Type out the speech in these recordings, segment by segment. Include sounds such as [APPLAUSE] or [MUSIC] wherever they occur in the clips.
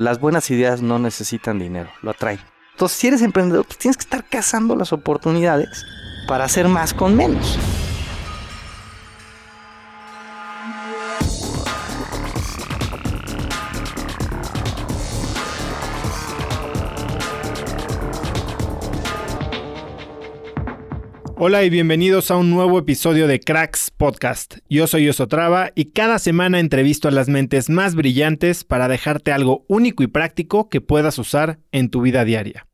Las buenas ideas no necesitan dinero, lo atraen. Entonces, si eres emprendedor, pues tienes que estar cazando las oportunidades para hacer más con menos. Hola y bienvenidos a un nuevo episodio de Cracks Podcast. Yo soy Osotrava y cada semana entrevisto a las mentes más brillantes para dejarte algo único y práctico que puedas usar en tu vida diaria.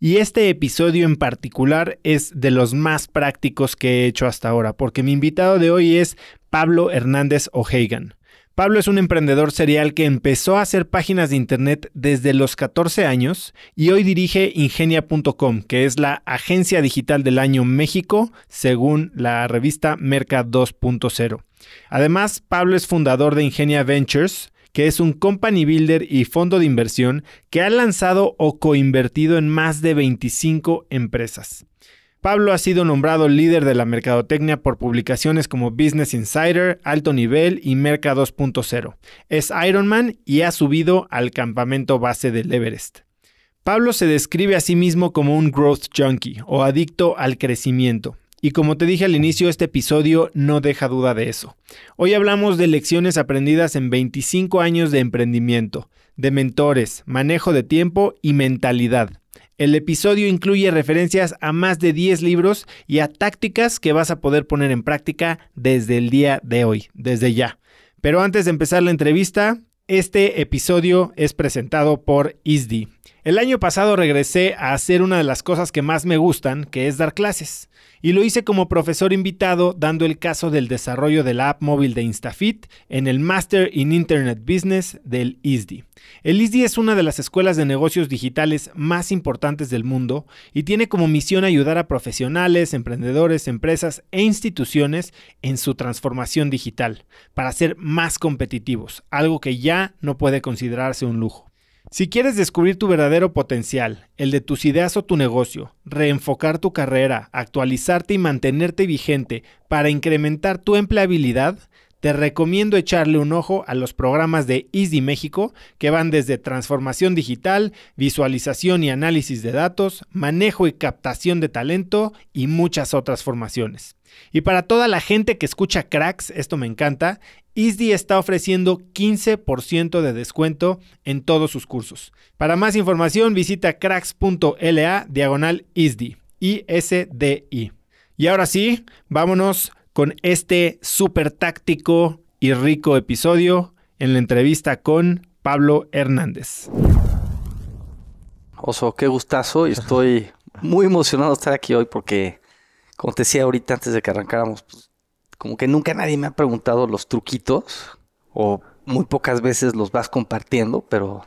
Y este episodio en particular es de los más prácticos que he hecho hasta ahora, porque mi invitado de hoy es Pablo Hernández O'Hagan. Pablo es un emprendedor serial que empezó a hacer páginas de internet desde los 14 años y hoy dirige ingenia.com, que es la agencia digital del año México, según la revista Merca 2.0. Además, Pablo es fundador de Ingenia Ventures, que es un company builder y fondo de inversión que ha lanzado o coinvertido en más de 25 empresas. Pablo ha sido nombrado líder de la mercadotecnia por publicaciones como Business Insider, Alto Nivel y Merca 2.0. Es Ironman y ha subido al campamento base del Everest. Pablo se describe a sí mismo como un growth junkie o adicto al crecimiento. Y como te dije al inicio, este episodio no deja duda de eso. Hoy hablamos de lecciones aprendidas en 25 años de emprendimiento, de mentores, manejo de tiempo y mentalidad. El episodio incluye referencias a más de 10 libros y a tácticas que vas a poder poner en práctica desde el día de hoy, desde ya. Pero antes de empezar la entrevista, este episodio es presentado por ISDI. El año pasado regresé a hacer una de las cosas que más me gustan, que es dar clases, y lo hice como profesor invitado dando el caso del desarrollo de la app móvil de Instafit en el Master in Internet Business del ISDI. El ISDI es una de las escuelas de negocios digitales más importantes del mundo y tiene como misión ayudar a profesionales, emprendedores, empresas e instituciones en su transformación digital para ser más competitivos, algo que ya no puede considerarse un lujo. Si quieres descubrir tu verdadero potencial, el de tus ideas o tu negocio, reenfocar tu carrera, actualizarte y mantenerte vigente para incrementar tu empleabilidad, te recomiendo echarle un ojo a los programas de Easy México que van desde transformación digital, visualización y análisis de datos, manejo y captación de talento y muchas otras formaciones. Y para toda la gente que escucha cracks, esto me encanta, ISDI está ofreciendo 15% de descuento en todos sus cursos. Para más información visita cracks.la diagonal ISDI. ISDI. Y ahora sí, vámonos con este súper táctico y rico episodio en la entrevista con Pablo Hernández. Oso, qué gustazo y estoy muy emocionado de estar aquí hoy porque, como te decía ahorita antes de que arrancáramos, pues, como que nunca nadie me ha preguntado los truquitos o muy pocas veces los vas compartiendo, pero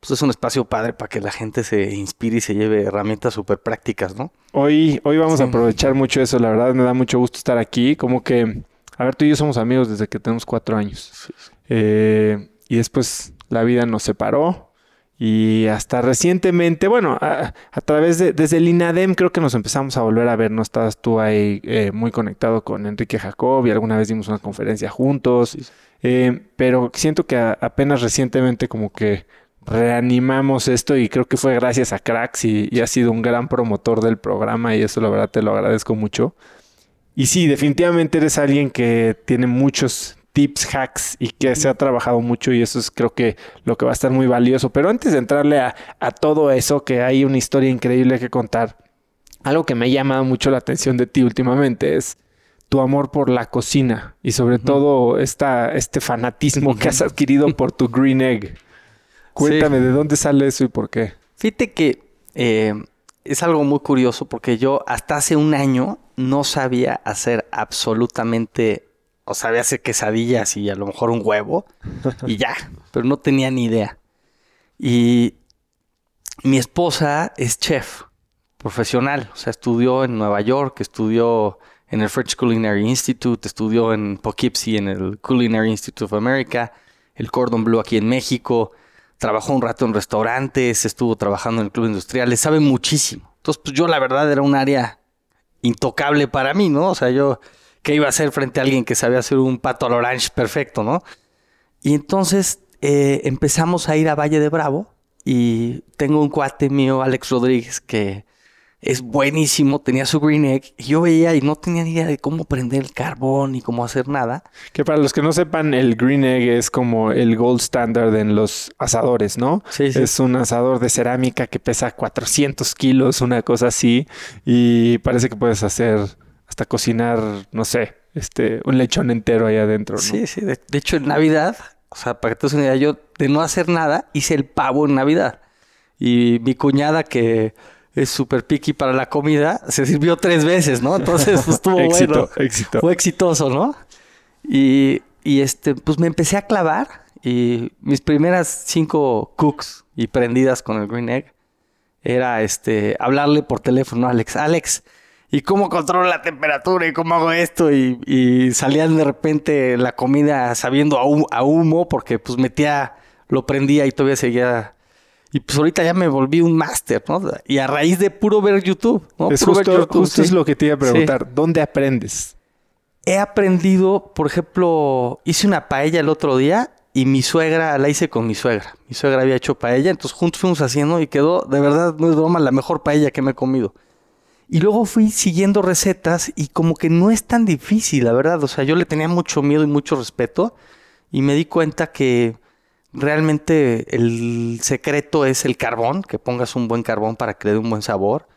pues es un espacio padre para que la gente se inspire y se lleve herramientas súper prácticas, ¿no? Hoy, hoy vamos a aprovechar mucho eso, la verdad me da mucho gusto estar aquí, como que, a ver, tú y yo somos amigos desde que tenemos cuatro años. Eh, y después la vida nos separó, y hasta recientemente, bueno, a, través de, desde el INADEM creo que nos empezamos a volver a ver, ¿no? Estabas tú ahí eh, muy conectado con Enrique Jacob y alguna vez dimos una conferencia juntos, eh, pero siento que apenas recientemente como que reanimamos esto y creo que fue gracias a Cracks y, y, has sido un gran promotor del programa y eso la verdad te lo agradezco mucho. Y sí, definitivamente eres alguien que tiene muchos tips, hacks y que se ha trabajado mucho y eso es creo que lo que va a estar muy valioso. Pero antes de entrarle a, todo eso, que hay una historia increíble que contar, algo que me ha llamado mucho la atención de ti últimamente es tu amor por la cocina y sobre todo este fanatismo que has adquirido por tu Green Egg. [LAUGHS] Cuéntame de dónde sale eso y por qué. Fíjate que eh, es algo muy curioso porque yo hasta hace un año no sabía hacer absolutamente o sabía hacer quesadillas y a lo mejor un huevo y ya, pero no tenía ni idea. Y mi esposa es chef profesional, o sea, estudió en Nueva York, estudió en el French Culinary Institute, estudió en Poughkeepsie, en el Culinary Institute of America, el Cordon Bleu aquí en México, trabajó un rato en restaurantes, estuvo trabajando en el Club Industrial, le sabe muchísimo. Entonces, pues yo la verdad era un área intocable para mí, ¿no? O sea, yo qué iba a hacer frente a alguien que sabía hacer un pato al orange perfecto, ¿no? Y entonces eh, empezamos a ir a Valle de Bravo y tengo un cuate mío, Alex Rodríguez, que es buenísimo, tenía su green egg, y yo veía y no tenía ni idea de cómo prender el carbón ni cómo hacer nada. Que para los que no sepan, el green egg es como el gold standard en los asadores, ¿no? sí. Es un asador de cerámica que pesa 400 kilos, una cosa así, y parece que puedes hacer hasta cocinar, no sé, este, un lechón entero ahí adentro. ¿no? Sí, sí. De, hecho, en Navidad, o sea, para que te una idea, yo de no hacer nada hice el pavo en Navidad. Y mi cuñada, que es súper picky para la comida, se sirvió tres veces, ¿no? Entonces, pues, estuvo [LAUGHS] bueno. Éxito. Fue exitoso, ¿no? Y, este, pues me empecé a clavar y mis primeras cinco cooks y prendidas con el Green Egg era este hablarle por teléfono a Alex. Alex, y cómo controlo la temperatura y cómo hago esto. Y, y salían de repente la comida sabiendo a humo, a humo, porque pues metía, lo prendía y todavía seguía. Y pues ahorita ya me volví un máster, ¿no? Y a raíz de puro ver YouTube, ¿no? Es es lo que te iba a preguntar. ¿Dónde aprendes? He aprendido, por ejemplo, hice una paella el otro día y mi suegra la hice con mi suegra. Mi suegra había hecho paella, entonces juntos fuimos haciendo y quedó, de verdad, no es broma, la mejor paella que me he comido. Y luego fui siguiendo recetas y como que no es tan difícil, la verdad. O sea, yo le tenía mucho miedo y mucho respeto y me di cuenta que realmente el secreto es el carbón, que pongas un buen carbón para que le dé un buen sabor,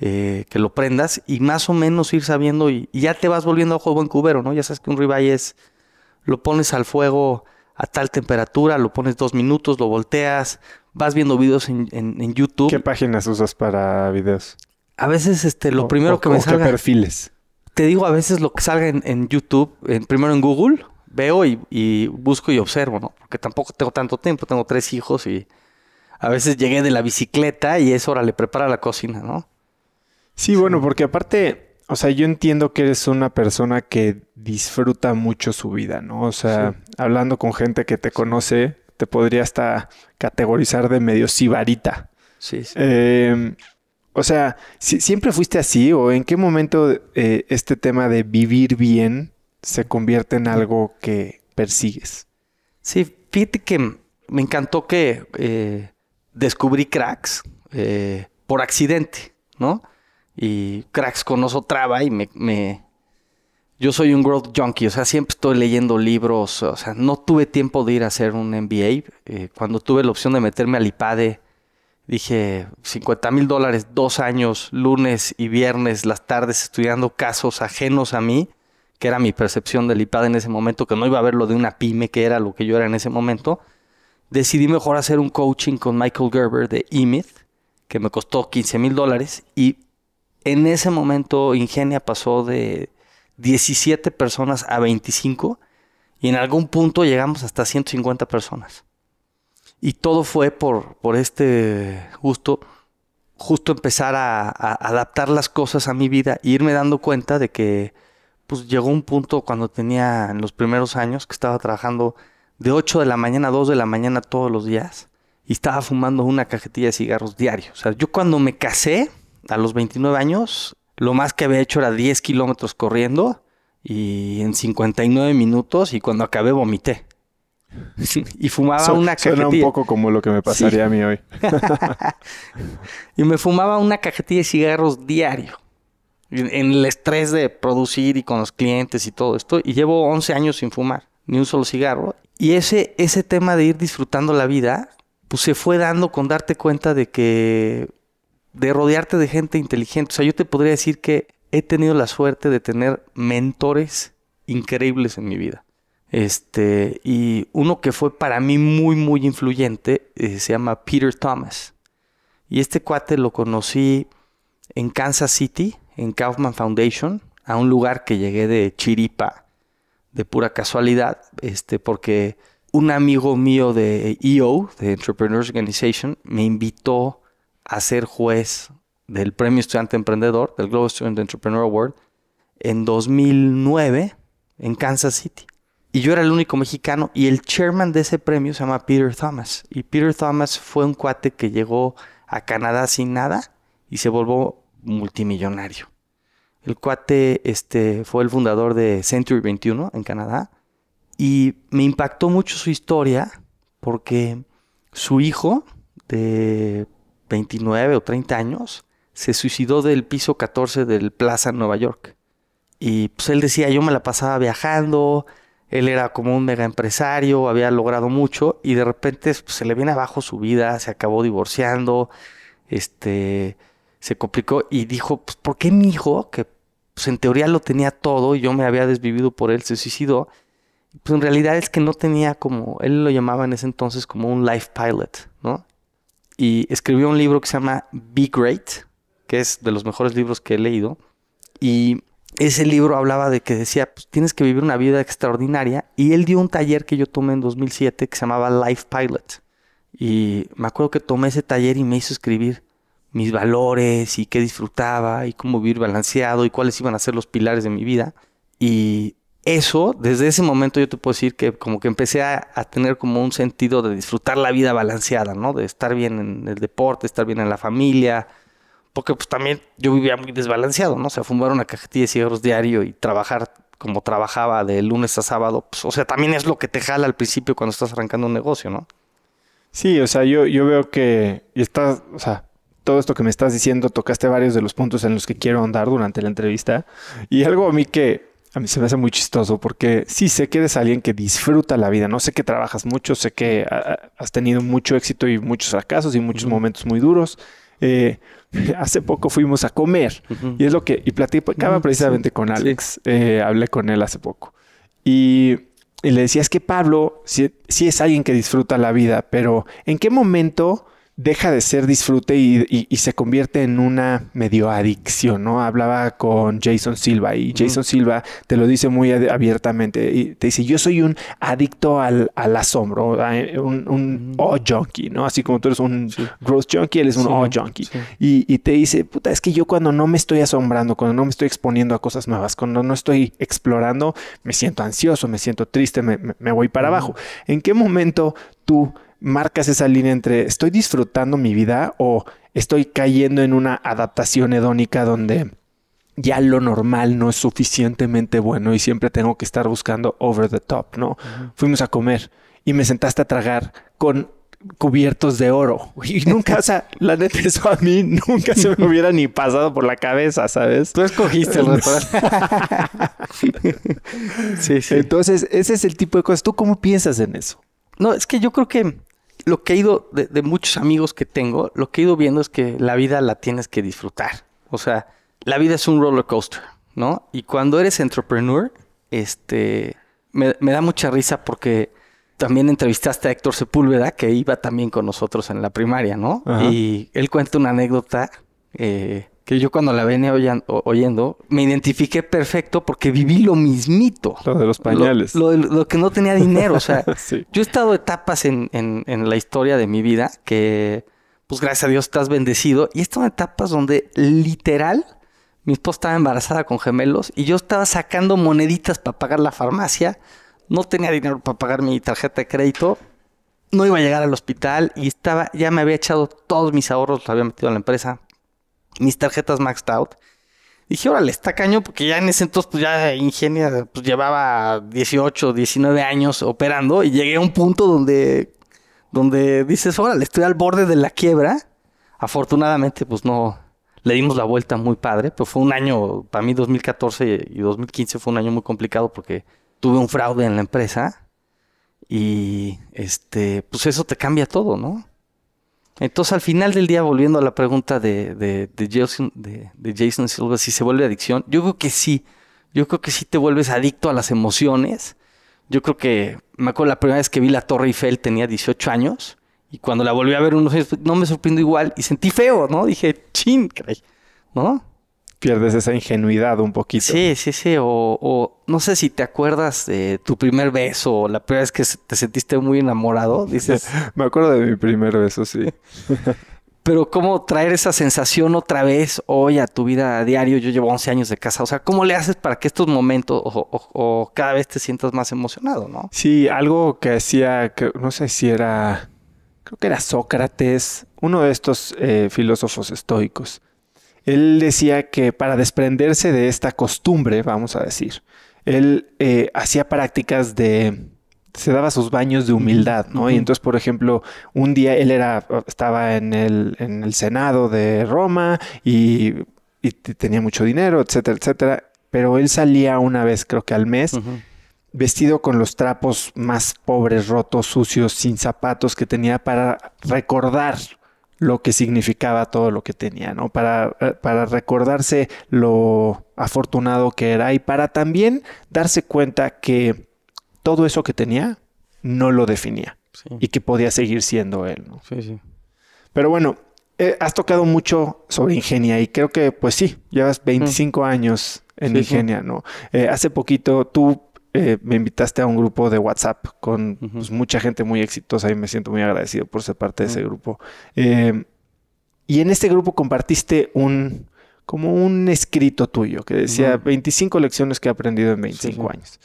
eh, que lo prendas y más o menos ir sabiendo y, ya te vas volviendo a ojo buen cubero, ¿no? Ya sabes que un ribeye es, lo pones al fuego a tal temperatura, lo pones dos minutos, lo volteas, vas viendo videos en, en YouTube. ¿Qué páginas usas para videos? a veces este, lo primero que me o perfiles? Te digo, a veces lo que salga en, YouTube, en, primero en Google, veo y, busco y observo, ¿no? Porque tampoco tengo tanto tiempo, tengo tres hijos y a veces llegué de la bicicleta y es hora, le prepara la cocina, ¿no? Sí, bueno, porque aparte, o sea, yo entiendo que eres una persona que disfruta mucho su vida, ¿no? O sea, hablando con gente que te conoce, te podría hasta categorizar de medio sibarita. Sí, sí. Eh, o sea, si, ¿siempre fuiste así o en qué momento eh, este tema de vivir bien se convierte en algo que persigues? Sí, fíjate que me encantó que eh, descubrí cracks eh, por accidente, ¿no? Y cracks con oso traba y me, Yo soy un world junkie, o sea, siempre estoy leyendo libros, o sea, no tuve tiempo de ir a hacer un MBA. cuando tuve la opción de meterme al IPADE Dije, 50 mil dólares, dos años, lunes y viernes, las tardes estudiando casos ajenos a mí, que era mi percepción del IPAD en ese momento, que no iba a ver lo de una pyme, que era lo que yo era en ese momento. Decidí mejor hacer un coaching con Michael Gerber de IMIT, que me costó 15 mil dólares. Y en ese momento Ingenia pasó de 17 personas a 25 y en algún punto llegamos hasta 150 personas. Y todo fue por, por este gusto, justo empezar a, adaptar las cosas a mi vida e irme dando cuenta de que pues llegó un punto cuando tenía en los primeros años que estaba trabajando de 8 de la mañana a 2 de la mañana todos los días y estaba fumando una cajetilla de cigarros diario. O sea, yo cuando me casé a los 29 años, lo más que había hecho era 10 kilómetros corriendo y en 59 minutos y cuando acabé vomité y fumaba una cajetilla. Suena un poco como lo que me pasaría a mí hoy. [LAUGHS] y me fumaba una cajetilla de cigarros diario. En el estrés de producir y con los clientes y todo esto. Y llevo 11 años sin fumar, ni un solo cigarro. Y ese, ese tema de ir disfrutando la vida, pues se fue dando con darte cuenta de que. de rodearte de gente inteligente. O sea, yo te podría decir que he tenido la suerte de tener mentores increíbles en mi vida. Este, y uno que fue para mí muy, muy influyente eh, se llama Peter Thomas. Y este cuate lo conocí en Kansas City, en Kaufman Foundation, a un lugar que llegué de Chiripa, de pura casualidad, este, porque un amigo mío de EO, de Entrepreneurs Organization, me invitó a ser juez del Premio Estudiante Emprendedor, del Global Student Entrepreneur Award, en 2009 en Kansas City. Y yo era el único mexicano y el chairman de ese premio se llama Peter Thomas. Y Peter Thomas fue un cuate que llegó a Canadá sin nada y se volvió multimillonario. El cuate este, fue el fundador de Century 21 en Canadá y me impactó mucho su historia porque su hijo de 29 o 30 años se suicidó del piso 14 del Plaza Nueva York. Y pues él decía, yo me la pasaba viajando, él era como un mega empresario, había logrado mucho y de repente pues, se le viene abajo su vida, se acabó divorciando, este, se complicó y dijo, pues, ¿por qué mi hijo, que pues, en teoría lo tenía todo y yo me había desvivido por él, se suicidó? Pues en realidad es que no tenía como, él lo llamaba en ese entonces como un life pilot, ¿no? Y escribió un libro que se llama Be Great, que es de los mejores libros que he leído. Y ese libro hablaba de que decía, pues, tienes que vivir una vida extraordinaria. Y él dio un taller que yo tomé en 2007 que se llamaba Life Pilot. Y me acuerdo que tomé ese taller y me hizo escribir mis valores y qué disfrutaba y cómo vivir balanceado y cuáles iban a ser los pilares de mi vida. Y eso, desde ese momento yo te puedo decir que como que empecé a, tener como un sentido de disfrutar la vida balanceada, ¿no? De estar bien en el deporte, estar bien en la familia, porque pues también yo vivía muy desbalanceado, ¿no? O sea, fumar una cajetilla de cigarros diario y trabajar como trabajaba de lunes a sábado, pues, o sea, también es lo que te jala al principio cuando estás arrancando un negocio, ¿no? Sí, o sea, yo, yo veo que estás, o sea, todo esto que me estás diciendo, tocaste varios de los puntos en los que quiero andar durante la entrevista. Y algo a mí que a mí se me hace muy chistoso porque sí sé que eres alguien que disfruta la vida, no sé que trabajas mucho, sé que has tenido mucho éxito y muchos fracasos y muchos momentos muy duros. Eh, [LAUGHS] hace poco fuimos a comer y es lo que, y platicaba precisamente con Alex, eh, hablé con él hace poco y, le decía, es que Pablo si sí, es alguien que disfruta la vida, pero ¿en qué momento deja de ser disfrute y, se convierte en una medio adicción, ¿no? Hablaba con Jason Silva y Jason Silva te lo dice muy abiertamente. Y te dice, yo soy un adicto al, asombro, eh, un, un oh junkie, ¿no? Así como tú eres un gross junkie, él es un sí, junkie. Y, te dice, puta, es que yo cuando no me estoy asombrando, cuando no me estoy exponiendo a cosas nuevas, cuando no estoy explorando, me siento ansioso, me siento triste, me, voy para abajo. ¿En qué momento tú marcas esa línea entre estoy disfrutando mi vida o estoy cayendo en una adaptación hedónica donde ya lo normal no es suficientemente bueno y siempre tengo que estar buscando over the top, ¿no? Fuimos a comer y me sentaste a tragar con cubiertos de oro. Y nunca, o sea, [LAUGHS] la neta, eso a mí nunca se me hubiera ni pasado por la cabeza, ¿sabes? Tú escogiste el restaurante. [LAUGHS] sí, sí. Entonces, ese es el tipo de cosas. ¿Tú cómo piensas en eso? No, es que yo creo que lo que he ido, de, muchos amigos que tengo, lo que he ido viendo es que la vida la tienes que disfrutar. O sea, la vida es un roller coaster, ¿no? Y cuando eres entrepreneur, este, me, da mucha risa porque también entrevistaste a Héctor Sepúlveda, que iba también con nosotros en la primaria, ¿no? Y él cuenta una anécdota eh, que yo cuando la venía oyendo, me identifiqué perfecto porque viví lo mismito. Lo de los pañales. Lo, que no tenía dinero. O sea, [LAUGHS] yo he estado etapas en, en, en, la historia de mi vida que, pues gracias a Dios, estás bendecido. Y estas etapas donde literal mi esposa estaba embarazada con gemelos y yo estaba sacando moneditas para pagar la farmacia. No tenía dinero para pagar mi tarjeta de crédito. No iba a llegar al hospital y estaba, ya me había echado todos mis ahorros, los había metido a la empresa mis tarjetas maxed out. Dije, órale, está caño, porque ya en ese entonces, pues ya Ingenia, pues llevaba 18, 19 años operando y llegué a un punto donde, donde dices, órale, estoy al borde de la quiebra. Afortunadamente, pues no, le dimos la vuelta muy padre, pero fue un año, para mí 2014 y 2015 fue un año muy complicado porque tuve un fraude en la empresa y este, pues eso te cambia todo, ¿no? Entonces, al final del día, volviendo a la pregunta de, de, Jason, de, Jason Silva, si se vuelve adicción, yo creo que sí. Yo creo que sí te vuelves adicto a las emociones. Yo creo que, me acuerdo la primera vez que vi la Torre Eiffel tenía 18 años. Y cuando la volví a ver unos años, no me sorprendió igual y sentí feo, ¿no? Dije, chin, ¿no? pierdes esa ingenuidad un poquito. Sí, sí, sí. O, no sé si te acuerdas de tu primer beso o la primera vez que te sentiste muy enamorado. Dices. [LAUGHS] Me acuerdo de mi primer beso, sí. [LAUGHS] Pero cómo traer esa sensación otra vez hoy a tu vida a diario. Yo llevo 11 años de casa. O sea, ¿cómo le haces para que estos momentos o, cada vez te sientas más emocionado, no? Sí, algo que decía, que no sé si era, creo que era Sócrates, uno de estos eh, filósofos estoicos él decía que para desprenderse de esta costumbre, vamos a decir, él eh, hacía prácticas de se daba sus baños de humildad, ¿no? Y entonces, por ejemplo, un día él era, estaba en el, Senado de Roma y, tenía mucho dinero, etcétera, etcétera. Pero él salía una vez, creo que al mes, vestido con los trapos más pobres, rotos, sucios, sin zapatos que tenía para recordar lo que significaba todo lo que tenía, ¿no? Para, eh, para recordarse lo afortunado que era y para también darse cuenta que todo eso que tenía no lo definía y que podía seguir siendo él, ¿no? Sí, sí. Pero bueno, eh, has tocado mucho sobre Ingenia y creo que, pues sí, llevas 25 mm. años en Ingenia, ¿no? Eh, hace poquito tú eh, me invitaste a un grupo de WhatsApp con pues, mucha gente muy exitosa y me siento muy agradecido por ser parte de ese grupo. Em, y en este grupo compartiste un como un escrito tuyo que decía 25 lecciones que he aprendido en 25 años.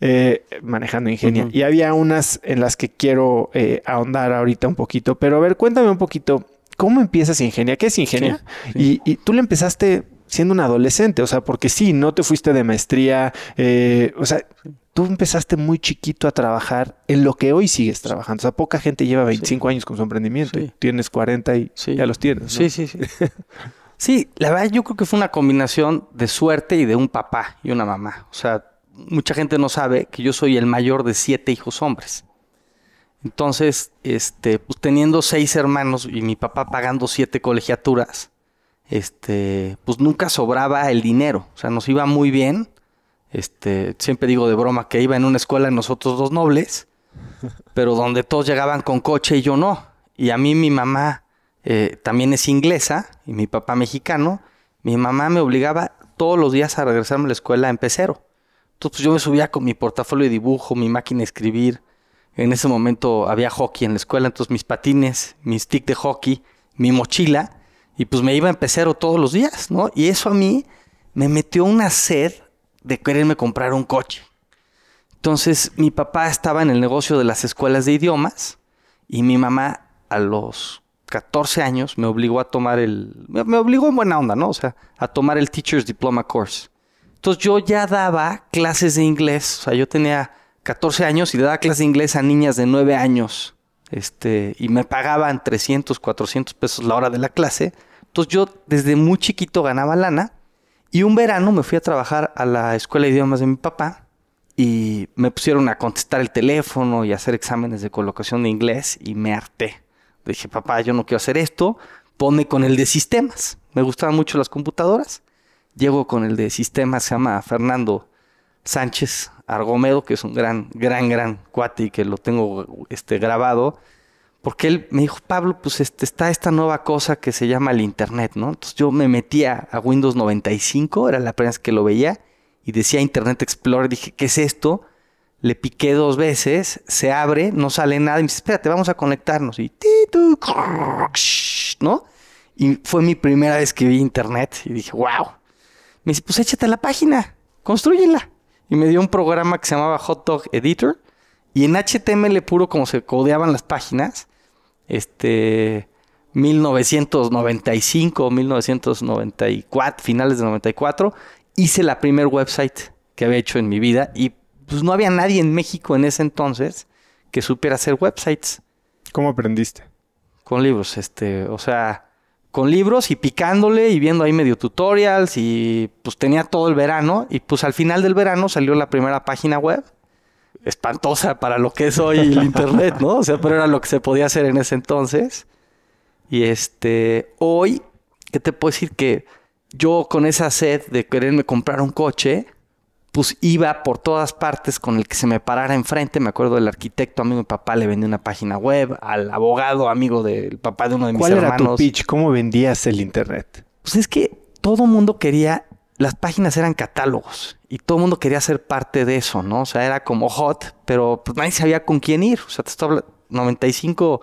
Eh, manejando Ingenia. Y había unas en las que quiero eh, ahondar ahorita un poquito, pero a ver, cuéntame un poquito, ¿cómo empiezas Ingenia? ¿Qué es Ingenia? y, y tú le empezaste siendo un adolescente, o sea, porque sí, no te fuiste de maestría, eh, o sea, tú empezaste muy chiquito a trabajar en lo que hoy sigues trabajando. O sea, poca gente lleva 25 años con su emprendimiento. tienes 40 y ya los tienes. Sí, sí, sí. [LAUGHS] sí, la verdad yo creo que fue una combinación de suerte y de un papá y una mamá. O sea, mucha gente no sabe que yo soy el mayor de siete hijos hombres. Entonces, este, pues teniendo seis hermanos y mi papá pagando siete colegiaturas, este, pues nunca sobraba el dinero, o sea, nos iba muy bien. Este, siempre digo de broma que iba en una escuela nosotros dos nobles, [LAUGHS] pero donde todos llegaban con coche y yo no. Y a mí mi mamá eh, también es inglesa y mi papá mexicano. Mi mamá me obligaba todos los días a regresarme a la escuela en pecero. Entonces pues, yo me subía con mi portafolio de dibujo, mi máquina de escribir. En ese momento había hockey en la escuela, entonces mis patines, mi stick de hockey, mi mochila y pues me iba a empezar todos los días, ¿no? Y eso a mí me metió una sed de quererme comprar un coche. Entonces, mi papá estaba en el negocio de las escuelas de idiomas y mi mamá a los 14 años me obligó a tomar el... Me obligó en buena onda, ¿no? O sea, a tomar el Teacher's Diploma Course. Entonces, yo ya daba clases de inglés. O sea, yo tenía 14 años y daba clases de inglés a niñas de 9 años. Este, y me pagaban 300, 400 pesos la hora de la clase entonces yo desde muy chiquito ganaba lana y un verano me fui a trabajar a la escuela de idiomas de mi papá y me pusieron a contestar el teléfono y a hacer exámenes de colocación de inglés y me harté. Dije, papá, yo no quiero hacer esto, pone con el de sistemas. Me gustaban mucho las computadoras. Llego con el de sistemas, se llama Fernando Sánchez Argomedo, que es un gran, gran, gran cuate y que lo tengo este, grabado porque él me dijo, Pablo, pues este, está esta nueva cosa que se llama el Internet, ¿no? Entonces yo me metía a Windows 95, era la primera vez que lo veía, y decía Internet Explorer, dije, ¿qué es esto? Le piqué dos veces, se abre, no sale nada, y me dice, espérate, vamos a conectarnos. Y ¿no? Y fue mi primera vez que vi Internet y dije, wow. Me dice, pues échate a la página, construyela. Y me dio un programa que se llamaba Hot Dog Editor. Y en HTML puro, como se codeaban las páginas, este 1995, 1994, finales de 94, hice la primer website que había hecho en mi vida y pues no había nadie en México en ese entonces que supiera hacer websites. ¿Cómo aprendiste? Con libros, este, o sea, con libros y picándole y viendo ahí medio tutorials y pues tenía todo el verano y pues al final del verano salió la primera página web espantosa para lo que es hoy el [LAUGHS] Internet, ¿no? O sea, pero era lo que se podía hacer en ese entonces. Y este, hoy, ¿qué te puedo decir? Que yo con esa sed de quererme comprar un coche, pues iba por todas partes con el que se me parara enfrente. Me acuerdo del arquitecto, amigo de mi papá, le vendí una página web, al abogado, amigo del papá de uno de mis hermanos. ¿Cuál era pitch? ¿Cómo vendías el Internet? Pues es que todo mundo quería, las páginas eran catálogos y todo el mundo quería ser parte de eso, ¿no? O sea, era como hot, pero pues, nadie sabía con quién ir. O sea, te 95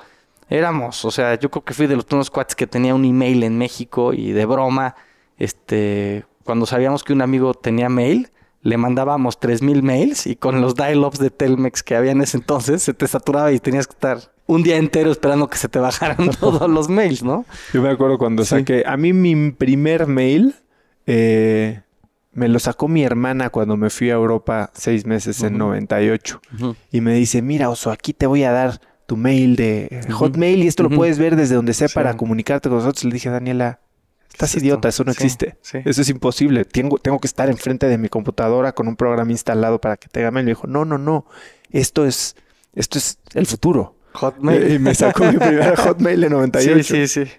éramos, o sea, yo creo que fui de los unos cuates que tenía un email en México y de broma, este, cuando sabíamos que un amigo tenía mail, le mandábamos 3000 mails y con los dial-ups de Telmex que había en ese entonces se te saturaba y tenías que estar un día entero esperando que se te bajaran [LAUGHS] todos los mails, ¿no? Yo me acuerdo cuando saqué, a mí mi primer mail eh me lo sacó mi hermana cuando me fui a Europa seis meses en 98. Y me dice, mira, Oso, aquí te voy a dar tu mail de Hotmail y esto lo puedes ver desde donde sea para comunicarte con nosotros. Le dije, Daniela, Estás idiota, eso no existe. Eso es imposible. Tengo, tengo que estar enfrente de mi computadora con un programa instalado para que te haga mail. Me dijo, no, no, no. Esto es, esto es el futuro. Hotmail. Y me sacó mi primera [LAUGHS] Hotmail en 98. Sí, sí, sí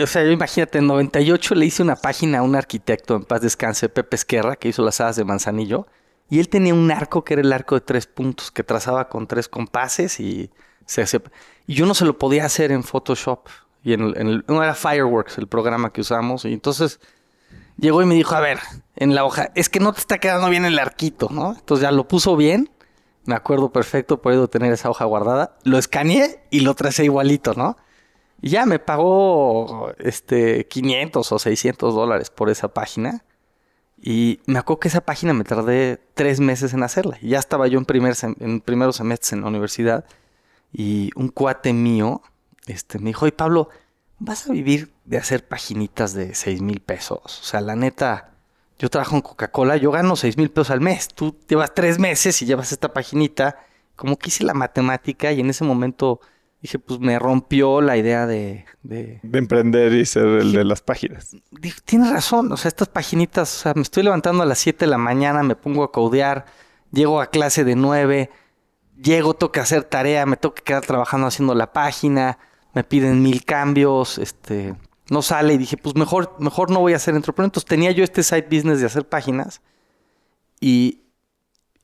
o sea, yo imagínate, en 98 le hice una página a un arquitecto, en paz descanse, Pepe Esquerra, que hizo las hadas de Manzanillo, y él tenía un arco que era el arco de tres puntos, que trazaba con tres compases y se yo no se lo podía hacer en Photoshop, y en, no era Fireworks el programa que usamos, y entonces llegó y me dijo, a ver, en la hoja, es que no te está quedando bien el arquito, ¿no? Entonces ya lo puso bien, me acuerdo perfecto, puedo tener esa hoja guardada, lo escaneé y lo tracé igualito, ¿no? Y ya me pagó este, 500 o 600 dólares por esa página. Y me acuerdo que esa página me tardé tres meses en hacerla. Ya estaba yo en, primer en primeros semestres en la universidad. Y un cuate mío este, me dijo, oye Pablo, ¿vas a vivir de hacer paginitas de 6 mil pesos? O sea, la neta, yo trabajo en Coca-Cola, yo gano 6 mil pesos al mes. Tú llevas tres meses y llevas esta paginita. Como que hice la matemática y en ese momento dije, pues me rompió la idea de, de... emprender y ser el de las páginas. tienes razón, o sea, estas paginitas, o sea, me estoy levantando a las 7 de la mañana, me pongo a codear, llego a clase de 9, llego, tengo que hacer tarea, me tengo que quedar trabajando haciendo la página, me piden mil cambios, este, no sale y dije, pues mejor, mejor no voy a hacer entrepreneur. Entonces tenía yo este side business de hacer páginas y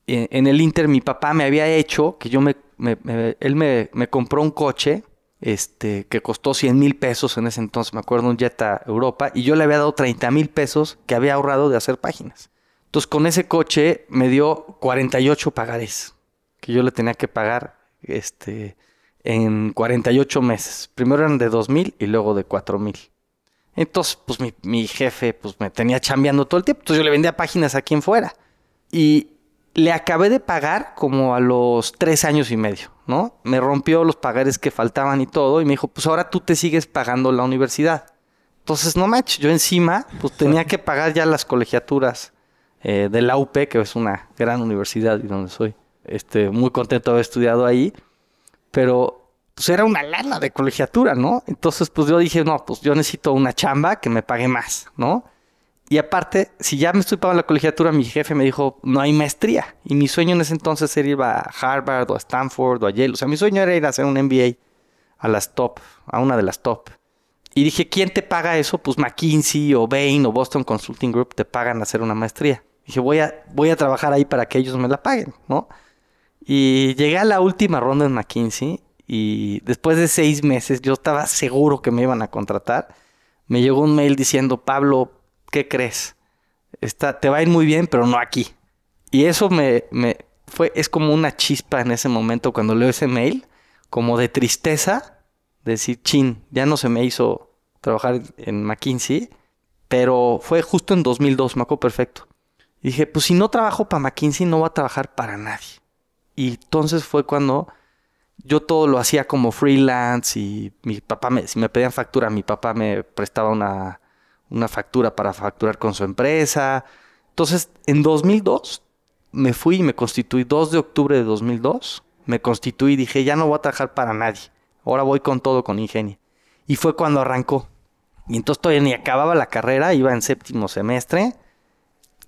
eh, en el Inter mi papá me había hecho que yo me me, él me, compró un coche este, que costó 100 mil pesos en ese entonces, me acuerdo, un Jetta Europa, y yo le había dado 30 mil pesos que había ahorrado de hacer páginas. Entonces con ese coche me dio 48 pagares, que yo le tenía que pagar este, en 48 meses. Primero eran de 2 mil y luego de 4 mil. Entonces, pues mi, jefe pues, me tenía chambeando todo el tiempo. Entonces yo le vendía páginas a quien fuera. Y le acabé de pagar como a los tres años y medio, ¿no? Me rompió los pagares que faltaban y todo y me dijo, pues ahora tú te sigues pagando la universidad. Entonces, no manches, yo encima pues tenía que pagar ya las colegiaturas eh, de la UP, que es una gran universidad y donde soy este, muy contento de haber estudiado ahí, pero pues era una lana de colegiatura, ¿no? Entonces, pues yo dije, no, pues yo necesito una chamba que me pague más, ¿no? Y aparte, si ya me estoy pagando la colegiatura, mi jefe me dijo, no hay maestría. Y mi sueño en ese entonces era ir a Harvard o a Stanford o a Yale. O sea, mi sueño era ir a hacer un MBA a las top, a una de las top. Y dije, ¿quién te paga eso? Pues McKinsey o Bain o Boston Consulting Group te pagan hacer una maestría. Dije, voy a, voy a trabajar ahí para que ellos me la paguen, ¿no? Y llegué a la última ronda en McKinsey y después de seis meses yo estaba seguro que me iban a contratar. Me llegó un mail diciendo, Pablo, ¿qué crees? Está, te va a ir muy bien, pero no aquí. Y eso me, me fue, es como una chispa en ese momento cuando leo ese mail, como de tristeza, de decir, chin, ya no se me hizo trabajar en McKinsey, pero fue justo en 2002, me acuerdo perfecto. Y dije, pues si no trabajo para McKinsey, no voy a trabajar para nadie. Y entonces fue cuando yo todo lo hacía como freelance y mi papá, me, si me pedían factura, mi papá me prestaba una una factura para facturar con su empresa. Entonces, en 2002 me fui y me constituí, 2 de octubre de 2002, me constituí y dije, ya no voy a trabajar para nadie, ahora voy con todo, con ingenio. Y fue cuando arrancó. Y entonces todavía ni acababa la carrera, iba en séptimo semestre.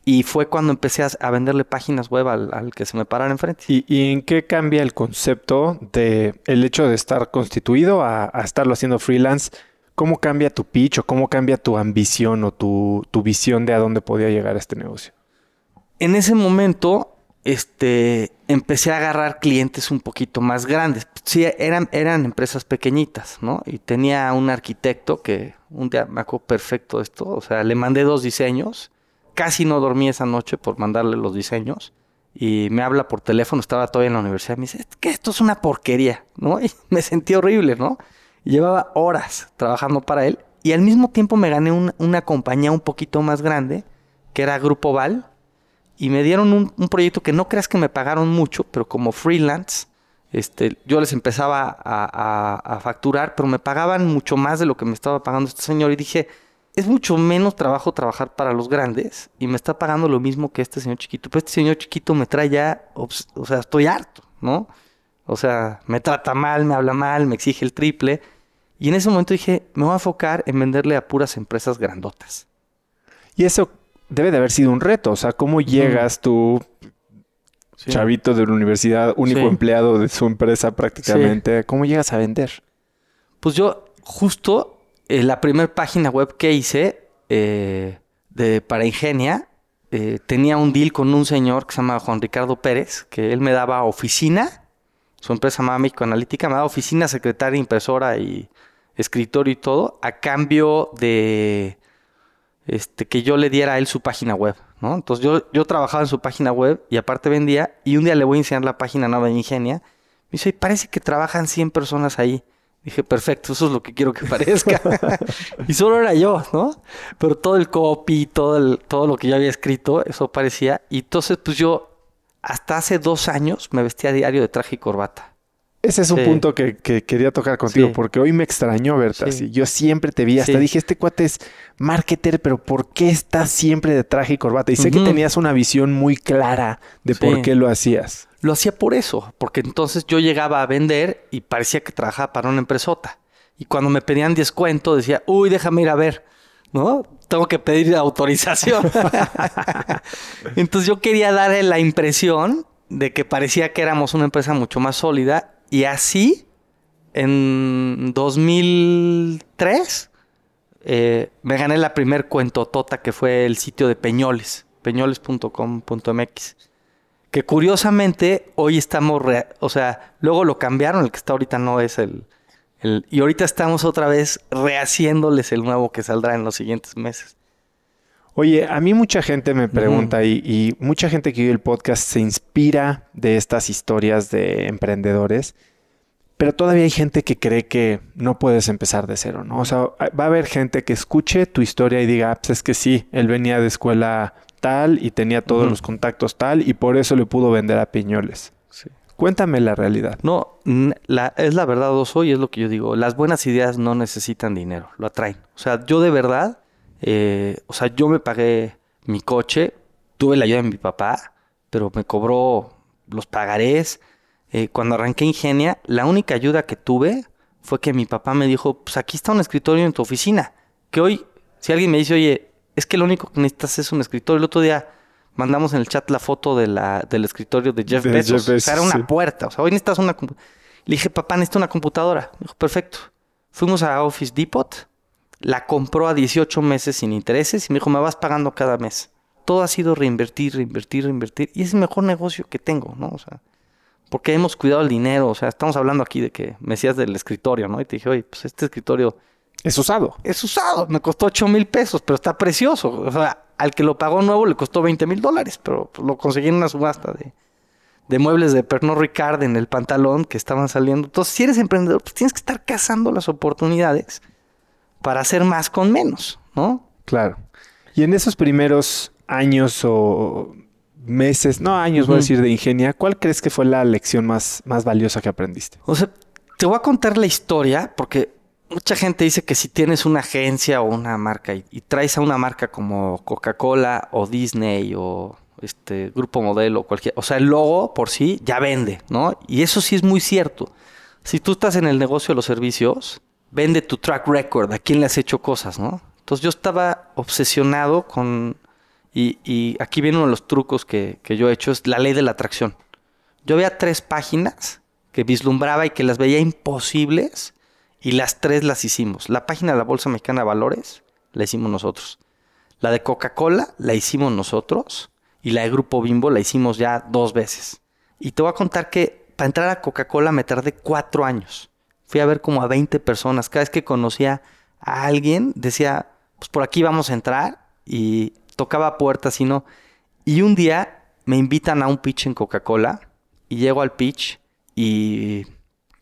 Y fue cuando empecé a, venderle páginas web al, que se me parara enfrente. ¿Y, ¿Y, en qué cambia el concepto de el hecho de estar constituido a, a estarlo haciendo freelance? ¿Cómo cambia tu pitch o cómo cambia tu ambición o tu, visión de a dónde podía llegar este negocio? En ese momento, este, empecé a agarrar clientes un poquito más grandes. Sí, eran, eran empresas pequeñitas, ¿no? Y tenía un arquitecto que un día me acuerdo perfecto esto. O sea, le mandé dos diseños. Casi no dormí esa noche por mandarle los diseños. Y me habla por teléfono, estaba todavía en la universidad. Me dice, esto es una porquería, ¿no? [LAUGHS] Y me sentí horrible, ¿no? Llevaba horas trabajando para él y al mismo tiempo me gané una compañía un poquito más grande, que era Grupo Val, y me dieron un, proyecto que no creas que me pagaron mucho, pero como freelance, este, yo les empezaba a, a facturar, pero me pagaban mucho más de lo que me estaba pagando este señor y dije, es mucho menos trabajo trabajar para los grandes y me está pagando lo mismo que este señor chiquito. Pero este señor chiquito me trae ya, o sea, estoy harto, ¿no? O sea, me trata mal, me habla mal, me exige el triple. Y en ese momento dije, me voy a enfocar en venderle a puras empresas grandotas. Y eso debe de haber sido un reto. O sea, ¿cómo llegas tú, chavito de la universidad, único empleado de su empresa prácticamente? ¿Cómo llegas a vender? Pues yo, justo en eh, la primera página web que hice eh, de, para Ingenia, eh, tenía un deal con un señor que se llama Juan Ricardo Pérez, que él me daba oficina su empresa mamico Analítica, me da oficina, secretaria, impresora y escritorio y todo, a cambio de este, que yo le diera a él su página web, ¿no? Entonces yo, yo trabajaba en su página web y aparte vendía, y un día le voy a enseñar la página nueva de Ingenia. Me dice, parece que trabajan 100 personas ahí. Dije, perfecto, eso es lo que quiero que parezca. [LAUGHS] y solo era yo, ¿no? Pero todo el copy, todo, todo lo que yo había escrito, eso parecía. Y entonces, pues yo hasta hace dos años me vestía a diario de traje y corbata. Ese es un punto que, quería tocar contigo, porque hoy me extrañó verte Yo siempre te vi, hasta dije, este cuate es marketer, pero ¿por qué estás siempre de traje y corbata? Y sé que tenías una visión muy clara de por qué lo hacías. Lo hacía por eso, porque entonces yo llegaba a vender y parecía que trabajaba para una empresota. Y cuando me pedían descuento, decía, uy, déjame ir a ver. ¿no? Tengo que pedir autorización. [LAUGHS] Entonces yo quería darle la impresión de que parecía que éramos una empresa mucho más sólida y así en 2003 eh, me gané la primer cuentotota que fue el sitio de Peñoles, peñoles.com.mx. Que curiosamente hoy estamos, o sea, luego lo cambiaron, el que está ahorita no es el, y ahorita estamos otra vez rehaciéndoles el nuevo que saldrá en los siguientes meses. Oye, a mí mucha gente me pregunta y, mucha gente que oye el podcast se inspira de estas historias de emprendedores, pero todavía hay gente que cree que no puedes empezar de cero, ¿no? O sea, va a haber gente que escuche tu historia y diga, ah, pues es que sí, él venía de escuela tal y tenía todos los contactos tal y por eso le pudo vender a piñoles. Cuéntame la realidad. No, es la verdad, Oso, y es lo que yo digo. Las buenas ideas no necesitan dinero, lo atraen. O sea, yo de verdad, eh, o sea, yo me pagué mi coche, tuve la ayuda de mi papá, pero me cobró los pagarés. Eh, cuando arranqué Ingenia, la única ayuda que tuve fue que mi papá me dijo, pues aquí está un escritorio en tu oficina. Que hoy, si alguien me dice, oye, es que lo único que necesitas es un escritorio, el otro día mandamos en el chat la foto de la, del escritorio de Jeff, Bezos. O sea, era una puerta. O sea, hoy necesitas una computadora. Le dije, papá, necesito una computadora. Me dijo, perfecto. Fuimos a Office Depot, la compró a 18 meses sin intereses y me dijo, me vas pagando cada mes. Todo ha sido reinvertir, reinvertir, reinvertir. Y es el mejor negocio que tengo, ¿no? O sea, porque hemos cuidado el dinero. O sea, estamos hablando aquí de que me decías del escritorio, ¿no? Y te dije, oye, pues este escritorio... Es usado. Es usado. Me costó 8 mil pesos, pero está precioso. O sea, al que lo pagó nuevo le costó 20 mil dólares, pero pues, lo conseguí en una subasta de, muebles de Pernod Ricard en el pantalón que estaban saliendo. Entonces, si eres emprendedor, pues tienes que estar cazando las oportunidades para hacer más con menos, ¿no? Claro. Y en esos primeros años o meses, no años, voy a decir, de ingenia, ¿cuál crees que fue la lección más, más valiosa que aprendiste? O sea, te voy a contar la historia porque mucha gente dice que si tienes una agencia o una marca y, traes a una marca como Coca-Cola o Disney o este Grupo Modelo, cualquier, o sea, el logo por sí ya vende, ¿no? Y eso sí es muy cierto. Si tú estás en el negocio de los servicios, vende tu track record, a quién le has hecho cosas, ¿no? Entonces yo estaba obsesionado con y, aquí viene uno de los trucos que, que yo he hecho, es la ley de la atracción. Yo veía tres páginas que vislumbraba y que las veía imposibles y las tres las hicimos. La página de la Bolsa Mexicana de Valores la hicimos nosotros. La de Coca-Cola la hicimos nosotros. Y la de Grupo Bimbo la hicimos ya dos veces. Y te voy a contar que para entrar a Coca-Cola me tardé cuatro años. Fui a ver como a 20 personas. Cada vez que conocía a alguien, decía, pues por aquí vamos a entrar. Y tocaba puertas y no. Y un día me invitan a un pitch en Coca-Cola. Y llego al pitch y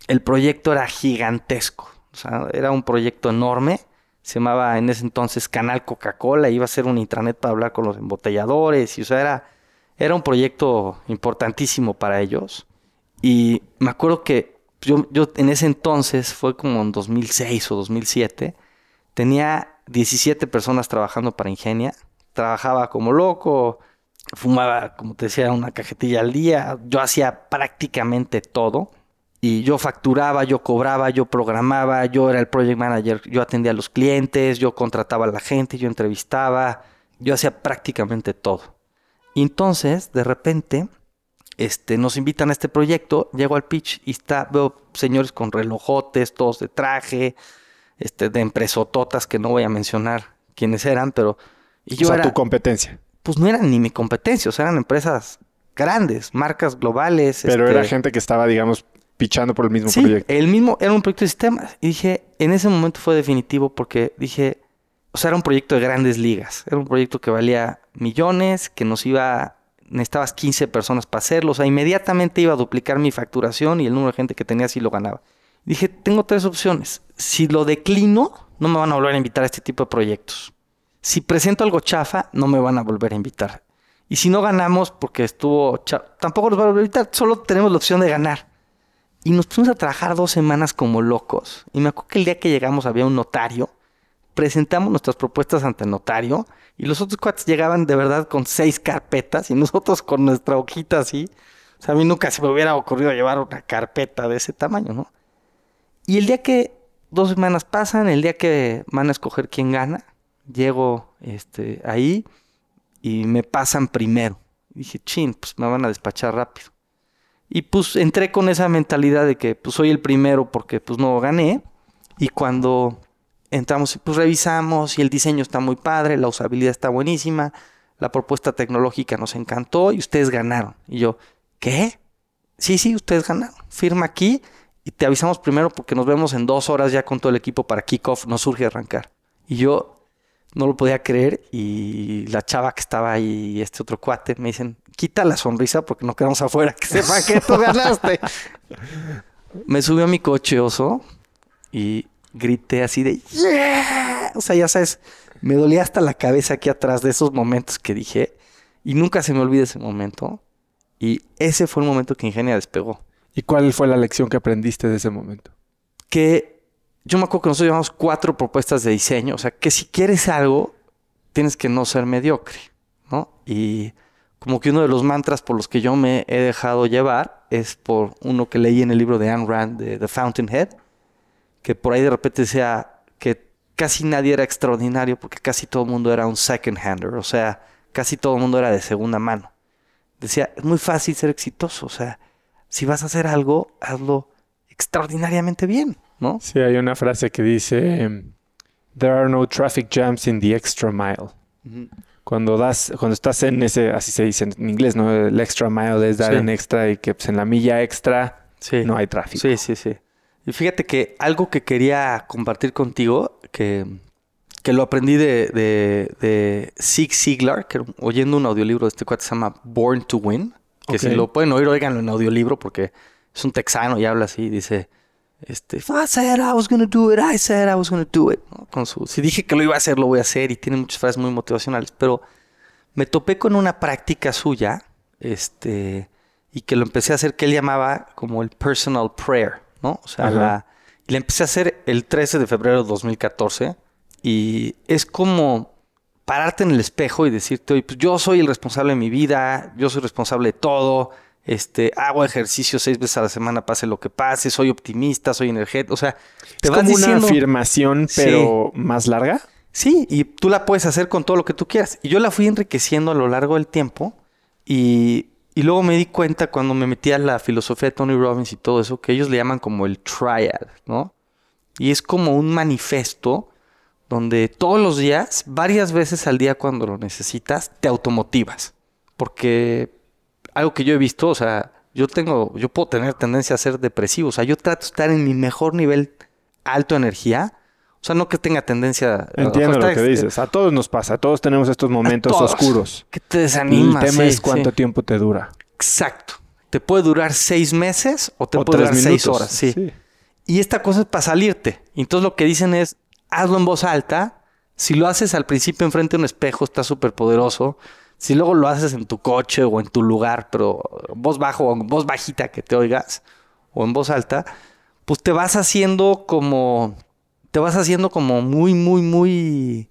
el proyecto era gigantesco. O sea, era un proyecto enorme. Se llamaba en ese entonces Canal Coca-Cola. Iba a ser un intranet para hablar con los embotelladores. Y, o sea, era, era un proyecto importantísimo para ellos. Y me acuerdo que yo, yo en ese entonces, fue como en 2006 o 2007, tenía 17 personas trabajando para Ingenia. Trabajaba como loco, fumaba, como te decía, una cajetilla al día. Yo hacía prácticamente todo y yo facturaba, yo cobraba, yo programaba, yo era el project manager, yo atendía a los clientes, yo contrataba a la gente, yo entrevistaba, yo hacía prácticamente todo. Y entonces, de repente, este, nos invitan a este proyecto, llego al pitch y está, veo señores con relojotes, todos de traje, este, de empresototas que no voy a mencionar quiénes eran, pero... yo o sea, era, tu competencia. Pues no eran ni mi competencia, o eran empresas grandes, marcas globales. Pero era este gente que estaba, digamos, pichando por el mismo sí, El mismo, era un proyecto de sistemas. Y dije, en ese momento fue definitivo porque dije, o sea, era un proyecto de grandes ligas. Era un proyecto que valía millones, que nos iba, necesitabas 15 personas para hacerlo. O sea, inmediatamente iba a duplicar mi facturación y el número de gente que tenía si lo ganaba. Dije, tengo tres opciones. Si lo declino, no me van a volver a invitar a este tipo de proyectos. Si presento algo chafa, no me van a volver a invitar. Y si no ganamos porque estuvo chafa, tampoco nos van a volver a invitar. Solo tenemos la opción de ganar. Y nos pusimos a trabajar dos semanas como locos. Y me acuerdo que el día que llegamos había un notario. Presentamos nuestras propuestas ante el notario. Y los otros cuates llegaban de verdad con seis carpetas. Y nosotros con nuestra hojita así. O sea, a mí nunca se me hubiera ocurrido llevar una carpeta de ese tamaño, ¿no? Y el día que dos semanas pasan, el día que van a escoger quién gana, llego este, ahí y me pasan primero. Y dije, chin, pues me van a despachar rápido. Y pues entré con esa mentalidad de que pues soy el primero porque pues no gané. Y cuando entramos y pues revisamos y el diseño está muy padre, la usabilidad está buenísima, la propuesta tecnológica nos encantó y ustedes ganaron. Y yo, ¿qué? Sí, sí, ustedes ganaron. Firma aquí y te avisamos primero porque nos vemos en dos horas ya con todo el equipo para kickoff, no surge arrancar. Y yo no lo podía creer y la chava que estaba ahí, este otro cuate, me dicen, quita la sonrisa porque no quedamos afuera, que sepa que [LAUGHS] tú ganaste. Me subió a mi coche oso y grité así de O sea, ya sabes, me dolía hasta la cabeza aquí atrás de esos momentos que dije y nunca se me olvida ese momento. Y ese fue el momento que Ingenia despegó. ¿Y cuál fue la lección que aprendiste de ese momento? Que yo me acuerdo que nosotros llevamos cuatro propuestas de diseño. O sea, que si quieres algo, tienes que no ser mediocre, ¿no? Y como que uno de los mantras por los que yo me he dejado llevar es por uno que leí en el libro de Anne Rand, de The Fountainhead, que por ahí de repente decía que casi nadie era extraordinario porque casi todo el mundo era un second-hander, o sea, casi todo el mundo era de segunda mano. Decía, es muy fácil ser exitoso, o sea, si vas a hacer algo, hazlo extraordinariamente bien, ¿no? Sí, hay una frase que dice, There are no traffic jams in the extra mile cuando das, cuando estás en ese, así se dice en inglés, ¿no? El extra mile es dar en extra y que pues, en la milla extra no hay tráfico. Sí, sí, sí. Y fíjate que algo que quería compartir contigo, que, que lo aprendí de, de, de Zig Ziglar, que, oyendo un audiolibro de este cuate se llama Born to Win, que si lo pueden oír, oiganlo en audiolibro porque es un texano y habla así, dice, este, I said I was do it, I said I was do it. si dije que lo iba a hacer, lo voy a hacer. Y tiene muchas frases muy motivacionales. Pero me topé con una práctica suya, este, y que lo empecé a hacer que él llamaba como el personal prayer, ¿no? O sea, la, y la empecé a hacer el 13 de febrero de 2014. Y es como pararte en el espejo y decirte, pues yo soy el responsable de mi vida, yo soy responsable de todo este, hago ejercicio seis veces a la semana, pase lo que pase, soy optimista, soy energético, o sea, te es como una afirmación pero más larga. Sí, y tú la puedes hacer con todo lo que tú quieras. Y yo la fui enriqueciendo a lo largo del tiempo y, luego me di cuenta cuando me metí a la filosofía de Tony Robbins y todo eso, que ellos le llaman como el triad ¿no? Y es como un manifesto donde todos los días, varias veces al día cuando lo necesitas, te automotivas. Porque algo que yo he visto, o sea, yo tengo, yo puedo tener tendencia a ser depresivo, o sea, yo trato de estar en mi mejor nivel alto de energía, o sea, no que tenga tendencia. Entiendo lo que este dices. A todos nos pasa. A todos tenemos estos momentos oscuros. Que te desanimas. El tema cuánto tiempo te dura. Exacto. Te puede durar seis meses o te puede durar seis horas. Sí. Y esta cosa es para salirte. Entonces lo que dicen es, hazlo en voz alta. Si lo haces al principio enfrente de un espejo, está súper poderoso. Si luego lo haces en tu coche o en tu lugar, pero voz bajo o en voz bajita que te oigas o en voz alta, pues te vas haciendo como te vas haciendo como muy muy muy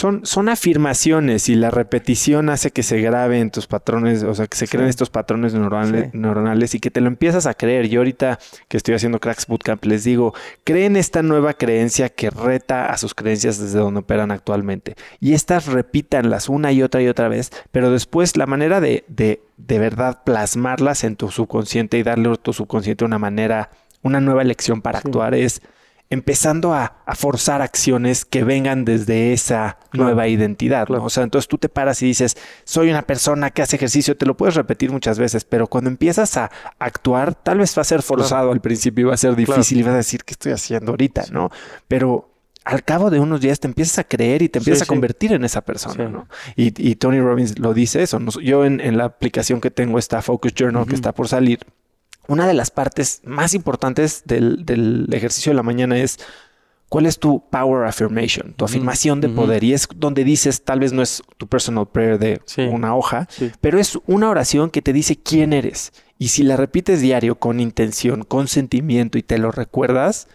son, son afirmaciones y la repetición hace que se graben tus patrones, o sea, que se creen estos patrones neuronales, neuronales y que te lo empiezas a creer. Yo ahorita que estoy haciendo Cracks Bootcamp les digo, creen esta nueva creencia que reta a sus creencias desde donde operan actualmente. Y estas repítanlas una y otra y otra vez, pero después la manera de, de, de verdad plasmarlas en tu subconsciente y darle a tu subconsciente una manera, una nueva elección para actuar es empezando a, forzar acciones que vengan desde esa nueva identidad. O sea, entonces tú te paras y dices, soy una persona que hace ejercicio, te lo puedes repetir muchas veces, pero cuando empiezas a actuar, tal vez va a ser forzado al principio, va a ser difícil y vas a decir, ¿qué estoy haciendo ahorita? ¿no? Pero al cabo de unos días te empiezas a creer y te empiezas a convertir en esa persona, ¿no? Y, Tony Robbins lo dice eso. Yo en, la aplicación que tengo, esta Focus Journal, que está por salir, una de las partes más importantes del, ejercicio de la mañana es cuál es tu power affirmation, tu afirmación de poder. Y es donde dices, tal vez no es tu personal prayer de una hoja, pero es una oración que te dice quién eres. Y si la repites diario con intención, con sentimiento y te lo recuerdas,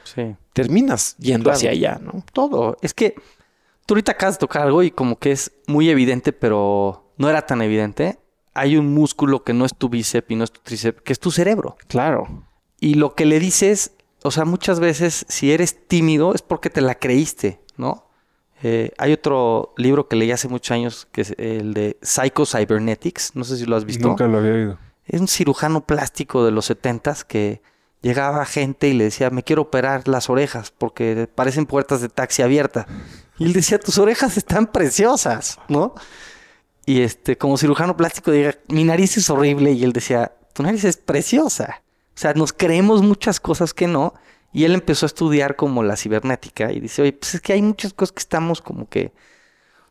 terminas yendo hacia allá, ¿no? Todo. Es que tú ahorita acabas de tocar algo y como que es muy evidente, pero no era tan evidente hay un músculo que no es tu bíceps y no es tu tríceps, que es tu cerebro. Claro. Y lo que le dices, o sea, muchas veces si eres tímido es porque te la creíste, ¿no? Eh, hay otro libro que leí hace muchos años, que es el de Psycho Cybernetics, no sé si lo has visto. Nunca lo había oído. Es un cirujano plástico de los 70 que llegaba gente y le decía, me quiero operar las orejas porque parecen puertas de taxi abierta. Y él decía, tus orejas están preciosas, ¿no? Y este, como cirujano plástico, diga, mi nariz es horrible. Y él decía, tu nariz es preciosa. O sea, nos creemos muchas cosas que no. Y él empezó a estudiar como la cibernética y dice, oye, pues es que hay muchas cosas que estamos como que...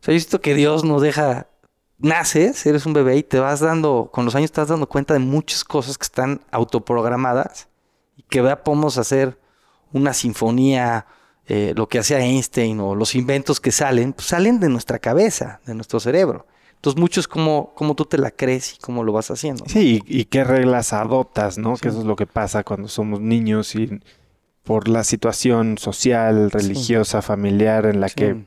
O sea, yo siento que Dios nos deja... Naces, eres un bebé y te vas dando, con los años te vas dando cuenta de muchas cosas que están autoprogramadas y que vea podemos hacer una sinfonía, eh, lo que hacía Einstein o los inventos que salen, pues salen de nuestra cabeza, de nuestro cerebro. Entonces, mucho es como, como tú te la crees y cómo lo vas haciendo. Sí, y, qué reglas adoptas, ¿no? Que eso es lo que pasa cuando somos niños y por la situación social, religiosa, familiar en la que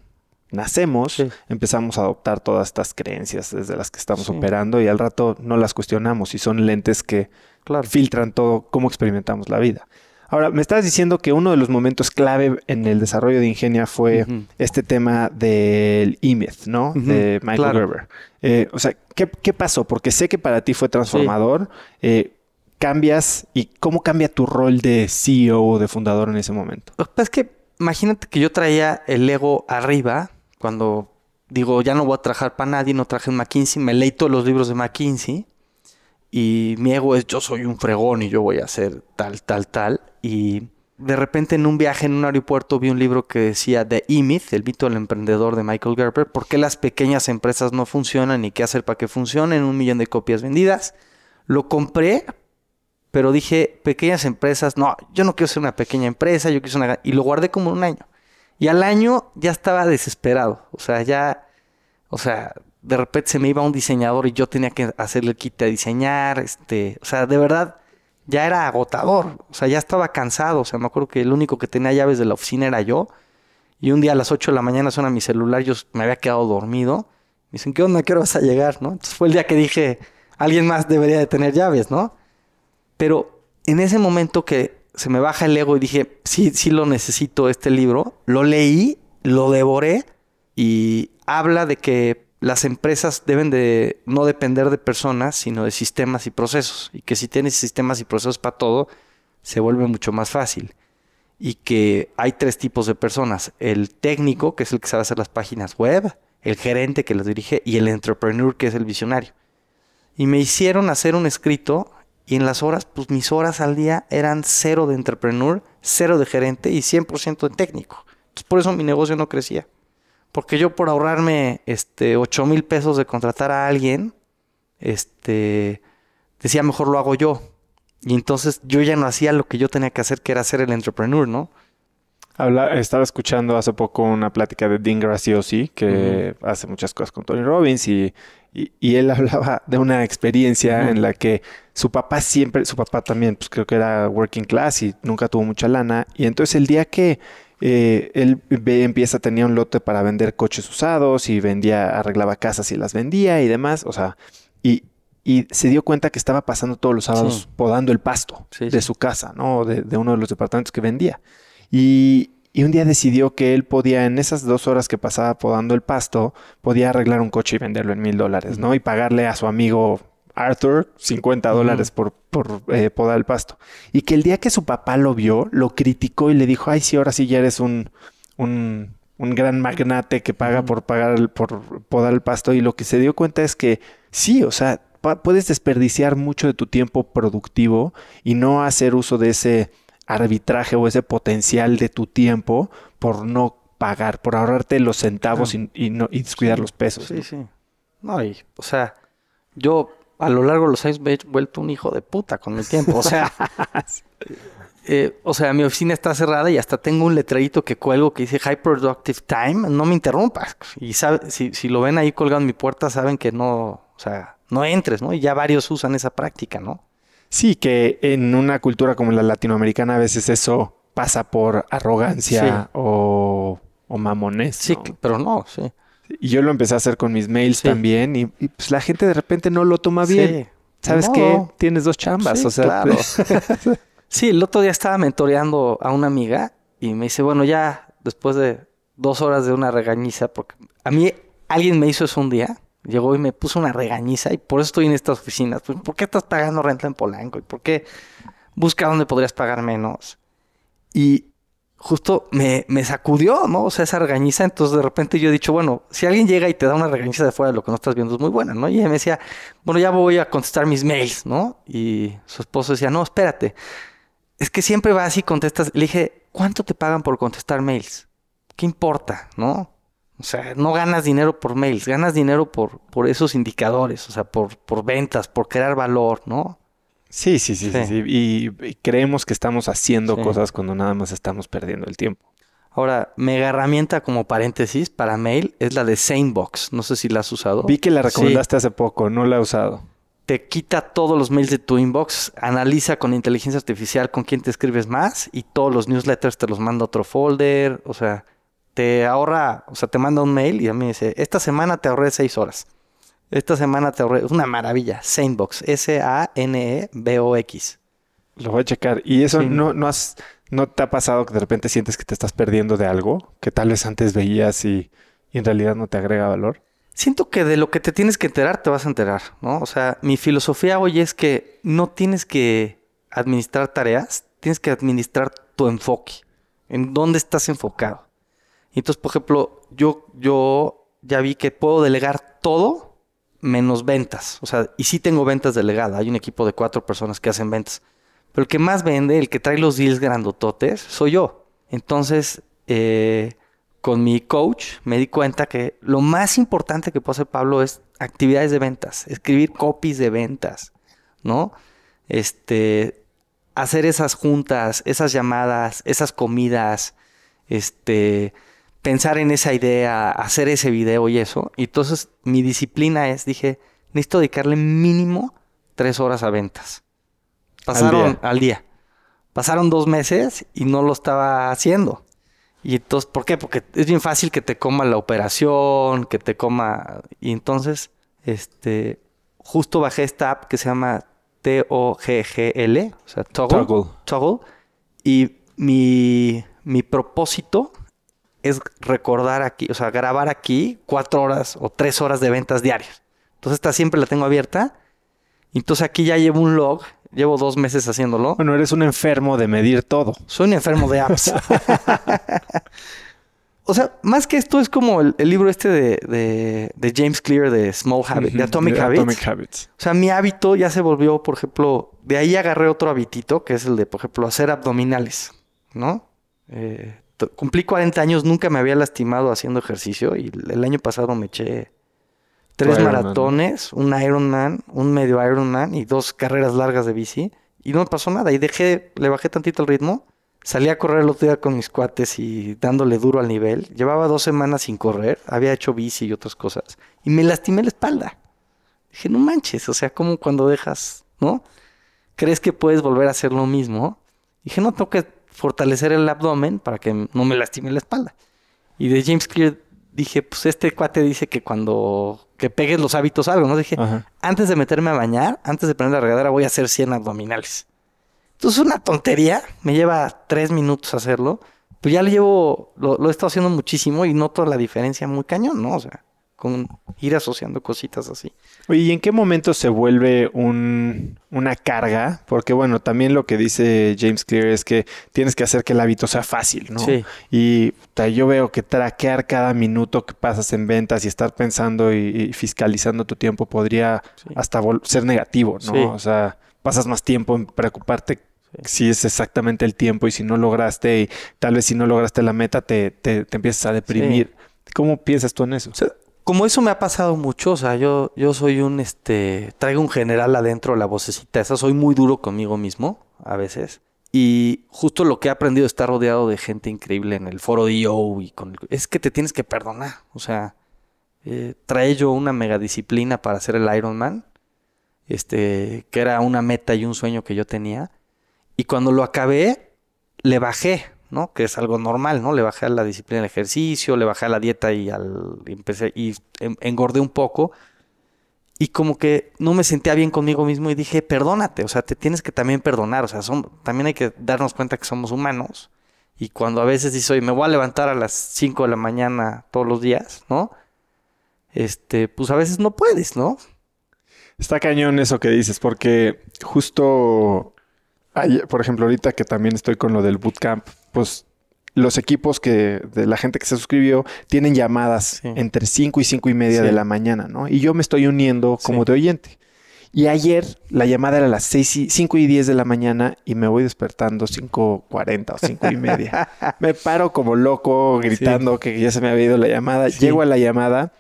nacemos, empezamos a adoptar todas estas creencias desde las que estamos operando y al rato no las cuestionamos y son lentes que filtran todo cómo experimentamos la vida. Ahora, me estabas diciendo que uno de los momentos clave en el desarrollo de Ingenia fue este tema del IMIT, ¿no? De Michael Gerber. Eh, o sea, ¿qué, pasó? Porque sé que para ti fue transformador. Eh, ¿Cambias y cómo cambia tu rol de CEO o de fundador en ese momento? Pues que imagínate que yo traía el ego arriba cuando digo, ya no voy a trabajar para nadie, no traje en McKinsey, me leí todos los libros de McKinsey y mi ego es yo soy un fregón y yo voy a hacer tal, tal, tal. Y de repente en un viaje en un aeropuerto vi un libro que decía The E-Myth, el mito del emprendedor de Michael Gerber, por qué las pequeñas empresas no funcionan y qué hacer para que funcionen, un millón de copias vendidas. Lo compré, pero dije, pequeñas empresas, no, yo no quiero ser una pequeña empresa, yo quiero ser una... Y lo guardé como un año. Y al año ya estaba desesperado, o sea, ya, o sea, de repente se me iba un diseñador y yo tenía que hacerle el kit a diseñar, este, o sea, de verdad ya era agotador, o sea, ya estaba cansado, o sea, me acuerdo que el único que tenía llaves de la oficina era yo, y un día a las 8 de la mañana suena mi celular, yo me había quedado dormido, me dicen, ¿qué onda? ¿Qué hora vas a llegar? ¿no? Entonces fue el día que dije, alguien más debería de tener llaves, ¿no? Pero en ese momento que se me baja el ego y dije, sí, sí lo necesito este libro, lo leí, lo devoré y habla de que las empresas deben de no depender de personas, sino de sistemas y procesos. Y que si tienes sistemas y procesos para todo, se vuelve mucho más fácil. Y que hay tres tipos de personas. El técnico, que es el que sabe hacer las páginas web, el gerente que las dirige, y el entrepreneur, que es el visionario. Y me hicieron hacer un escrito y en las horas, pues mis horas al día eran cero de entrepreneur, cero de gerente y 100% de técnico. Entonces por eso mi negocio no crecía. Porque yo por ahorrarme este, 8 mil pesos de contratar a alguien, este, decía mejor lo hago yo. Y entonces yo ya no hacía lo que yo tenía que hacer, que era ser el entrepreneur, ¿no? Habla, estaba escuchando hace poco una plática de Dean Graciosi, que hace muchas cosas con Tony Robbins, y, él [LAUGHS] hablaba de una experiencia en la que su papá siempre, su papá también, pues creo que era working class y nunca tuvo mucha lana, y entonces el día que eh, él empieza, tenía un lote para vender coches usados y vendía, arreglaba casas y las vendía y demás. O sea, y, se dio cuenta que estaba pasando todos los sábados podando el pasto de su casa, ¿no? De, uno de los departamentos que vendía. Y, y un día decidió que él podía, en esas dos horas que pasaba podando el pasto, podía arreglar un coche y venderlo en mil dólares, ¿no? Y pagarle a su amigo Arthur 50 dólares por, por eh, podar el pasto. Y que el día que su papá lo vio, lo criticó y le dijo, ay, sí, ahora sí ya eres un, gran magnate que paga por, pagar, por podar el pasto. Y lo que se dio cuenta es que sí, o sea, puedes desperdiciar mucho de tu tiempo productivo y no hacer uso de ese arbitraje o ese potencial de tu tiempo por no pagar, por ahorrarte los centavos y, no, descuidar los pesos. Sí, sí. No, y, o sea, yo a lo largo de los seis me he vuelto un hijo de puta con el tiempo. O sea, [LAUGHS] eh, o sea, mi oficina está cerrada y hasta tengo un letrerito que cuelgo que dice High Productive Time, no me interrumpas. Y si, lo ven ahí colgado en mi puerta, saben que no, o sea, no entres, ¿no? Y ya varios usan esa práctica, ¿no? Sí, que en una cultura como la latinoamericana a veces eso pasa por arrogancia o, o mamones. Sí, pero no, sí. Y yo lo empecé a hacer con mis mails también y, pues la gente de repente no lo toma bien. ¿Sabes que qué? Tienes dos chambas, o sea, [LAUGHS] sí, el otro día estaba mentoreando a una amiga y me dice, bueno, ya después de dos horas de una regañiza, porque a mí alguien me hizo eso un día, llegó y me puso una regañiza y por eso estoy en estas oficinas. Pues, ¿Por qué estás pagando renta en Polanco? ¿Y por qué busca dónde podrías pagar menos? Y justo me, me, sacudió, ¿no? O sea, esa regañiza. Entonces, de repente yo he dicho, bueno, si alguien llega y te da una regañiza de fuera de lo que no estás viendo, es muy buena, ¿no? Y ella me decía, bueno, ya voy a contestar mis mails, ¿no? Y su esposo decía, no, espérate. Es que siempre vas y contestas. Le dije, ¿cuánto te pagan por contestar mails? ¿Qué importa, no? O sea, no ganas dinero por mails, ganas dinero por, por esos indicadores, o sea, por, por ventas, por crear valor, ¿no? Sí, sí, sí, sí. Y, creemos que estamos haciendo cosas cuando nada más estamos perdiendo el tiempo. Ahora, mega herramienta como paréntesis para mail es la de Sanebox. No sé si la has usado. Vi que la recomendaste hace poco, no la he usado. Te quita todos los mails de tu inbox, analiza con inteligencia artificial con quién te escribes más y todos los newsletters te los manda a otro folder. O sea, te ahorra, o sea, te manda un mail y a mí me dice, esta semana te ahorré seis horas. Esta semana te ahorré. una maravilla. Sandbox, S-A-N-E-B-O-X. E lo voy a checar. ¿Y eso no, no, has, no te ha pasado que de repente sientes que te estás perdiendo de algo que tal vez antes veías y, en realidad no te agrega valor? Siento que de lo que te tienes que enterar te vas a enterar, ¿no? O sea, mi filosofía hoy es que no tienes que administrar tareas, tienes que administrar tu enfoque, en dónde estás enfocado. Entonces, por ejemplo, yo, yo ya vi que puedo delegar todo menos ventas. O sea, y sí tengo ventas delegadas. Hay un equipo de cuatro personas que hacen ventas. Pero el que más vende, el que trae los deals grandototes, soy yo. Entonces, eh, con mi coach me di cuenta que lo más importante que puede hacer Pablo es actividades de ventas, escribir copies de ventas, ¿no? Este, hacer esas juntas, esas llamadas, esas comidas, este, pensar en esa idea, hacer ese video y eso. Y entonces mi disciplina es, dije, necesito dedicarle mínimo tres horas a ventas. Pasaron al día. Pasaron dos meses y no lo estaba haciendo. Y entonces, ¿por qué? Porque es bien fácil que te coma la operación, que te coma... Y entonces, este, justo bajé esta app que se llama T-O-G-G-L, o sea, Toggle. Toggle. Toggle. Y mi, mi propósito es recordar aquí, o sea, grabar aquí cuatro horas o tres horas de ventas diarias. Entonces esta siempre la tengo abierta. Entonces aquí ya llevo un log, llevo dos meses haciéndolo. Bueno, eres un enfermo de medir todo. Soy un enfermo de apps. [LAUGHS] o sea, más que esto es como el, libro este de, de, James Clear de Small Habits, de, Atomic, Habits. O sea, mi hábito ya se volvió, por ejemplo, de ahí agarré otro habitito, que es el de, por ejemplo, hacer abdominales, ¿no? Eh, cumplí 40 años, nunca me había lastimado haciendo ejercicio y el año pasado me eché tres maratones, un Ironman, un medio Ironman y dos carreras largas de bici y no me pasó nada y dejé, le bajé tantito el ritmo. Salí a correr el otro día con mis cuates y dándole duro al nivel. Llevaba dos semanas sin correr, había hecho bici y otras cosas. Y me lastimé la espalda. Dije, no manches, o sea, como cuando dejas, ¿no? ¿Crees que puedes volver a hacer lo mismo? Dije, no, tengo fortalecer el abdomen para que no me lastime la espalda. Y de James Clear dije, pues este cuate dice que cuando que pegues los hábitos algo, ¿no? Dije, antes de meterme a bañar, antes de poner la regadera, voy a hacer 100 abdominales. Entonces, una tontería, me lleva tres minutos hacerlo, pues ya lo llevo, lo, lo he estado haciendo muchísimo y noto la diferencia muy cañón, ¿no? O sea, con ir asociando cositas así. Oye, ¿y en qué momento se vuelve una carga? Porque bueno, también lo que dice James Clear es que tienes que hacer que el hábito sea fácil, ¿no? Sí. Y yo veo que traquear cada minuto que pasas en ventas y estar pensando y, fiscalizando tu tiempo podría hasta ser negativo, ¿no? O sea, pasas más tiempo en preocuparte si es exactamente el tiempo y si no lograste y tal vez si no lograste la meta te, te, empiezas a deprimir. ¿Cómo piensas tú en eso? como eso me ha pasado mucho, o sea, yo, yo soy un, este, traigo un general adentro la vocecita esa, soy muy duro conmigo mismo a veces. Y justo lo que he aprendido de estar rodeado de gente increíble en el foro de y con es que te tienes que perdonar. O sea, eh, trae yo una mega disciplina para hacer el Man este, que era una meta y un sueño que yo tenía. Y cuando lo acabé, le bajé ¿no? Que es algo normal, ¿no? Le bajé la disciplina del ejercicio, le bajé la dieta y al empecé y engordé un poco y como que no me sentía bien conmigo mismo y dije, "Perdónate, o sea, te tienes que también perdonar, o sea, también hay que darnos cuenta que somos humanos." Y cuando a veces dices, "Oye, me voy a levantar a las 5 de la mañana todos los días", ¿no? Este, pues a veces no puedes, ¿no? Está cañón eso que dices, porque justo, por ejemplo, ahorita que también estoy con lo del bootcamp, pues los equipos que de la gente que se suscribió tienen llamadas entre 5 y 5 y media de la mañana, ¿no? Y yo me estoy uniendo como de oyente. Y ayer la llamada era a las 6 y, 5 y 10 de la mañana y me voy despertando 5.40 o 5 y media. [LAUGHS] me paro como loco gritando que ya se me había ido la llamada. Llego a la llamada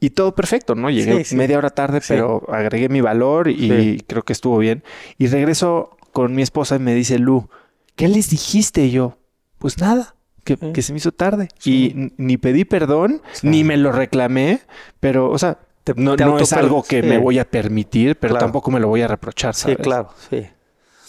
y todo perfecto, ¿no? Llegué media hora tarde, pero agregué mi valor y creo que estuvo bien. Y regreso con mi esposa y me dice, Lu, ¿qué les dijiste yo? pues nada, que, se me hizo tarde. Y ni pedí perdón, ni me lo reclamé, pero, o sea, no, es algo que me voy a permitir, pero tampoco me lo voy a reprochar. ¿sabes? Sí, claro, sí.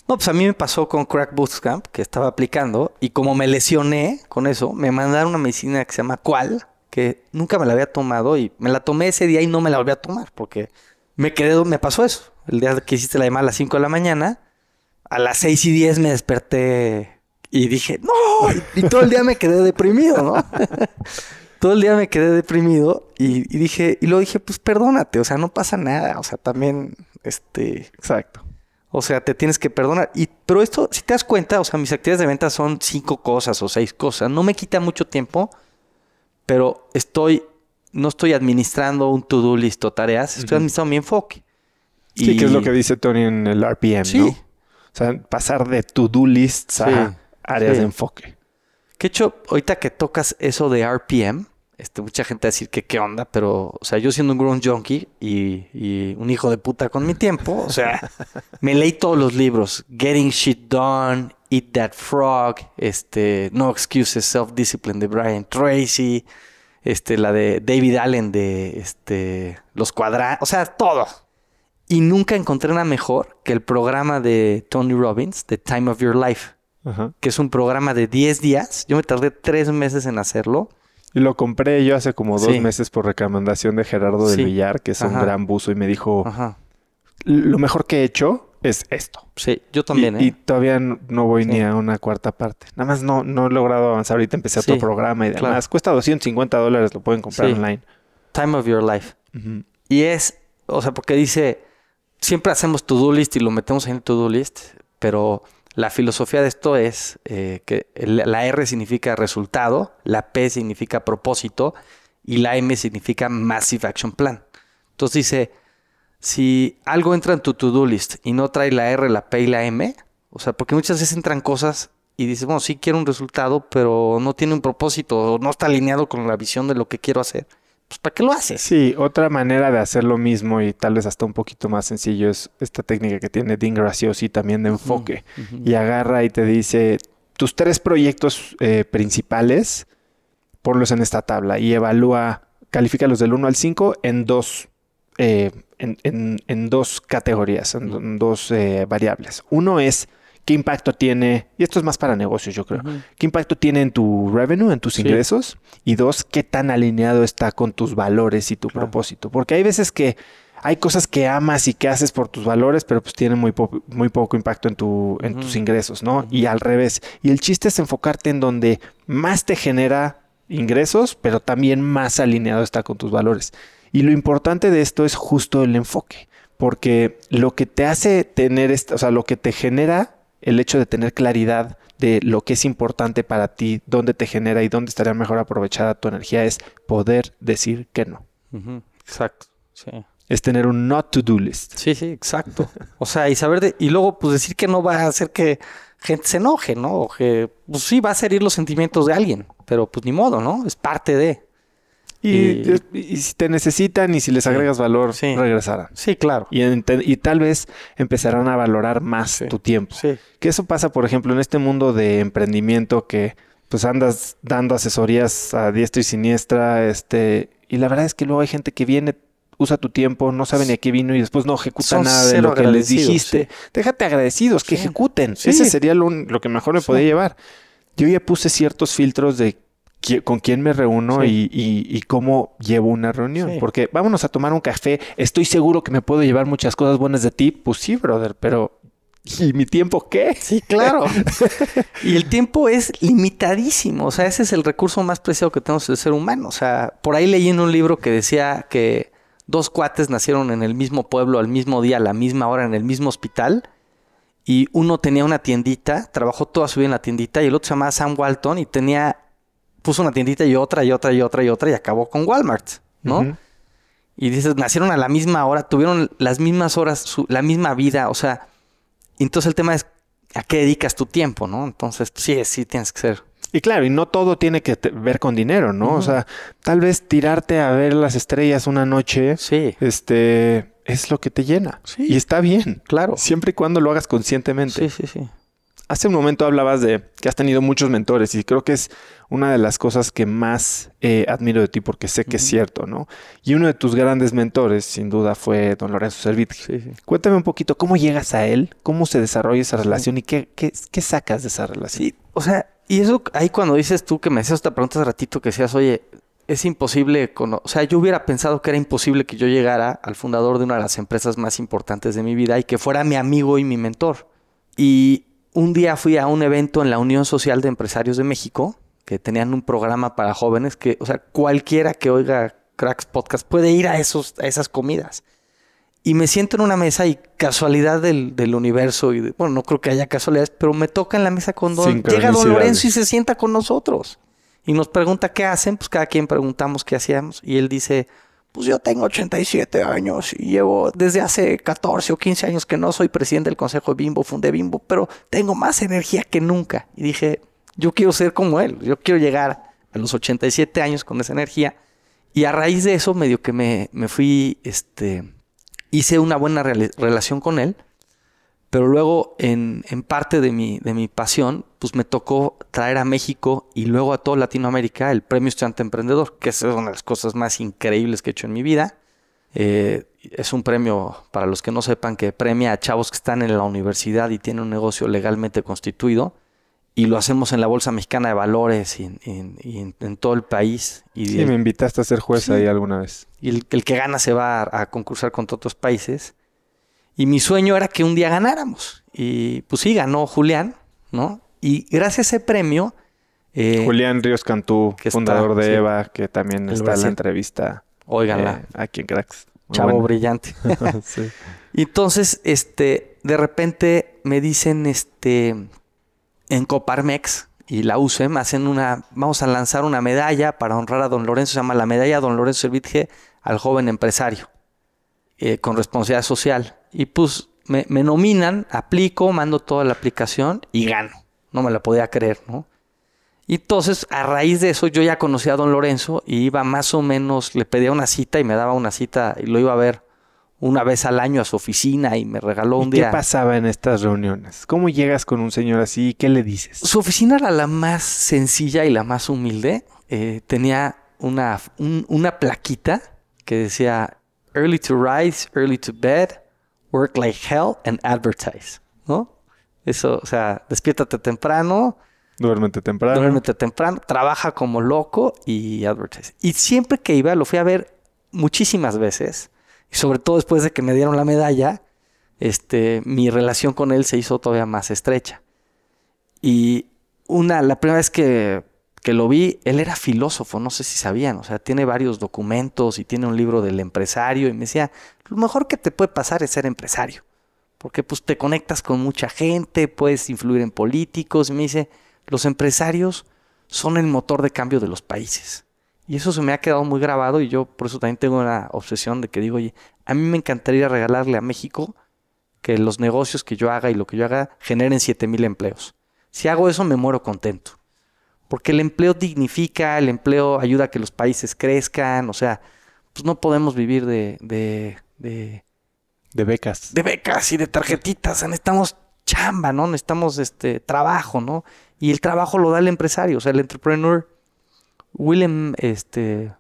No, pues a mí me pasó con Crack Bootcamp, que estaba aplicando, y como me lesioné con eso, me mandaron una medicina que se llama Cual, que nunca me la había tomado, y me la tomé ese día y no me la volví a tomar, porque me quedé, me pasó eso. El día que hiciste la llamada a las 5 de la mañana, a las 6 y 10 me desperté y dije, no, [LAUGHS] y, todo el día me quedé deprimido, ¿no? [LAUGHS] todo el día me quedé deprimido y, dije, y lo dije, pues perdónate, o sea, no pasa nada, o sea, también, este, exacto. O sea, te tienes que perdonar. Y, pero esto, si te das cuenta, o sea, mis actividades de venta son cinco cosas o seis cosas. No me quita mucho tiempo, pero estoy, no estoy administrando un to-do list o tareas, estoy administrando mi enfoque. Sí, y... que es lo que dice Tony en el RPM, sí. ¿no? O sea, pasar de to-do lists a áreas de enfoque. Que hecho, ahorita que tocas eso de RPM, este, mucha gente va a decir que qué onda, pero, o sea, yo siendo un grown junkie y, un hijo de puta con mi tiempo, o sea, me leí todos los libros, Getting Shit Done, Eat That Frog, este, No Excuses, Self Discipline de Brian Tracy, este, la de David Allen de este, Los Cuadrados, o sea, todo. Y nunca encontré nada mejor que el programa de Tony Robbins, The Time of Your Life que es un programa de 10 días. Yo me tardé 3 meses en hacerlo. Y lo compré yo hace como 2 meses por recomendación de Gerardo del Villar, que es un gran buzo, y me dijo, lo mejor que he hecho es esto. Sí, yo también. Y, ¿eh? todavía no voy ni a una cuarta parte. Nada más no, no he logrado avanzar. Ahorita empecé otro programa y demás. Cuesta 250 dólares, lo pueden comprar online. Time of Your Life. Y es, o sea, porque dice, siempre hacemos to-do list y lo metemos en el to-do list, pero la filosofía de esto es eh, que la R significa resultado, la P significa propósito y la M significa Massive Action Plan. Entonces dice, si algo entra en tu to-do list y no trae la R, la P y la M, o sea, porque muchas veces entran cosas y dices, bueno, sí quiero un resultado, pero no tiene un propósito o no está alineado con la visión de lo que quiero hacer pues, ¿para qué lo haces? Sí, otra manera de hacer lo mismo y tal vez hasta un poquito más sencillo es esta técnica que tiene Dean y también de enfoque. Y agarra y te dice, tus tres proyectos eh, principales, ponlos en esta tabla y evalúa, califícalos del 1 al 5 en dos, eh, en, dos categorías, en, dos eh, variables. Uno es ¿Qué impacto tiene? Y esto es más para negocios, yo creo. ¿Qué impacto tiene en tu revenue, en tus ingresos? Y dos, ¿qué tan alineado está con tus valores y tu propósito? Porque hay veces que hay cosas que amas y que haces por tus valores, pero pues tienen muy, poco impacto en, tus ingresos, ¿no? Y al revés. Y el chiste es enfocarte en donde más te genera ingresos, pero también más alineado está con tus valores. Y lo importante de esto es justo el enfoque, porque lo que te hace tener, o sea, lo que te genera el hecho de tener claridad de lo que es importante para ti, dónde te genera y dónde estaría mejor aprovechada tu energía es poder decir que no. Exacto. Es tener un not to do list. Sí, sí, exacto. o sea, y saber y luego pues decir que no va a hacer que gente se enoje, ¿no? O que pues sí va a herir los sentimientos de alguien, pero pues ni modo, ¿no? Es parte de. Y, si te necesitan y si les agregas valor, regresarán. Sí, claro. Y, tal vez empezarán a valorar más tu tiempo. Que eso pasa, por ejemplo, en este mundo de emprendimiento que pues andas dando asesorías a diestra y siniestra, este, y la verdad es que luego hay gente que viene, usa tu tiempo, no sabe ni a qué vino y después no ejecuta nada de lo que les dijiste. Déjate agradecidos, que ejecuten. Ese sería lo, lo que mejor me podía llevar. Yo ya puse ciertos filtros de con quién me reúno y, cómo llevo una reunión. Porque vámonos a tomar un café, estoy seguro que me puedo llevar muchas cosas buenas de ti. Pues sí, brother, pero ¿Y mi tiempo qué? Sí, claro. [LAUGHS] y el tiempo es limitadísimo. O sea, ese es el recurso más preciado que tenemos del ser humano. O sea, por ahí leí en un libro que decía que dos cuates nacieron en el mismo pueblo, al mismo día, a la misma hora, en el mismo hospital. Y uno tenía una tiendita, trabajó toda su vida en la tiendita, y el otro se llamaba Sam Walton y tenía puso una tiendita y otra y otra y otra y otra y acabó con Walmart, ¿no? Y dices, nacieron a la misma hora, tuvieron las mismas horas, la misma vida, o sea, entonces el tema es a qué dedicas tu tiempo, ¿no? Entonces, sí, sí tienes que ser. Y claro, y no todo tiene que ver con dinero, ¿no? O sea, tal vez tirarte a ver las estrellas una noche, este, es lo que te llena. Y está bien. Claro. Siempre y cuando lo hagas conscientemente. Sí, sí, sí. Hace un momento hablabas de que has tenido muchos mentores y creo que es una de las cosas que más eh, admiro de ti porque sé que es cierto, ¿no? Y uno de tus grandes mentores, sin duda, fue don Lorenzo Servit. Cuéntame un poquito, ¿cómo llegas a él? ¿Cómo se desarrolla esa relación y qué, sacas de esa relación? o sea, y eso ahí cuando dices tú que me hacías esta pregunta hace ratito que decías, oye, es imposible, con... o sea, yo hubiera pensado que era imposible que yo llegara al fundador de una de las empresas más importantes de mi vida y que fuera mi amigo y mi mentor. Y un día fui a un evento en la Unión Social de Empresarios de México, que tenían un programa para jóvenes, que, o sea, cualquiera que oiga Cracks Podcast puede ir a, esos, a esas comidas. Y me siento en una mesa y casualidad del, del universo, y bueno, no creo que haya casualidades, pero me toca en la mesa con Don... Llega Don Lorenzo y se sienta con nosotros. Y nos pregunta qué hacen, pues cada quien preguntamos qué hacíamos. Y él dice, pues yo tengo 87 años y llevo desde hace 14 o 15 años que no soy presidente del Consejo de Bimbo, fundé Bimbo, pero tengo más energía que nunca. Y dije, yo quiero ser como él, yo quiero llegar a los 87 años con esa energía. Y a raíz de eso, medio que me, fui, este, hice una buena relación con él pero luego, en, parte de mi, pasión, pues me tocó traer a México y luego a toda Latinoamérica el Premio Estudiante Emprendedor, que es una de las cosas más increíbles que he hecho en mi vida. Eh, es un premio, para los que no sepan, que premia a chavos que están en la universidad y tienen un negocio legalmente constituido. Y lo hacemos en la Bolsa Mexicana de Valores y, en, todo el país. sí, me invitaste a ser juez ahí alguna vez. Y el, que gana se va a, a concursar contra otros países. Y mi sueño era que un día ganáramos. Y pues sí, ganó Julián, ¿no? Y gracias a ese premio... Eh, Julián Ríos Cantú, que fundador de EVA, que también está en la entrevista. Óiganla. a eh, aquí en Cracks. Chavo brillante. [LAUGHS] sí. entonces, este, de repente me dicen, este, en Coparmex y la UCEM hacen una, vamos a lanzar una medalla para honrar a don Lorenzo, se llama la medalla don Lorenzo Servitje al joven empresario. Eh, con responsabilidad social. Y pues me, nominan, aplico, mando toda la aplicación y gano. No me la podía creer, ¿no? Y entonces, a raíz de eso, yo ya conocía a don Lorenzo y iba más o menos, le pedía una cita y me daba una cita y lo iba a ver una vez al año a su oficina y me regaló un día. ¿Qué pasaba en estas reuniones? ¿Cómo llegas con un señor así y qué le dices? Su oficina era la más sencilla y la más humilde. Eh, tenía una, una plaquita que decía early to rise, early to bed, work like hell and advertise, ¿no? Eso, o sea, despiértate temprano. Duérmete temprano. Duérmete temprano, trabaja como loco y advertise. Y siempre que iba, lo fui a ver muchísimas veces, y sobre todo después de que me dieron la medalla, este, mi relación con él se hizo todavía más estrecha. Y una, la primera vez que que lo vi, él era filósofo, no sé si sabían, o sea, tiene varios documentos y tiene un libro del empresario y me decía, lo mejor que te puede pasar es ser empresario, porque pues te conectas con mucha gente, puedes influir en políticos y me dice, los empresarios son el motor de cambio de los países. Y eso se me ha quedado muy grabado y yo por eso también tengo una obsesión de que digo, oye, a mí me encantaría regalarle a México que los negocios que yo haga y lo que yo haga generen 7000 mil empleos. Si hago eso me muero contento porque el empleo dignifica, el empleo ayuda a que los países crezcan, o sea, pues no podemos vivir de... de, becas. De becas y de tarjetitas, necesitamos chamba, ¿no? Necesitamos este trabajo, ¿no? Y el trabajo lo da el empresario, o sea, el entrepreneur William este,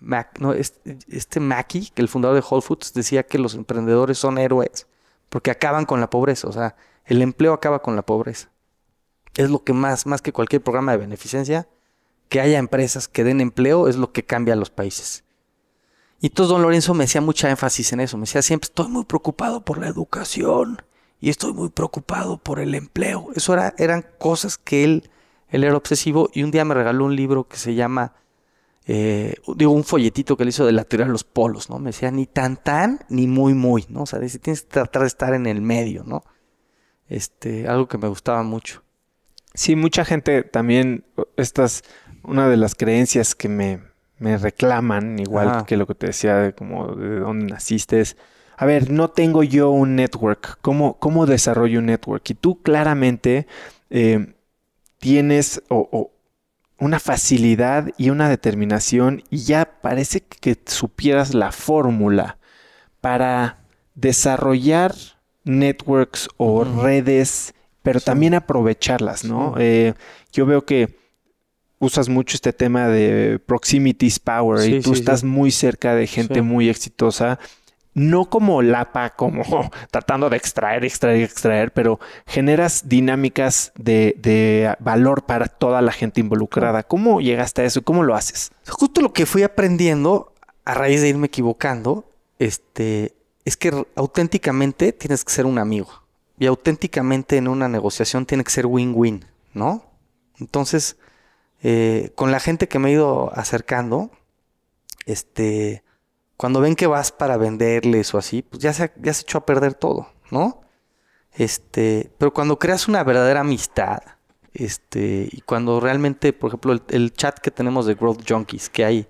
no, este, Mackey, que el fundador de Whole Foods, decía que los emprendedores son héroes porque acaban con la pobreza, o sea, el empleo acaba con la pobreza. Es lo que más, más que cualquier programa de beneficencia, que haya empresas que den empleo es lo que cambia a los países. Y entonces don Lorenzo me hacía mucha énfasis en eso. Me decía siempre, estoy muy preocupado por la educación y estoy muy preocupado por el empleo. Eso era, eran cosas que él, él era obsesivo y un día me regaló un libro que se llama, eh, digo, un folletito que le hizo de la teoría de los polos, ¿no? Me decía, ni tan tan, ni muy muy, ¿no? O sea, dice, tienes que tratar de estar en el medio, ¿no? Este, algo que me gustaba mucho. Sí, mucha gente también, esta es una de las creencias que me, reclaman, igual que lo que te decía de como de dónde naciste, es, a ver, no tengo yo un network, ¿cómo, cómo desarrollo un network? Y tú claramente em, tienes una facilidad y una determinación y ya parece que supieras la fórmula para desarrollar networks o redes pero también aprovecharlas, ¿no? Eh, yo veo que usas mucho este tema de proximities power y tú estás muy cerca de gente muy exitosa. No como lapa, como [LAUGHS] tratando de extraer, extraer, extraer, pero generas dinámicas de, valor para toda la gente involucrada. ¿Cómo llegaste a eso? ¿Cómo lo haces? Justo lo que fui aprendiendo a raíz de irme equivocando, este, es que auténticamente tienes que ser un amigo. Y auténticamente en una negociación tiene que ser win-win, ¿no? Entonces, eh, con la gente que me he ido acercando, este, cuando ven que vas para venderles o así, pues ya se, ya echó a perder todo, ¿no? Este, pero cuando creas una verdadera amistad, este, y cuando realmente, por ejemplo, el, chat que tenemos de Growth Junkies, que hay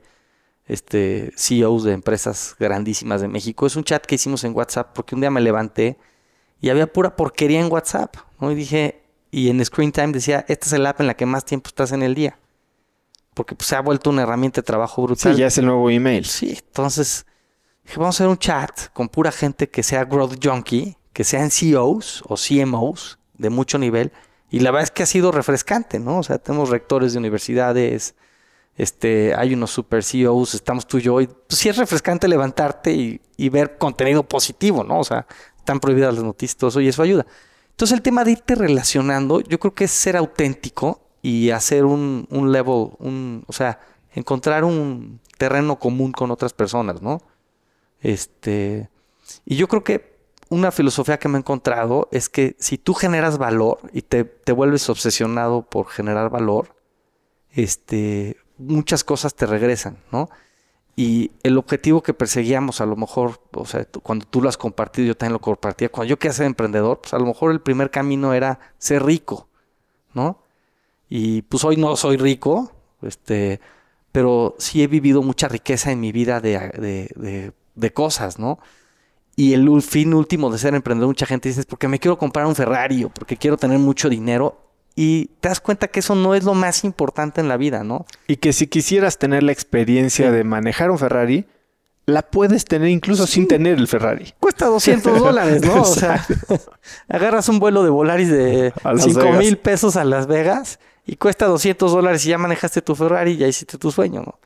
este, CEOs de empresas grandísimas de México, es un chat que hicimos en WhatsApp porque un día me levanté y había pura porquería en WhatsApp, ¿no? Y dije, y en Screen Time decía, esta es el app en la que más tiempo estás en el día. Porque pues, se ha vuelto una herramienta de trabajo brutal. Sí, ya es el nuevo email. Sí, entonces dije, vamos a hacer un chat con pura gente que sea growth junkie, que sean CEOs o CMOs de mucho nivel. Y la verdad es que ha sido refrescante, ¿no? O sea, tenemos rectores de universidades, este, hay unos super CEOs, estamos tú y yo, y pues, sí es refrescante levantarte y, y, ver contenido positivo, ¿no? O sea, están prohibidas las noticias, todo eso, y eso ayuda. Entonces el tema de irte relacionando, yo creo que es ser auténtico y hacer un, un level, o sea, encontrar un terreno común con otras personas, ¿no? Este, y yo creo que una filosofía que me he encontrado es que si tú generas valor y te, vuelves obsesionado por generar valor, este, muchas cosas te regresan, ¿no? y el objetivo que perseguíamos, a lo mejor, o sea, cuando tú lo has compartido, yo también lo compartía, cuando yo quería ser emprendedor, pues a lo mejor el primer camino era ser rico, ¿no? Y pues hoy no soy rico, este, pero sí he vivido mucha riqueza en mi vida de, cosas, ¿no? Y el fin último de ser emprendedor, mucha gente dice, es porque me quiero comprar un Ferrari porque quiero tener mucho dinero y te das cuenta que eso no es lo más importante en la vida, ¿no? Y que si quisieras tener la experiencia de manejar un Ferrari, la puedes tener incluso sin tener el Ferrari. Cuesta 200 [LAUGHS] dólares, ¿no? O sea, [LAUGHS] agarras un vuelo de Volaris de 5 mil pesos a Las Vegas y cuesta 200 dólares y ya manejaste tu Ferrari y ya hiciste tu sueño, ¿no?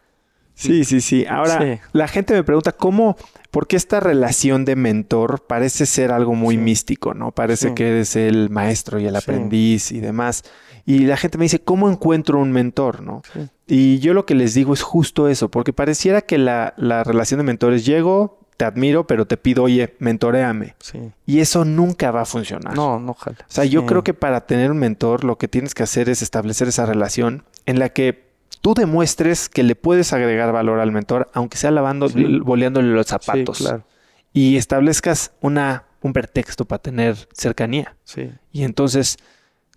Sí, sí, sí. Ahora, la gente me pregunta cómo porque esta relación de mentor parece ser algo muy místico, ¿no? Parece que eres el maestro y el aprendiz y demás. Y la gente me dice, ¿cómo encuentro un mentor, no? Y yo lo que les digo es justo eso, porque pareciera que la, relación de mentores llego, te admiro, pero te pido, oye, mentoreame. Y eso nunca va a funcionar. No, no, ojalá. O sea, yo creo que para tener un mentor lo que tienes que hacer es establecer esa relación en la que tú demuestres que le puedes agregar valor al mentor, aunque sea lavando, boleándole los zapatos. claro. Y establezcas una, un pretexto para tener cercanía. Sí. Y entonces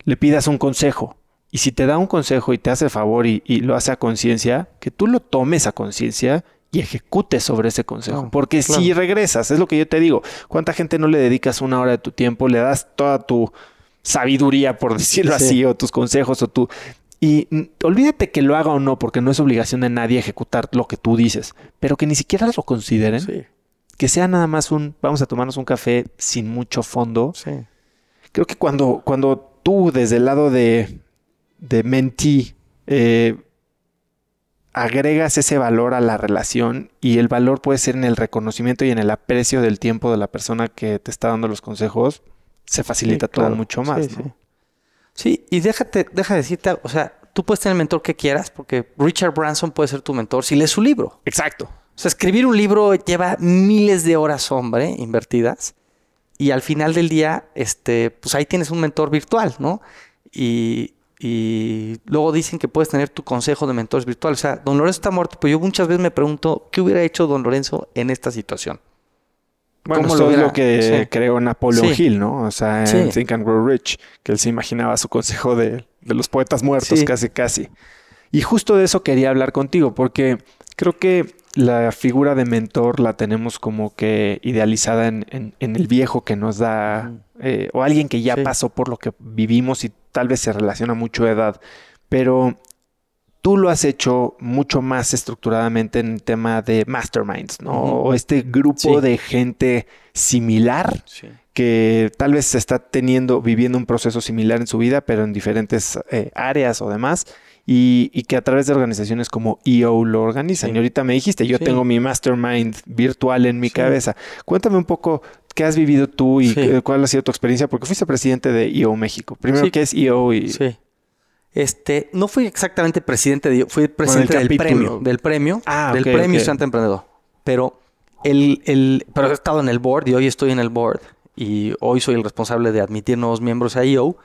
le pidas un consejo. Y si te da un consejo y te hace favor y, lo hace a conciencia, que tú lo tomes a conciencia y ejecutes sobre ese consejo. Porque si regresas, es lo que yo te digo, ¿cuánta gente no le dedicas una hora de tu tiempo, le das toda tu sabiduría, por decirlo así, o tus consejos, o tu... Y olvídate que lo haga o no, porque no es obligación de nadie ejecutar lo que tú dices, pero que ni siquiera lo consideren. Que sea nada más un, vamos a tomarnos un café sin mucho fondo. Creo que cuando, cuando tú desde el lado de, de eh, agregas ese valor a la relación y el valor puede ser en el reconocimiento y en el aprecio del tiempo de la persona que te está dando los consejos, se facilita todo mucho más. Sí, y déjate, deja de decirte, o sea, tú puedes tener el mentor que quieras, porque Richard Branson puede ser tu mentor si lees su libro. Exacto. O sea, escribir un libro lleva miles de horas, hombre, invertidas. Y al final del día, este, pues ahí tienes un mentor virtual, ¿no? Y, y luego dicen que puedes tener tu consejo de mentores virtuales. O sea, don Lorenzo está muerto, pero yo muchas veces me pregunto, ¿qué hubiera hecho don Lorenzo en esta situación? Bueno, lo es lo que creó Napoleon Hill, ¿no? O sea, en Think and Grow Rich, que él se imaginaba su consejo de, los poetas muertos, casi, casi. Y justo de eso quería hablar contigo, porque creo que la figura de mentor la tenemos como que idealizada en, el viejo que nos da, mm. eh, o alguien que ya pasó por lo que vivimos y tal vez se relaciona mucho a edad. Pero Tú lo has hecho mucho más estructuradamente en el tema de masterminds, ¿no? O Este grupo de gente similar que tal vez está teniendo, viviendo un proceso similar en su vida, pero en diferentes eh, áreas o demás. Y, que a través de organizaciones como EO lo organizan. Y ahorita me dijiste, yo tengo mi mastermind virtual en mi cabeza. Cuéntame un poco qué has vivido tú y cuál ha sido tu experiencia, porque fuiste presidente de EO México. Primero, ¿qué es EO? Y... Sí. Este, no fui exactamente presidente fui presidente del premio, del premio, ah, del premio Emprendedor. Pero el, he estado en el board y hoy estoy en el board y hoy soy el responsable de admitir nuevos miembros a EO.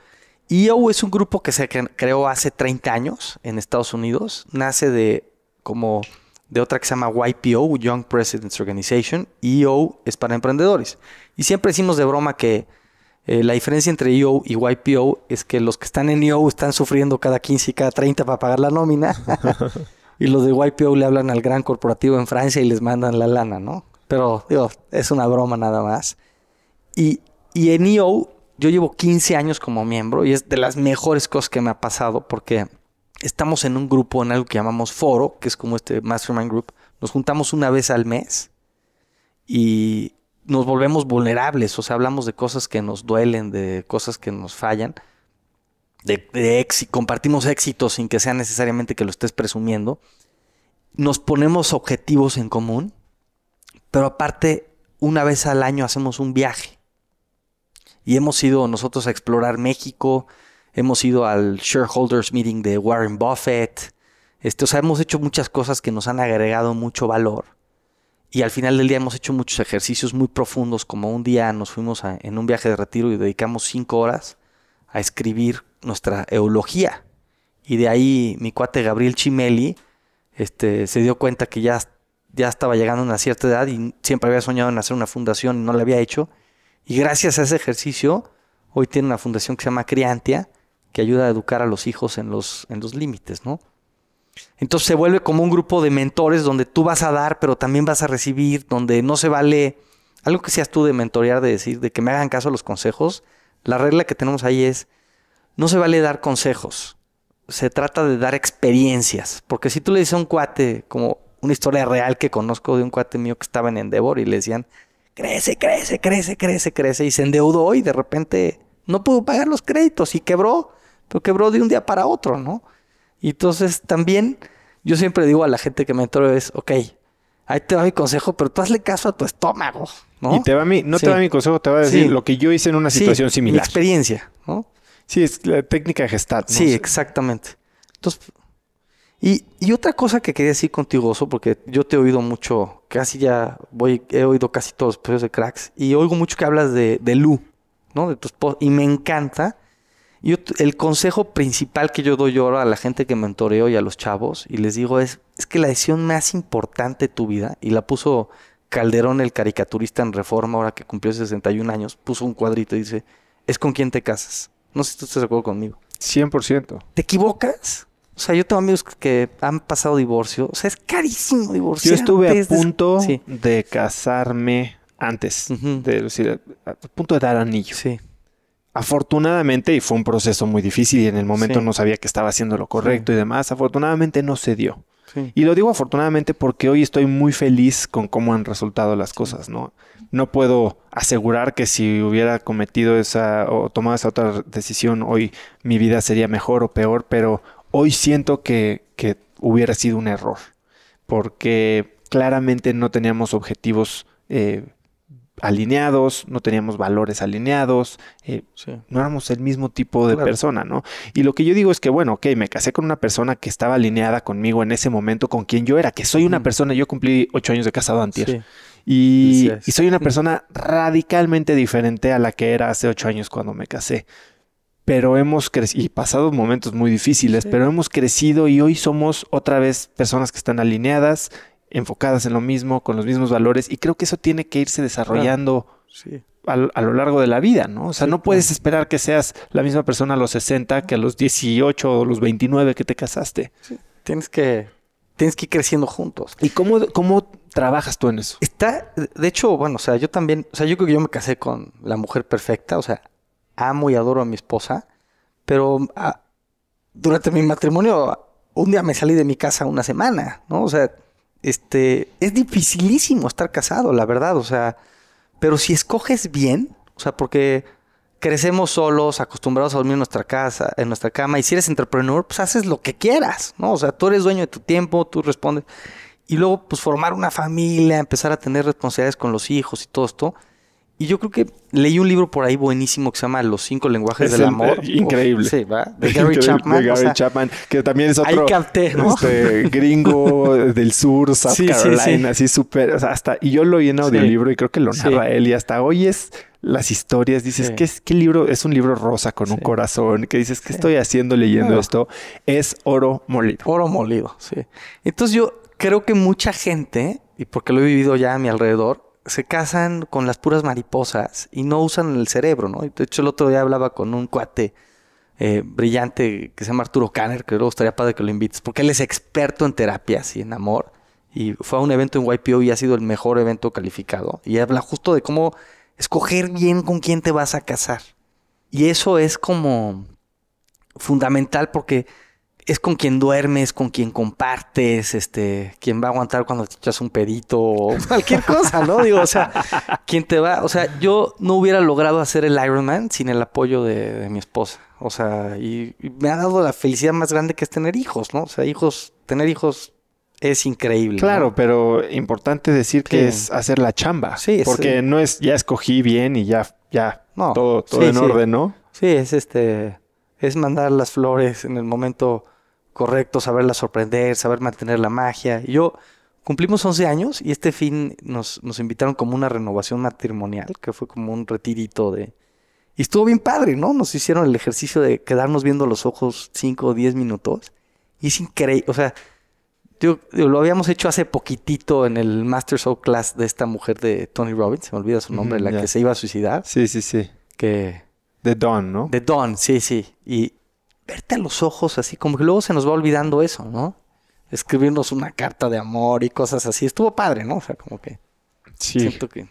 EO es un grupo que se creó hace 30 años en Estados Unidos, nace de como de otra que se llama YPO, Young Presidents Organization, EO es para emprendedores. Y siempre decimos de broma que eh, la diferencia entre EO y YPO es que los que están en EO están sufriendo cada 15 y cada 30 para pagar la nómina. [LAUGHS] y los de YPO le hablan al gran corporativo en Francia y les mandan la lana, ¿no? Pero digo, es una broma nada más. Y, y en EO yo llevo 15 años como miembro y es de las mejores cosas que me ha pasado porque estamos en un grupo, en algo que llamamos foro, que es como este Mastermind Group. Nos juntamos una vez al mes y nos volvemos vulnerables, o sea, hablamos de cosas que nos duelen, de cosas que nos fallan, de, compartimos éxitos sin que sea necesariamente que lo estés presumiendo, nos ponemos objetivos en común, pero aparte, una vez al año hacemos un viaje. Y hemos ido nosotros a explorar México, hemos ido al shareholders meeting de Warren Buffett, este, o sea, hemos hecho muchas cosas que nos han agregado mucho valor y al final del día hemos hecho muchos ejercicios muy profundos, como un día nos fuimos en un viaje de retiro y dedicamos cinco horas a escribir nuestra eulogía. Y de ahí mi cuate Gabriel Chimeli este, se dio cuenta que ya, ya estaba llegando a una cierta edad y siempre había soñado en hacer una fundación y no la había hecho. Y gracias a ese ejercicio, hoy tiene una fundación que se llama Criantia, que ayuda a educar a los hijos en los, en los límites, ¿no? Entonces se vuelve como un grupo de mentores donde tú vas a dar, pero también vas a recibir, donde no se vale algo que seas tú de mentorear, de decir, de que me hagan caso los consejos. La regla que tenemos ahí es, no se vale dar consejos, se trata de dar experiencias, porque si tú le dices a un cuate, como una historia real que conozco de un cuate mío que estaba en Endeavor y le decían, crece, crece, crece, crece, crece, y se endeudó y de repente no pudo pagar los créditos y quebró, pero quebró de un día para otro, ¿no? Y entonces también yo siempre digo a la gente que me entró es, ok, ahí te va mi consejo, pero tú hazle caso a tu estómago, ¿no? Y te va mi, no te va mi consejo, te va a decir lo que yo hice en una situación similar. Mi experiencia, ¿no? Sí, es la técnica de gestalt. ¿no? Sí, exactamente. Entonces, y, y, otra cosa que quería decir contigo, Oso, porque yo te he oído mucho, casi ya voy, he oído casi todos los episodios de Cracks, y oigo mucho que hablas de, de Lu, ¿no? De y me encanta el consejo principal que yo doy ahora a la gente que mentoreo y a los chavos, y les digo es, es que la decisión más importante de tu vida, y la puso Calderón, el caricaturista en Reforma, ahora que cumplió 61 años, puso un cuadrito y dice, es con quién te casas. No sé si tú estás de acuerdo conmigo. 100%. ¿Te equivocas? O sea, yo tengo amigos que han pasado divorcio. O sea, es carísimo divorciar Yo estuve a punto de, casarme antes. de, a punto de dar anillo. Sí. Afortunadamente, y fue un proceso muy difícil y en el momento no sabía que estaba haciendo lo correcto y demás, afortunadamente no se dio. Y lo digo afortunadamente porque hoy estoy muy feliz con cómo han resultado las cosas, ¿no? No puedo asegurar que si hubiera cometido esa o tomado esa otra decisión hoy mi vida sería mejor o peor, pero hoy siento que, hubiera sido un error porque claramente no teníamos objetivos eh, alineados, no teníamos valores alineados, eh, no éramos el mismo tipo de persona, ¿no? Y lo que yo digo es que, bueno, ok, me casé con una persona que estaba alineada conmigo en ese momento con quien yo era, que soy una persona, yo cumplí ocho años de casado antes. Y, soy una persona radicalmente diferente a la que era hace ocho años cuando me casé. Pero hemos crecido, y pasado momentos muy difíciles, pero hemos crecido y hoy somos otra vez personas que están alineadas, enfocadas en lo mismo, con los mismos valores, y creo que eso tiene que irse desarrollando a, lo largo de la vida, ¿no? O sea, no puedes esperar que seas la misma persona a los 60 que a los 18 o los 29 que te casaste. Tienes que tienes que ir creciendo juntos. ¿Y cómo, cómo trabajas tú en eso? Está, de hecho, bueno, o sea, yo también, o sea, yo creo que yo me casé con la mujer perfecta, o sea, amo y adoro a mi esposa, pero ah, durante mi matrimonio un día me salí de mi casa una semana, ¿no? O sea, este, es dificilísimo estar casado, la verdad, o sea, pero si escoges bien, o sea, porque crecemos solos, acostumbrados a dormir en nuestra casa, en nuestra cama, y si eres entrepreneur, pues haces lo que quieras, ¿no? O sea, tú eres dueño de tu tiempo, tú respondes. Y luego, pues formar una familia, empezar a tener responsabilidades con los hijos y todo esto, y yo creo que leí un libro por ahí buenísimo que se llama Los cinco lenguajes del amor. Eh, increíble. sí, ¿va? De [LAUGHS] Gary Chapman. De Gary Chapman, que también es otro ¿no? Este, gringo [LAUGHS] del sur, South Carolina, así súper. hasta, y yo lo oí en libro y creo que lo narra él. Y hasta hoy es las historias. Dices, ¿qué, ¿qué libro? Es un libro rosa con un corazón. Que dices, ¿qué estoy haciendo leyendo ah. esto? Es oro molido. Oro molido, sí. Entonces yo creo que mucha gente, y porque lo he vivido ya a mi alrededor, se casan con las puras mariposas y no usan el cerebro, ¿no? De hecho, el otro día hablaba con un cuate eh, brillante que se llama Arturo Kanner, que luego estaría padre que lo invites, porque él es experto en terapias y en amor. Y fue a un evento en YPO y ha sido el mejor evento calificado. Y habla justo de cómo escoger bien con quién te vas a casar. Y eso es como fundamental porque es con quien duermes, con quien compartes, este, quien va a aguantar cuando te echas un pedito o [LAUGHS] cualquier cosa, ¿no? Digo, o sea, quien te va, o sea, yo no hubiera logrado hacer el Ironman sin el apoyo de, mi esposa, o sea, y, me ha dado la felicidad más grande que es tener hijos, ¿no? O sea, hijos, tener hijos es increíble. Claro, pero importante decir que es hacer la chamba, sí, porque no es ya escogí bien y ya, ya, no, todo, todo en orden, ¿no? Sí, es este es mandar las flores en el momento correcto, saberlas sorprender, saber mantener la magia. Y yo cumplimos 11 años y este fin nos, nos invitaron como una renovación matrimonial, que fue como un retirito de... Y estuvo bien padre, ¿no? Nos hicieron el ejercicio de quedarnos viendo los ojos 5 o 10 minutos. Y es increíble, o sea, yo, lo habíamos hecho hace poquitito en el master of Class de esta mujer de Tony Robbins, se me olvida su nombre, la que se iba a suicidar. Sí, sí, sí. Que de Don, ¿no? De Don, sí, sí. Y verte a los ojos así, como que luego se nos va olvidando eso, ¿no? Escribirnos una carta de amor y cosas así. Estuvo padre, ¿no? O sea, como que... Sí. Siento que...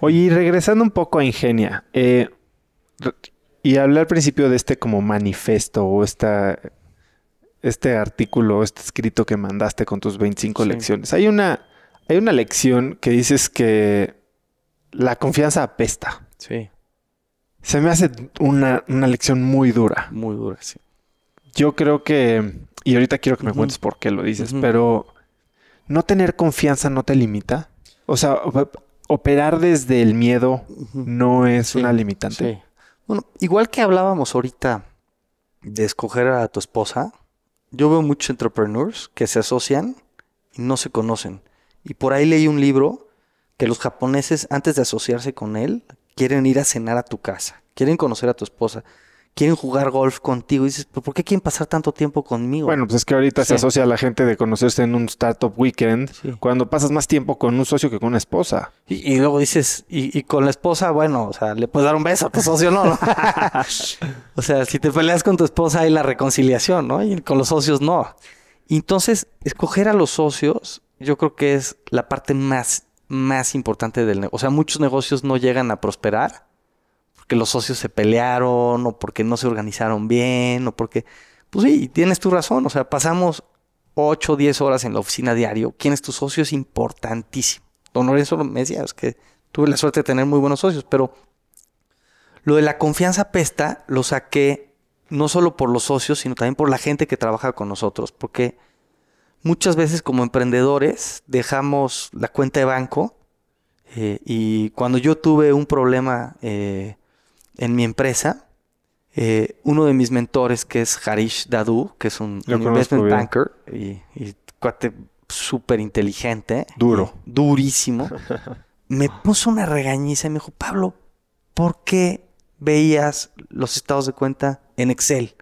Oye, y regresando un poco a Ingenia, eh, y hablé al principio de este como manifesto o esta, este artículo, este escrito que mandaste con tus 25 lecciones. Hay una, hay una lección que dices que la confianza apesta. Sí. Se me hace una, lección muy dura. Muy dura, sí. Yo creo que, y ahorita quiero que me cuentes por qué lo dices, pero no tener confianza no te limita. O sea, operar desde el miedo no es una limitante. Bueno, igual que hablábamos ahorita de escoger a tu esposa, yo veo muchos entrepreneurs que se asocian y no se conocen. Y por ahí leí un libro que los japoneses, antes de asociarse con él, quieren ir a cenar a tu casa, quieren conocer a tu esposa, quieren jugar golf contigo. Y dices, ¿por qué quieren pasar tanto tiempo conmigo? Bueno, pues es que ahorita se asocia a la gente de conocerse en un startup weekend, cuando pasas más tiempo con un socio que con una esposa. Y, luego dices, y, con la esposa, bueno, o sea, le puedes dar un beso a tu socio, no. [LAUGHS] [LAUGHS] o sea, si te peleas con tu esposa hay la reconciliación, ¿no? Y con los socios no. Entonces, escoger a los socios, yo creo que es la parte más más importante del negocio. O sea, muchos negocios no llegan a prosperar porque los socios se pelearon o porque no se organizaron bien o porque... Pues sí, tienes tu razón. O sea, pasamos 8 o 10 horas en la oficina diario. ¿Quién es tu socio? Es importantísimo. Don Lorenzo me decía, que tuve la suerte de tener muy buenos socios, pero lo de la confianza pesta lo saqué no solo por los socios, sino también por la gente que trabaja con nosotros, porque muchas veces como emprendedores dejamos la cuenta de banco eh, y cuando yo tuve un problema eh, en mi empresa, eh, uno de mis mentores que es Harish Dadu, que es un, investment banker y, cuate súper inteligente. Duro. Durísimo. [LAUGHS] me puso una regañiza y me dijo, Pablo, ¿por qué veías los estados de cuenta en Excel?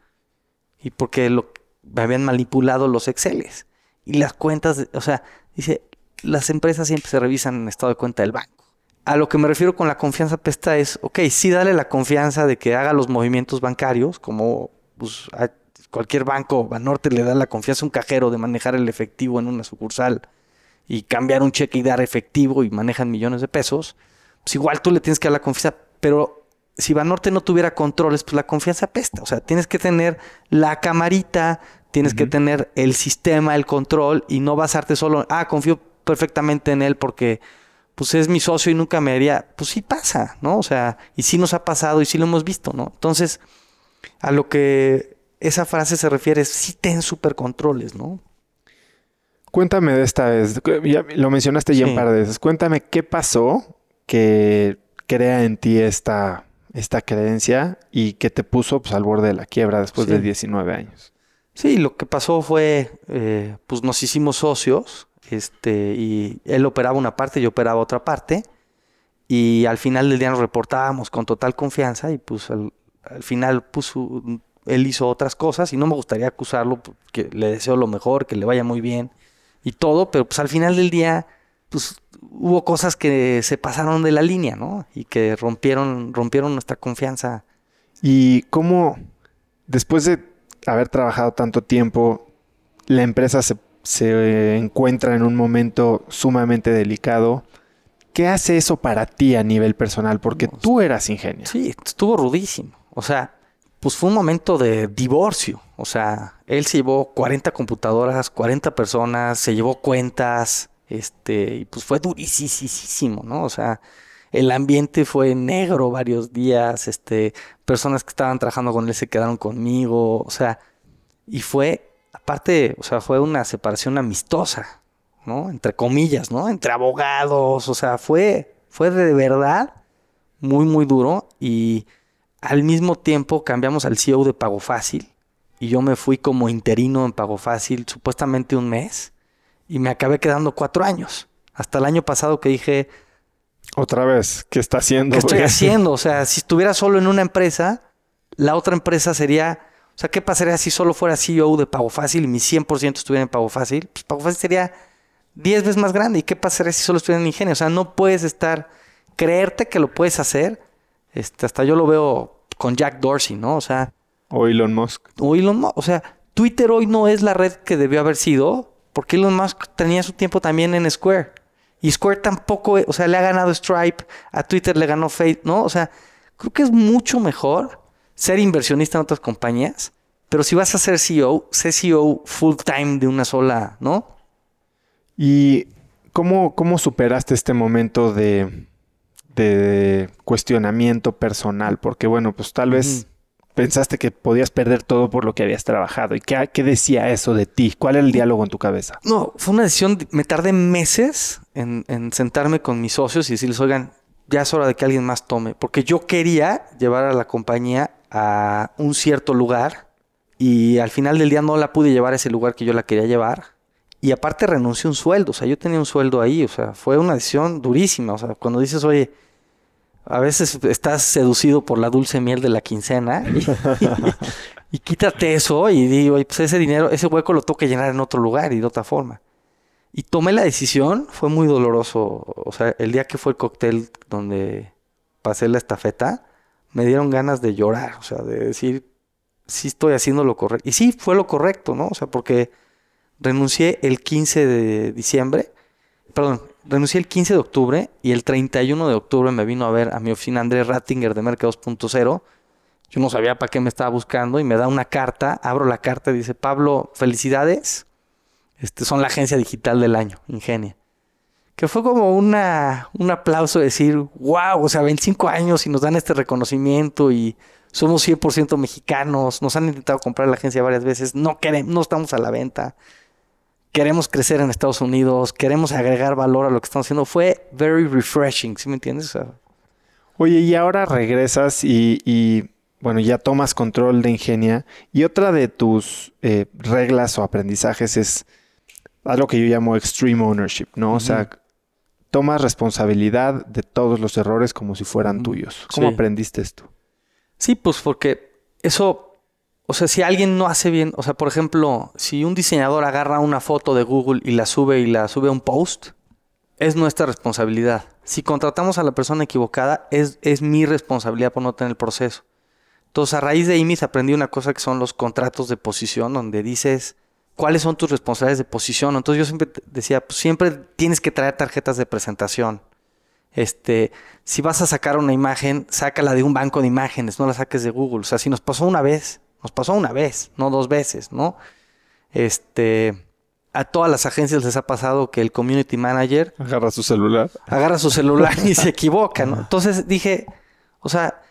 Y porque lo, habían manipulado los Exceles. Y las cuentas, o sea, dice, las empresas siempre se revisan en estado de cuenta del banco. A lo que me refiero con la confianza pesta es, ok, sí dale la confianza de que haga los movimientos bancarios, como pues, cualquier banco, Banorte le da la confianza a un cajero de manejar el efectivo en una sucursal y cambiar un cheque y dar efectivo y manejan millones de pesos, pues igual tú le tienes que dar la confianza, pero si Banorte no tuviera controles, pues la confianza pesta. O sea, tienes que tener la camarita, Tienes que tener el sistema, el control y no basarte solo, ah, confío perfectamente en él porque pues es mi socio y nunca me haría, pues sí pasa, ¿no? O sea, y sí nos ha pasado y sí lo hemos visto, ¿no? Entonces, a lo que esa frase se refiere es, sí ten supercontroles, ¿no? Cuéntame de esta vez, ya lo mencionaste ya un par de veces, cuéntame qué pasó que crea en ti esta, esta creencia y que te puso pues, al borde de la quiebra después de 19 años. Sí, lo que pasó fue, eh, pues nos hicimos socios, este, y él operaba una parte, yo operaba otra parte, y al final del día nos reportábamos con total confianza, y pues al, final pues, él hizo otras cosas, y no me gustaría acusarlo, que le deseo lo mejor, que le vaya muy bien, y todo, pero pues al final del día, pues hubo cosas que se pasaron de la línea, ¿no? Y que rompieron, rompieron nuestra confianza. ¿Y cómo, después de haber trabajado tanto tiempo, la empresa se, eh, encuentra en un momento sumamente delicado. ¿Qué hace eso para ti a nivel personal? Porque tú eras ingenio. Sí, estuvo rudísimo. O sea, pues fue un momento de divorcio. O sea, él se llevó 40 computadoras, 40 personas, se llevó cuentas, este, y pues fue durísimo, ¿no? O sea, el ambiente fue negro varios días, este, personas que estaban trabajando con él se quedaron conmigo, o sea, y fue, aparte, o sea, fue una separación amistosa, ¿no? Entre comillas, ¿no? Entre abogados, o sea, fue, fue de verdad muy, muy duro y al mismo tiempo cambiamos al CEO de Pago Fácil y yo me fui como interino en Pago Fácil supuestamente un mes y me acabé quedando cuatro años. Hasta el año pasado que dije, otra vez, ¿qué está haciendo? ¿Qué estoy haciendo? O sea, [LAUGHS] si estuviera solo en una empresa, la otra empresa sería... O sea, ¿qué pasaría si solo fuera CEO de Pago Fácil y mi 100% estuviera en Pago Fácil? Pues Pago Fácil sería 10 veces más grande. ¿Y qué pasaría si solo estuviera en Ingenio? O sea, no puedes estar... Creerte que lo puedes hacer. Este, hasta yo lo veo con Jack Dorsey, ¿no? O sea... O Elon Musk. O Elon Musk. O sea, Twitter hoy no es la red que debió haber sido, porque Elon Musk tenía su tiempo también en Square. Y Square tampoco, o sea, le ha ganado Stripe, a Twitter le ganó Fate, ¿no? O sea, creo que es mucho mejor ser inversionista en otras compañías, pero si vas a ser CEO, sé CEO full time de una sola, ¿no? ¿Y cómo, cómo superaste este momento de, cuestionamiento personal? Porque bueno, pues tal vez pensaste que podías perder todo por lo que habías trabajado? ¿Y qué, decía eso de ti? ¿Cuál era el diálogo en tu cabeza? No, fue una decisión, me tardé meses en, en sentarme con mis socios y decirles, oigan, ya es hora de que alguien más tome, porque yo quería llevar a la compañía a un cierto lugar y al final del día no la pude llevar a ese lugar que yo la quería llevar. Y aparte renuncié a un sueldo, o sea, yo tenía un sueldo ahí, o sea, fue una decisión durísima, o sea, cuando dices, oye, a veces estás seducido por la dulce miel de la quincena y, [LAUGHS] quítate eso y digo, pues ese dinero, ese hueco lo tengo que llenar en otro lugar y de otra forma. Y tomé la decisión, fue muy doloroso. O sea, el día que fue el cóctel donde pasé la estafeta, me dieron ganas de llorar, o sea, de decir, sí estoy haciendo lo correcto. Y sí, fue lo correcto, ¿no? O sea, porque renuncié el 15 de diciembre, perdón, renuncié el 15 de octubre y el 31 de octubre me vino a ver a mi oficina Andrés Rattinger de Mercados.0. 2.0. Yo no sabía para qué me estaba buscando y me da una carta, abro la carta y dice, Pablo, felicidades. Este, son la agencia digital del año, Ingenia. Que fue como una, un aplauso decir, wow, o sea, 25 años y nos dan este reconocimiento y somos 100% mexicanos, nos han intentado comprar la agencia varias veces, no queremos, no estamos a la venta queremos crecer en Estados Unidos, queremos agregar valor a lo que estamos haciendo. Fue very refreshing, ¿sí me entiendes? Oye, y ahora regresas y, bueno, ya tomas control de Ingenia. Y otra de tus eh, reglas o aprendizajes es algo que yo llamo extreme ownership, ¿no? O sea, tomas responsabilidad de todos los errores como si fueran tuyos. ¿Cómo aprendiste esto? Sí, pues porque eso o sea, si alguien no hace bien, o sea, por ejemplo, si un diseñador agarra una foto de Google y la sube y la sube a un post, es nuestra responsabilidad. Si contratamos a la persona equivocada, es, es mi responsabilidad por no tener el proceso. Entonces, a raíz de IMIS aprendí una cosa que son los contratos de posición, donde dices cuáles son tus responsabilidades de posición. Entonces, yo siempre decía, pues, siempre tienes que traer tarjetas de presentación. Este, si vas a sacar una imagen, sácala de un banco de imágenes, no la saques de Google. O sea, si nos pasó una vez, nos pasó una vez, no dos veces, ¿no? Este, a todas las agencias les ha pasado que el community manager agarra su celular, agarra su celular y se [LAUGHS] equivoca, ¿no? Entonces dije, o sea,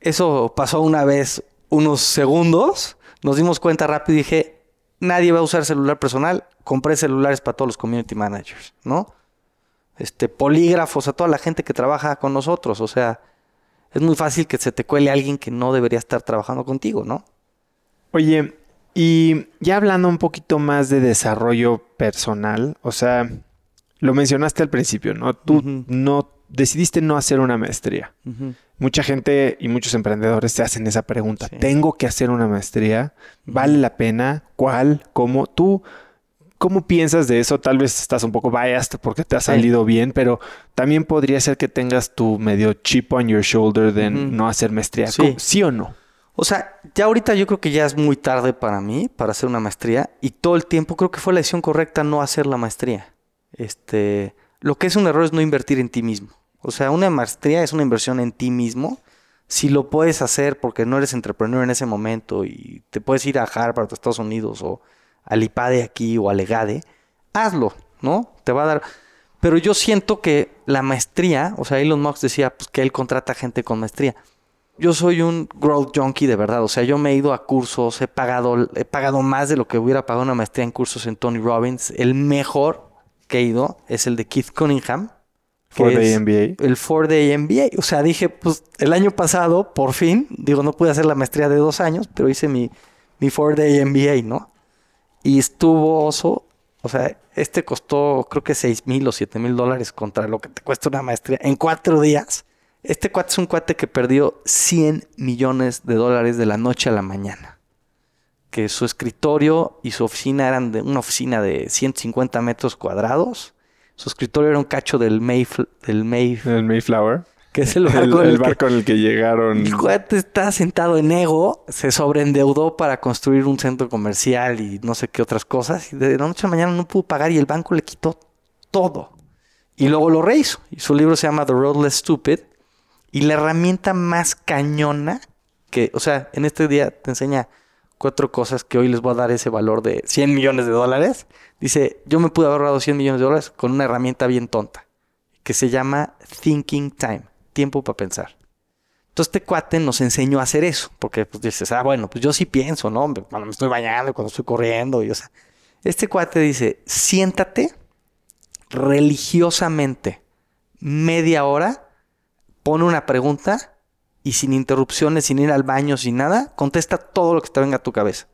eso pasó una vez, unos segundos, nos dimos cuenta rápido y dije, nadie va a usar celular personal, compré celulares para todos los community managers, ¿no? Este, polígrafos, a toda la gente que trabaja con nosotros, o sea, es muy fácil que se te cuele alguien que no debería estar trabajando contigo, ¿no? Oye, y ya hablando un poquito más de desarrollo personal, o sea, lo mencionaste al principio, ¿no? Tú no decidiste no hacer una maestría. Mucha gente y muchos emprendedores te hacen esa pregunta. ¿Tengo que hacer una maestría? ¿Vale la pena? ¿Cuál? ¿Cómo? Tú, ¿cómo piensas de eso? Tal vez estás un poco biased porque te ha salido bien, pero también podría ser que tengas tu medio chip on your shoulder de no hacer maestría. ¿Sí o no? O sea, ya ahorita yo creo que ya es muy tarde para mí para hacer una maestría y todo el tiempo creo que fue la decisión correcta no hacer la maestría. Este, lo que es un error es no invertir en ti mismo. O sea, una maestría es una inversión en ti mismo. Si lo puedes hacer porque no eres emprendedor en ese momento y te puedes ir a Harvard, a Estados Unidos o al IPADE aquí o al Legade, e, hazlo, ¿no? Te va a dar... Pero yo siento que la maestría, o sea, Elon Musk decía pues, que él contrata gente con maestría yo soy un growth junkie de verdad. O sea, yo me he ido a cursos, he pagado, he pagado más de lo que hubiera pagado una maestría en cursos en Tony Robbins. El mejor que he ido es el de Keith Cunningham. 4-Day MBA. El 4-Day MBA. O sea, dije, pues el año pasado, por fin, digo, no pude hacer la maestría de dos años, pero hice mi, mi 4-Day MBA, ¿no? Y estuvo oso. O sea, este costó creo que 6 mil o 7 mil dólares contra lo que te cuesta una maestría en cuatro días este cuate es un cuate que perdió 100 millones de dólares de la noche a la mañana. Que su escritorio y su oficina eran de una oficina de 150 metros cuadrados. Su escritorio era un cacho del, del Mayflower. Que es el [LAUGHS] barco, en, el que, el que llegaron. El cuate está sentado en ego, se sobreendeudó para construir un centro comercial y no sé qué otras cosas. Y de la noche a la mañana no pudo pagar y el banco le quitó todo. Y luego lo rehizo. Y su libro se llama The Roadless Stupid y la herramienta más cañona que, o sea, en este día te enseña cuatro cosas que hoy les voy a dar ese valor de 100 millones de dólares. Dice, yo me pude haber ahorrado 100 millones de dólares con una herramienta bien tonta, que se llama Thinking Time, tiempo para pensar. Entonces este cuate nos enseñó a hacer eso, porque pues dices, ah, bueno, pues yo sí pienso, ¿no? Cuando me estoy bañando, cuando estoy corriendo, y o sea, este cuate dice, siéntate religiosamente media hora pone una pregunta y sin interrupciones, sin ir al baño, sin nada, contesta todo lo que te venga a tu cabeza.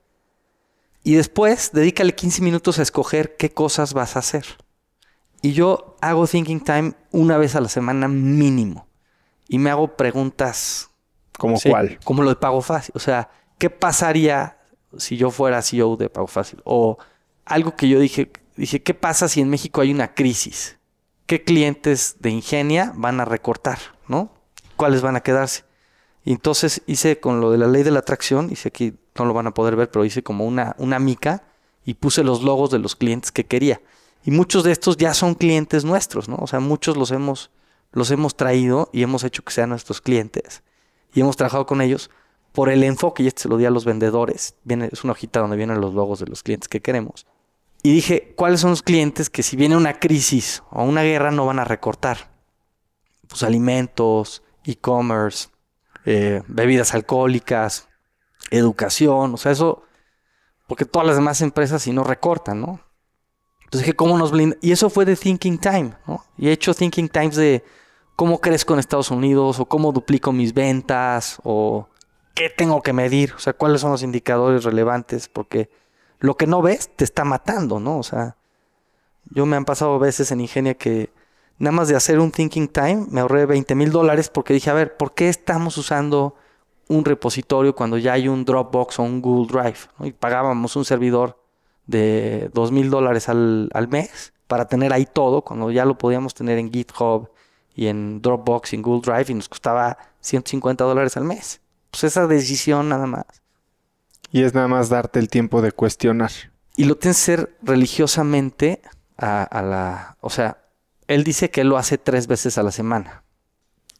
Y después, dedícale 15 minutos a escoger qué cosas vas a hacer. Y yo hago thinking time una vez a la semana mínimo. Y me hago preguntas. ¿Como cuál? Como lo de pago fácil. O sea, ¿qué pasaría si yo fuera CEO de pago fácil? O algo que yo dije, dije, ¿qué pasa si en México hay una crisis? ¿Qué clientes de Ingenia van a recortar? ¿Cuáles van a quedarse? Y entonces hice con lo de la ley de la atracción, hice aquí, no lo van a poder ver, pero hice como una, una mica y puse los logos de los clientes que quería. Y muchos de estos ya son clientes nuestros, ¿no? O sea, muchos los hemos, los hemos traído y hemos hecho que sean nuestros clientes. Y hemos trabajado con ellos por el enfoque, y este se lo di a los vendedores. Viene, es una hojita donde vienen los logos de los clientes que queremos. Y dije, ¿cuáles son los clientes que si viene una crisis o una guerra no van a recortar? pues, alimentos, e-commerce, eh, bebidas alcohólicas, educación, o sea, eso, porque todas las demás empresas si no recortan, ¿no? Entonces dije, ¿cómo nos blind Y eso fue de Thinking Time, ¿no? Y he hecho Thinking Times de cómo crezco en Estados Unidos, o cómo duplico mis ventas, o qué tengo que medir, o sea, cuáles son los indicadores relevantes, porque lo que no ves te está matando, ¿no? O sea, yo me han pasado veces en Ingenia que nada más de hacer un thinking time, me ahorré 20 mil dólares porque dije, a ver, ¿por qué estamos usando un repositorio cuando ya hay un Dropbox o un Google Drive? Y pagábamos un servidor de 2 mil dólares al, mes para tener ahí todo, cuando ya lo podíamos tener en GitHub y en Dropbox y en Google Drive y nos costaba 150 dólares al mes. Pues esa decisión nada más. Y es nada más darte el tiempo de cuestionar. Y lo tienes que ser religiosamente a, a la... O sea, él dice que lo hace tres veces a la semana.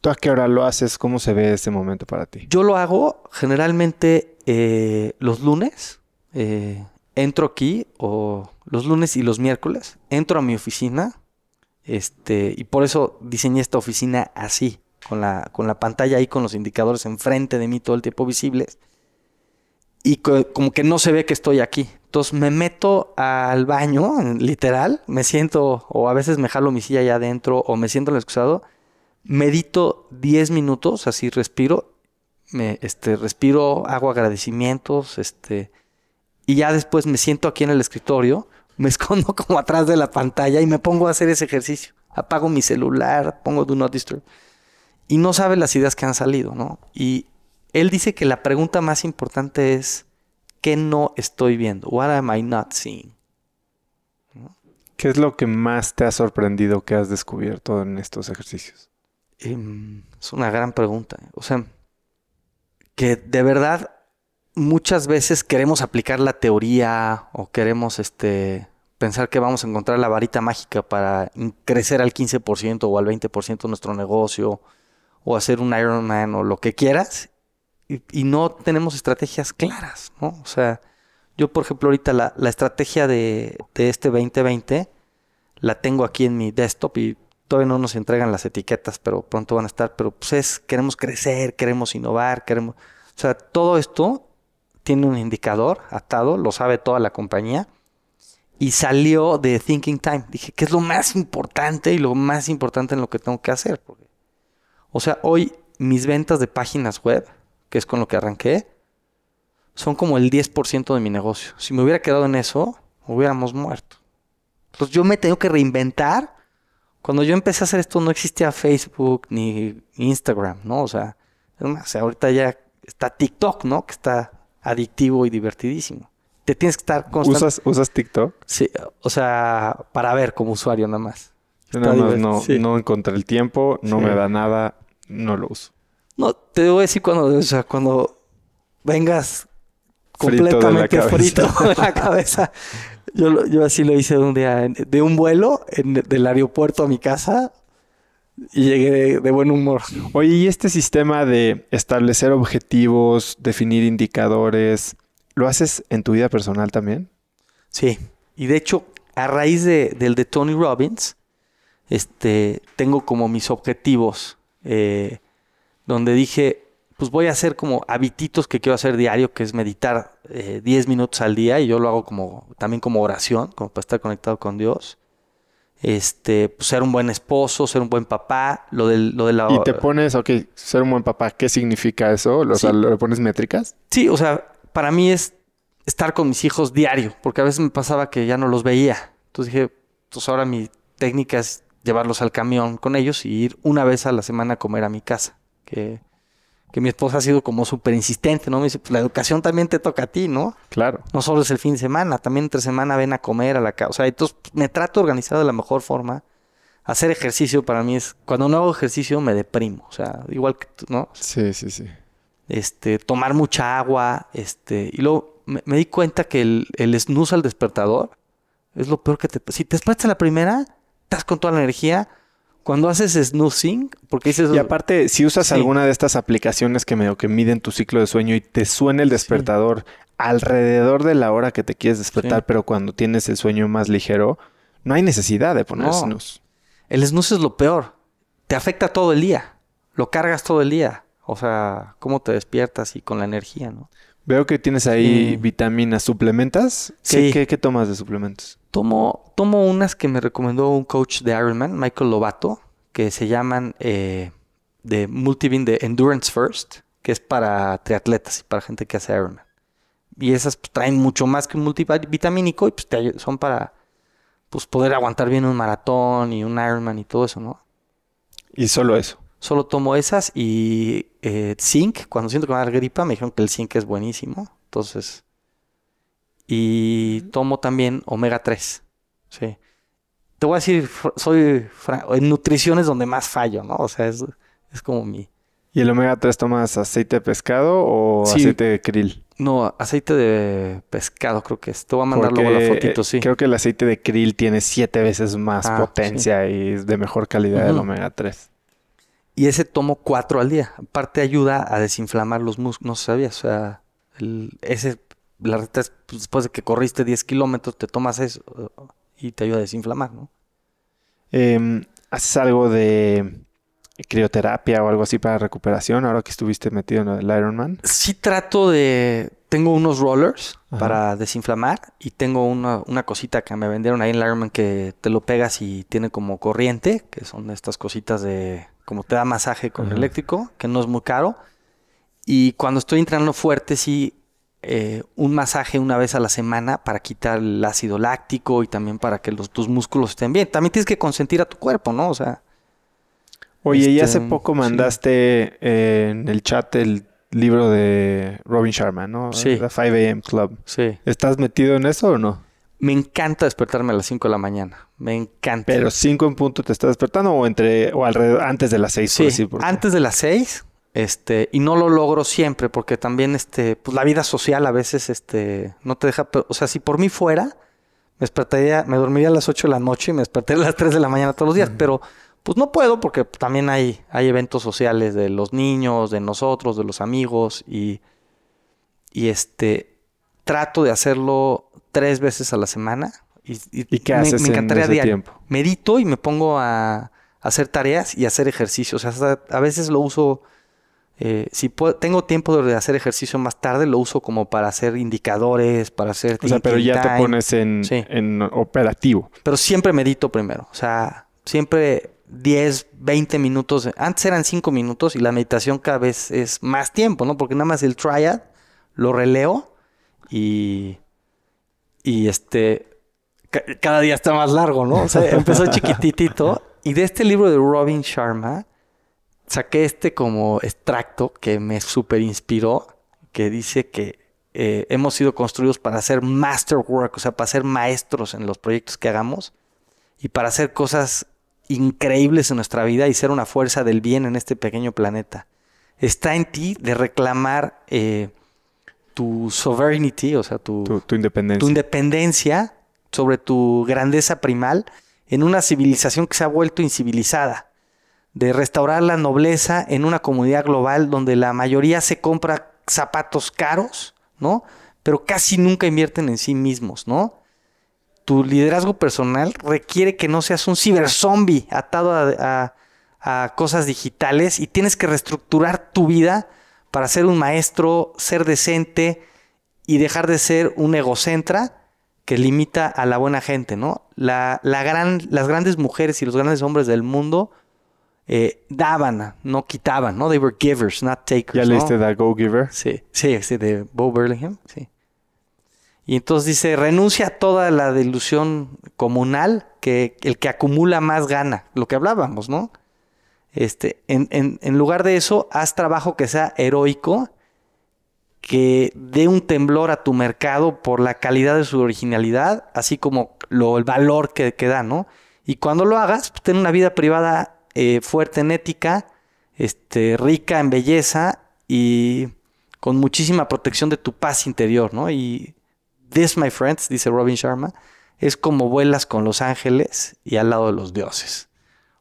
¿Tú a qué hora lo haces? ¿Cómo se ve este momento para ti? Yo lo hago generalmente eh, los lunes. Eh, entro aquí o los lunes y los miércoles. Entro a mi oficina. Este, y por eso diseñé esta oficina así, con la, con la pantalla ahí, con los indicadores enfrente de mí todo el tiempo visibles. Y como que no se ve que estoy aquí. Entonces me meto al baño, literal, me siento, o a veces me jalo mi silla allá adentro, o me siento en el excusado, medito 10 minutos, así respiro, me, este, respiro, hago agradecimientos, este, y ya después me siento aquí en el escritorio, me [LAUGHS] escondo como atrás de la pantalla y me pongo a hacer ese ejercicio. Apago mi celular, pongo Do Not Disturb. Y no sabe las ideas que han salido, ¿no? Y él dice que la pregunta más importante es, ¿Qué no estoy viendo? What am I not seeing? ¿Qué es lo que más te ha sorprendido que has descubierto en estos ejercicios? Em, es una gran pregunta. ¿eh? O sea, que de verdad muchas veces queremos aplicar la teoría o queremos este, pensar que vamos a encontrar la varita mágica para crecer al 15% o al 20% nuestro negocio o hacer un Ironman o lo que quieras y, no tenemos estrategias claras, ¿no? O sea, yo, por ejemplo, ahorita la, estrategia de, este 2020 la tengo aquí en mi desktop y todavía no nos entregan las etiquetas, pero pronto van a estar. Pero pues es, queremos crecer, queremos innovar, queremos. O sea, todo esto tiene un indicador atado, lo sabe toda la compañía. Y salió de Thinking Time. Dije, ¿qué es lo más importante y lo más importante en lo que tengo que hacer? Porque, o sea, hoy mis ventas de páginas web que es con lo que arranqué, son como el 10% de mi negocio. Si me hubiera quedado en eso, hubiéramos muerto. Entonces yo me tengo que reinventar. Cuando yo empecé a hacer esto no existía Facebook ni Instagram, ¿no? O sea, ahorita ya está TikTok, ¿no? Que está adictivo y divertidísimo. Te tienes que estar constante. ¿Usas, ¿Usas TikTok? Sí, o sea, para ver como usuario nada más. nada más no, encontré el tiempo, no me da nada, no lo uso. No, te a decir cuando, o cuando vengas completamente frito [LAUGHS] en la, cabeza. Yo, así lo hice un día, de un vuelo del aeropuerto a mi casa y llegué de, buen humor. Oye, ¿y este sistema de establecer objetivos, definir indicadores, lo haces en tu vida personal también? Sí, y de hecho, a raíz de, del de Tony Robbins, este, tengo como mis objetivos. Eh, donde dije, pues voy a hacer como habititos que quiero hacer diario, que es meditar 10 eh, minutos al día, y yo lo hago como también como oración, como para estar conectado con Dios. Este, pues, ser un buen esposo, ser un buen papá, lo del, lo de la... Y te pones, ok, ser un buen papá, ¿qué significa eso? O pones métricas? Sí, o sea, para mí es estar con mis hijos diario, porque a veces me pasaba que ya no los veía. Entonces dije, pues ahora mi técnica es llevarlos al camión con ellos y ir una vez a la semana a comer a mi casa que, mi esposa ha sido como súper insistente, ¿no? Me dice, pues la educación también te toca a ti, ¿no? Claro. No solo es el fin de semana, también entre semana ven a comer a la casa. O sea, entonces pues, me trato organizar de la mejor forma. Hacer ejercicio para mí es, cuando no hago ejercicio me deprimo, o sea, igual que tú, ¿no? Sí, sí, sí. Este, tomar mucha agua, este, y luego me, di cuenta que el, el al despertador es lo peor que te... Si te despertas la primera, estás con toda la energía, cuando haces snoozing, porque dices... Y aparte, si usas alguna de estas aplicaciones que medio que miden tu ciclo de sueño y te suena el despertador alrededor de la hora que te quieres despertar, pero cuando tienes el sueño más ligero, no hay necesidad de poner snooz. El snooze es lo peor. Te afecta todo el día. Lo cargas todo el día. O sea, cómo te despiertas y con la energía, ¿no? Veo que tienes ahí vitaminas, suplementas. ¿Qué, sí. ¿qué, tomas de suplementos? Tomo, tomo unas que me recomendó un coach de Ironman, Michael Lobato, que se llaman eh, de Multivin de Endurance First, que es para triatletas y para gente que hace Ironman. Y esas pues, traen mucho más que un multivitamínico y pues, son para pues, poder aguantar bien un maratón y un Ironman y todo eso, ¿no? Y solo eso. Solo tomo esas y eh, zinc. Cuando siento que me da gripa, me dijeron que el zinc es buenísimo. Entonces. Y tomo también omega 3. Sí. Te voy a decir, soy. En nutrición es donde más fallo, ¿no? O sea, es, como mi. ¿Y el omega 3 tomas aceite de pescado o aceite de krill? No, aceite de pescado creo que es. Te voy a mandar luego la fotito, sí. Creo que el aceite de krill tiene siete veces más ah, potencia y es de mejor calidad del el omega 3. Y ese tomo cuatro al día. Aparte ayuda a desinflamar los músculos. No sabía, o sea, ese, la receta es, pues, después de que corriste 10 kilómetros, te tomas eso eh, y te ayuda a desinflamar, ¿no? Em, ¿Haces algo de crioterapia o algo así para recuperación ahora que estuviste metido en el Ironman? Sí trato de... Tengo unos rollers para desinflamar y tengo una, una, cosita que me vendieron ahí en el Ironman que te lo pegas y tiene como corriente, que son estas cositas de como te da masaje con eléctrico, que no es muy caro. Y cuando estoy entrando fuerte, sí, eh, un masaje una vez a la semana para quitar el ácido láctico y también para que los, tus músculos estén bien. También tienes que consentir a tu cuerpo, ¿no? O sea. Oye, y hace este, poco mandaste eh, en el chat el libro de Robin Sharma, ¿no? Sí. The 5 AM Club. Sí. ¿Estás metido en eso o no? Me encanta despertarme a las 5 de la mañana. Me encanta. Pero 5 en punto te está despertando o entre o alrededor antes de las 6, sí, por antes de las 6. Este, y no lo logro siempre porque también este, pues la vida social a veces este no te deja, o sea, si por mí fuera me despertaría, me dormiría a las 8 de la noche y me despertaría a las 3 de la mañana todos los días, pero pues no puedo porque también hay, hay eventos sociales de los niños, de nosotros, de los amigos y, y este trato de hacerlo tres veces a la semana. ¿Y, y, qué haces me, encantaría en Medito y me pongo a hacer tareas y hacer ejercicios. a veces lo uso. Eh, si tengo tiempo de hacer ejercicio más tarde, lo uso como para hacer indicadores, para hacer. O sea, pero ya te pones en, en operativo. Pero siempre medito primero. O sea, siempre 10, 20 minutos. Antes eran 5 minutos y la meditación cada vez es más tiempo, ¿no? Porque nada más el triad lo releo y, este, cada día está más largo, ¿no? O sea, [LAUGHS] empezó chiquititito y de este libro de Robin Sharma saqué este como extracto que me super inspiró, que dice que eh, hemos sido construidos para hacer masterwork, o sea, para ser maestros en los proyectos que hagamos y para hacer cosas increíbles en nuestra vida y ser una fuerza del bien en este pequeño planeta. Está en ti de reclamar eh, tu sovereignty, o sea, tu, independencia. tu independencia sobre tu grandeza primal en una civilización que se ha vuelto incivilizada, de restaurar la nobleza en una comunidad global donde la mayoría se compra zapatos caros, ¿no? Pero casi nunca invierten en sí mismos, ¿no? Tu liderazgo personal requiere que no seas un ciberzombie atado a, a cosas digitales y tienes que reestructurar tu vida para ser un maestro, ser decente y dejar de ser un egocentra que limita a la buena gente, ¿no? La, gran, las grandes mujeres y los grandes hombres del mundo eh, daban, no quitaban, ¿no? They were givers, not takers. ¿Ya leíste The Go Giver? Sí, sí, sí, este de Bo Burlingham, sí. Y entonces dice, renuncia a toda la delusión comunal que el que acumula más gana, lo que hablábamos, ¿no? Este, en, lugar de eso, haz trabajo que sea heroico, que dé un temblor a tu mercado por la calidad de su originalidad, así como lo, el valor que, da, ¿no? Y cuando lo hagas, pues, ten una vida privada eh, fuerte en ética, este, rica en belleza y con muchísima protección de tu paz interior, ¿no? Y this, my friends, dice Robin Sharma, es como vuelas con los ángeles y al lado de los dioses.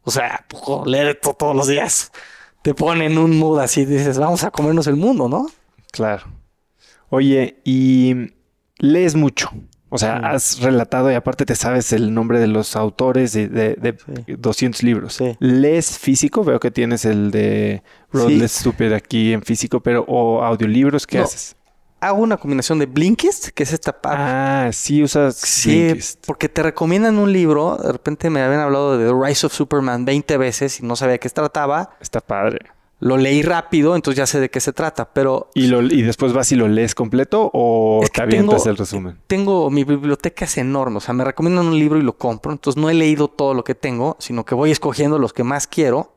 O sea, leer esto todos los días te pone en un mood así, dices, vamos a comernos el mundo, ¿no? Claro. Oye, y lees mucho. O sea, has relatado y aparte te sabes el nombre de los autores de, 200 libros. ¿Lees físico? Veo que tienes el de Broadless Stupid aquí en físico, pero ¿o audiolibros qué haces? hago una combinación de Blinkist, que es esta parte. Ah, sí, usas sí, Porque te recomiendan un libro. De repente me habían hablado de The Rise of Superman 20 veces y no sabía qué se trataba. Está padre. Lo leí rápido, entonces ya sé de qué se trata, pero... ¿Y, y después vas y lo lees completo o está bien te avientas el resumen? Eh, tengo... Mi biblioteca es enorme. O sea, me recomiendan un libro y lo compro. Entonces no he leído todo lo que tengo, sino que voy escogiendo los que más quiero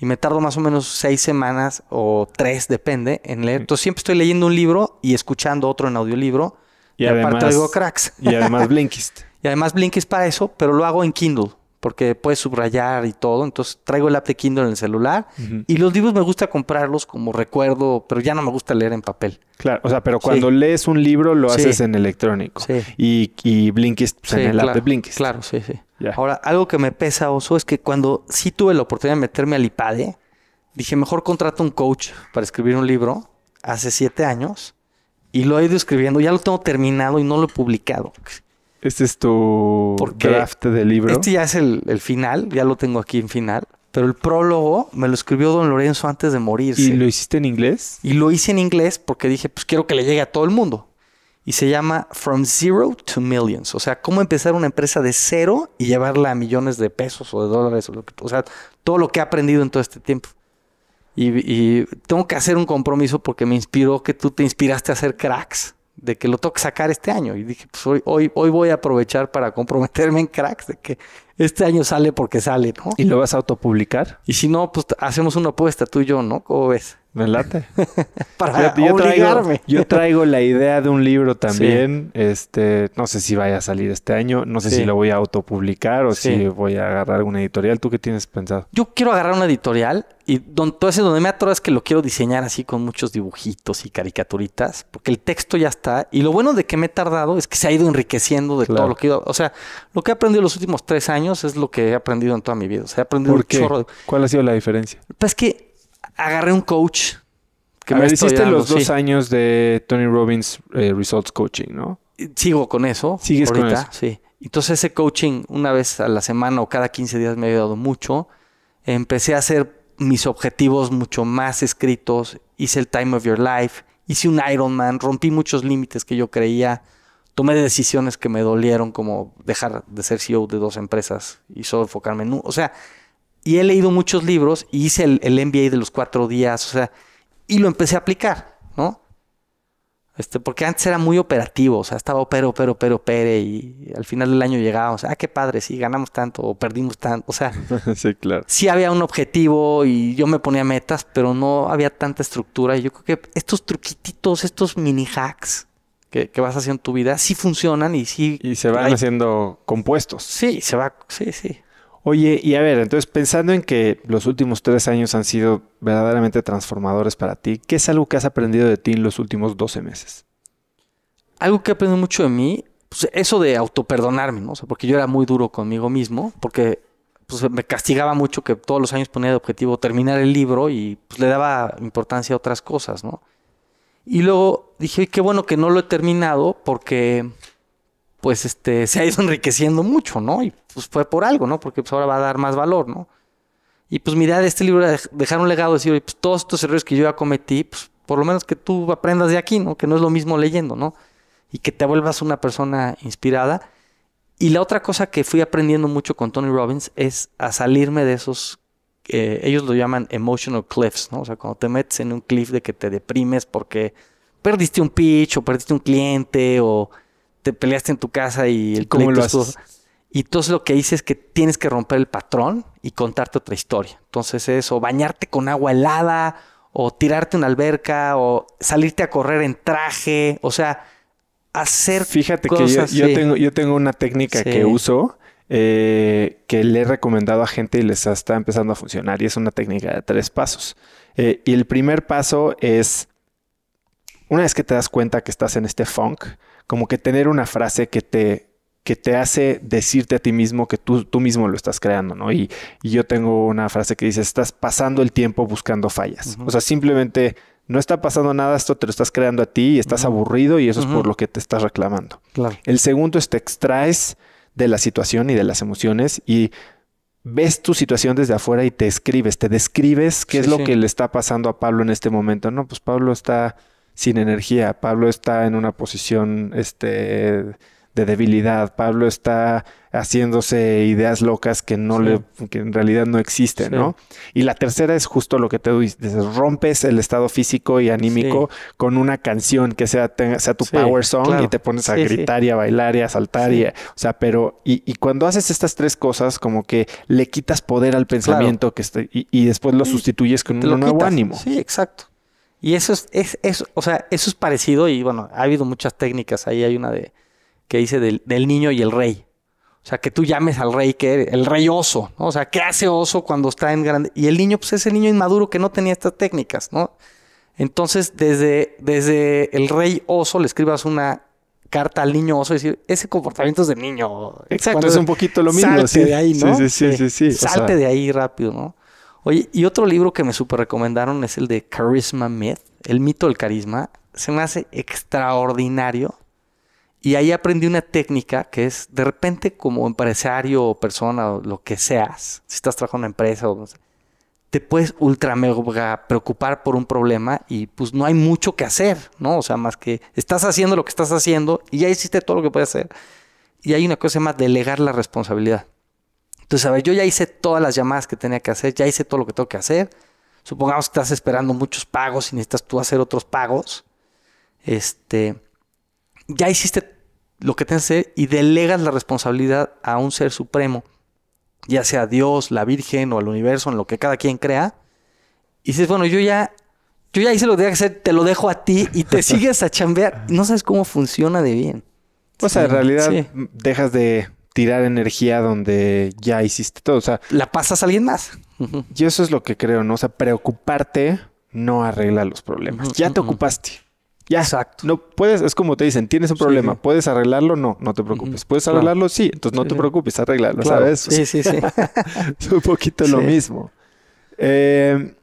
y me tardo más o menos seis semanas o tres, depende, en leer. Mm. Entonces siempre estoy leyendo un libro y escuchando otro en audiolibro. Y, además, aparte digo cracks. Y además Blinkist. [LAUGHS] y además Blinkist para eso, pero lo hago en Kindle porque puedes subrayar y todo. Entonces traigo el app de Kindle en el celular y los libros me gusta comprarlos como recuerdo, pero ya no me gusta leer en papel. Claro, o sea, pero cuando lees un libro lo haces en electrónico. Sí. Y, y Blinkist pues, en el app de Blinkist. Claro, sí, sí. Ahora, algo que me pesa, Oso, es que cuando sí tuve la oportunidad de meterme al iPad dije, mejor contrato un coach para escribir un libro hace siete años y lo he ido escribiendo. Ya lo tengo terminado y no lo he publicado. Este es tu craft draft del libro. Este ya es el, final, ya lo tengo aquí en final. Pero el prólogo me lo escribió don Lorenzo antes de morirse. ¿Y lo hiciste en inglés? Y lo hice en inglés porque dije, pues quiero que le llegue a todo el mundo. Y se llama From Zero to Millions. O sea, cómo empezar una empresa de cero y llevarla a millones de pesos o de dólares. O, lo que, sea, todo lo que he aprendido en todo este tiempo. Y, y tengo que hacer un compromiso porque me inspiró que tú te inspiraste a hacer cracks de que lo tengo sacar este año. Y dije, pues hoy, hoy, hoy voy a aprovechar para comprometerme en cracks, de que este año sale porque sale, ¿no? ¿Y lo vas a autopublicar? Y si no, pues hacemos una apuesta tú y yo, ¿no? ¿Cómo ves? Me late. [LAUGHS] Para yo, obligarme. yo traigo la idea de un libro también. Este, no sé si vaya a salir este año. No sé si lo voy a autopublicar o si voy a agarrar una editorial. ¿Tú qué tienes pensado? Yo quiero agarrar una editorial y don, ese donde me atoro es que lo quiero diseñar así con muchos dibujitos y caricaturitas, porque el texto ya está. Y lo bueno de que me he tardado es que se ha ido enriqueciendo de todo lo que he ido. O sea, lo que he aprendido los últimos tres años es lo que he aprendido en toda mi vida. O sea, he aprendido un Chorro ¿Cuál ha sido la diferencia? Pues que agarré un coach. Que me hiciste los dos años de Tony Robbins eh, Results Coaching, ¿no? Sigo con eso. Sigue ahorita? Sí. Entonces ese coaching una vez a la semana o cada 15 días me ha ayudado mucho. Empecé a hacer mis objetivos mucho más escritos. Hice el Time of Your Life. Hice un Ironman. Rompí muchos límites que yo creía. Tomé decisiones que me dolieron como dejar de ser CEO de dos empresas y solo enfocarme en... uno. O sea, y he leído muchos libros y hice el, el MBA de los cuatro días, o sea, y lo empecé a aplicar, ¿no? Este, porque antes era muy operativo, o sea, estaba opero, pero pero opere, y al final del año llegábamos, ah, qué padre, sí, ganamos tanto o perdimos tanto, o sea, [LAUGHS] sí, claro. sí había un objetivo y yo me ponía metas, pero no había tanta estructura. Y yo creo que estos truquititos, estos mini hacks que, vas haciendo en tu vida, sí funcionan y sí... Y se van haciendo compuestos. Sí, se va, sí, sí. Oye, y a ver, entonces pensando en que los últimos tres años han sido verdaderamente transformadores para ti, ¿qué es algo que has aprendido de ti en los últimos 12 meses? Algo que he aprendido mucho de mí, pues eso de autoperdonarme, ¿no? porque yo era muy duro conmigo mismo, porque pues, me castigaba mucho que todos los años ponía de objetivo terminar el libro y pues, le daba importancia a otras cosas, ¿no? Y luego dije, qué bueno que no lo he terminado porque pues este, se ha ido enriqueciendo mucho, ¿no? Y pues fue por algo, ¿no? Porque pues ahora va a dar más valor, ¿no? Y pues mi idea de este libro era dejar un legado, decir, pues todos estos errores que yo ya cometí, pues por lo menos que tú aprendas de aquí, ¿no? Que no es lo mismo leyendo, ¿no? Y que te vuelvas una persona inspirada. Y la otra cosa que fui aprendiendo mucho con Tony Robbins es a salirme de esos, eh, ellos lo llaman emotional cliffs, ¿no? O sea, cuando te metes en un cliff de que te deprimes porque perdiste un pitch o perdiste un cliente o te peleaste en tu casa y el ¿Cómo lo haces? Y entonces lo que hice es que tienes que romper el patrón y contarte otra historia. Entonces es o bañarte con agua helada, o tirarte una alberca, o salirte a correr en traje, o sea, hacer Fíjate que yo, tengo, yo tengo una técnica que uso, eh, que le he recomendado a gente y les está empezando a funcionar, y es una técnica de tres pasos. Eh, y el primer paso es, una vez que te das cuenta que estás en este funk, como que tener una frase que te, que te hace decirte a ti mismo que tú, tú mismo lo estás creando, ¿no? Y, y, yo tengo una frase que dice, estás pasando el tiempo buscando fallas. O sea, simplemente no está pasando nada, esto te lo estás creando a ti y estás aburrido y eso es por lo que te estás reclamando. Claro. El segundo es te extraes de la situación y de las emociones y ves tu situación desde afuera y te escribes, te describes qué es lo que le está pasando a Pablo en este momento. No, pues Pablo está sin energía, Pablo está en una posición este, de debilidad, Pablo está haciéndose ideas locas que no le, que en realidad no existen, ¿no? Y la tercera es justo lo que te dices, rompes el estado físico y anímico con una canción que sea, sea tu power song y te pones a gritar y a bailar y a saltar y, o sea, pero, y, cuando haces estas tres cosas, como que le quitas poder al pensamiento que está, y, después lo sustituyes con un nuevo ánimo. Sí, exacto. Y eso es, es, o sea, eso es parecido y bueno, ha habido muchas técnicas. Ahí hay una de que dice del, niño y el rey. O sea, que tú llames al rey que el rey oso, O sea, ¿qué hace oso cuando está en grande? Y el niño, pues es el niño inmaduro que no tenía estas técnicas, ¿no? Entonces, desde, desde el rey oso le escribas una carta al niño oso y decir, ese comportamiento es de niño. Exacto, es un poquito lo mismo. Salte de ahí, ¿no? Sí, sí, sí, Salte de ahí rápido, ¿no? Oye, y otro libro que me super recomendaron es el de Charisma Myth, El mito del carisma. Se me hace extraordinario. Y ahí aprendí una técnica que es, de repente, como empresario o persona o lo que seas, si estás trabajando en una empresa o no sé, te puedes ultra mega preocupar por un problema y pues no hay mucho que hacer, ¿no? O sea, más que estás haciendo lo que estás haciendo y ya hiciste todo lo que puedes hacer. Y hay una cosa más delegar la responsabilidad. Entonces, a ver, yo ya hice todas las llamadas que tenía que hacer, ya hice todo lo que tengo que hacer. Supongamos que estás esperando muchos pagos y necesitas tú hacer otros pagos. Este, ya hiciste lo que tienes que hacer y delegas la responsabilidad a un ser supremo, ya sea Dios, la Virgen o al universo, en lo que cada quien crea. Y dices, bueno, yo ya, yo ya hice lo que tenía que hacer, te lo dejo a ti y te [LAUGHS] sigues a chambear. No sabes cómo funciona de bien. O pues, sea, en realidad dejas de tirar energía donde ya hiciste todo. O sea, la pasas a alguien más. Y eso es lo que creo, ¿no? O sea, preocuparte no arregla los problemas. Ya te ocupaste. Ya. Exacto. No puedes, es como te dicen, tienes un problema, puedes arreglarlo, no, no te preocupes. Puedes arreglarlo, sí, entonces no te preocupes, arreglarlo, ¿sabes? Sí, sí, sí. [LAUGHS] es un poquito lo mismo. Eh,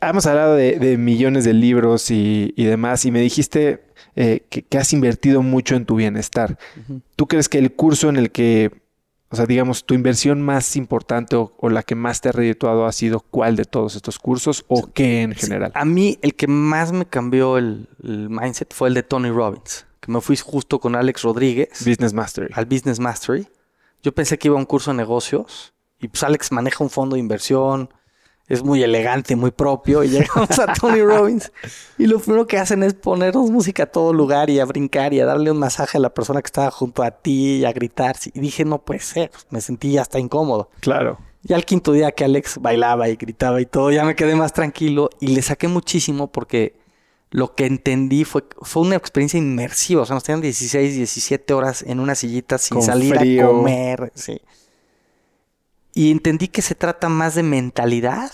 hemos hablado de, millones de libros y demás, y me dijiste eh, que, has invertido mucho en tu bienestar. ¿Tú crees que el curso en el que, o sea, digamos, tu inversión más importante o, la que más te ha redituado ha sido cuál de todos estos cursos o qué en general? A mí el que más me cambió el, mindset fue el de Tony Robbins, que me fui justo con Alex Rodríguez. Business Mastery. Al Business Mastery. Yo pensé que iba a un curso de negocios y pues Alex maneja un fondo de inversión, es muy elegante, muy propio. Y [LAUGHS] llegamos a Tony Robbins y lo primero que hacen es ponernos música a todo lugar y a brincar y a darle un masaje a la persona que estaba junto a ti y a gritar. Y dije, no puede ser, pues, me sentí hasta incómodo. Claro. Y al quinto día que Alex bailaba y gritaba y todo, ya me quedé más tranquilo y le saqué muchísimo porque lo que entendí fue, fue una experiencia inmersiva. O sea, nos tenían 16, 17 horas en una sillita sin salir a comer. Sí. Y entendí que se trata más de mentalidad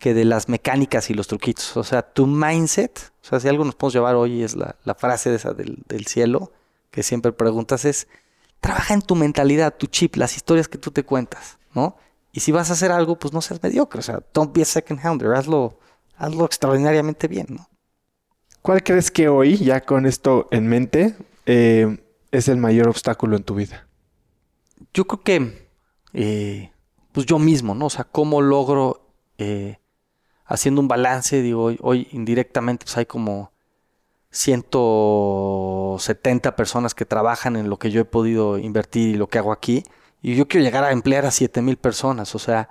que de las mecánicas y los truquitos. O sea, tu mindset, o sea, si algo nos podemos llevar hoy es la, frase de esa del, cielo que siempre preguntas es, trabaja en tu mentalidad, tu chip, las historias que tú te cuentas, ¿no? Y si vas a hacer algo, pues no seas mediocre, o sea, don't be a second hander, hazlo, hazlo extraordinariamente bien, ¿no? ¿Cuál crees que hoy, ya con esto en mente, eh, es el mayor obstáculo en tu vida? Yo creo que eh, pues yo mismo, ¿no? O sea, cómo logro, eh, haciendo un balance, digo, hoy, indirectamente pues hay como 170 personas que trabajan en lo que yo he podido invertir y lo que hago aquí, y yo quiero llegar a emplear a 7000 personas, o sea,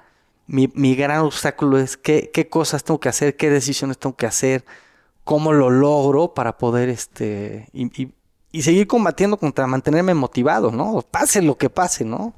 mi, gran obstáculo es qué, qué cosas tengo que hacer, qué decisiones tengo que hacer, cómo lo logro para poder este y, seguir combatiendo contra mantenerme motivado, ¿no? Pase lo que pase, ¿no?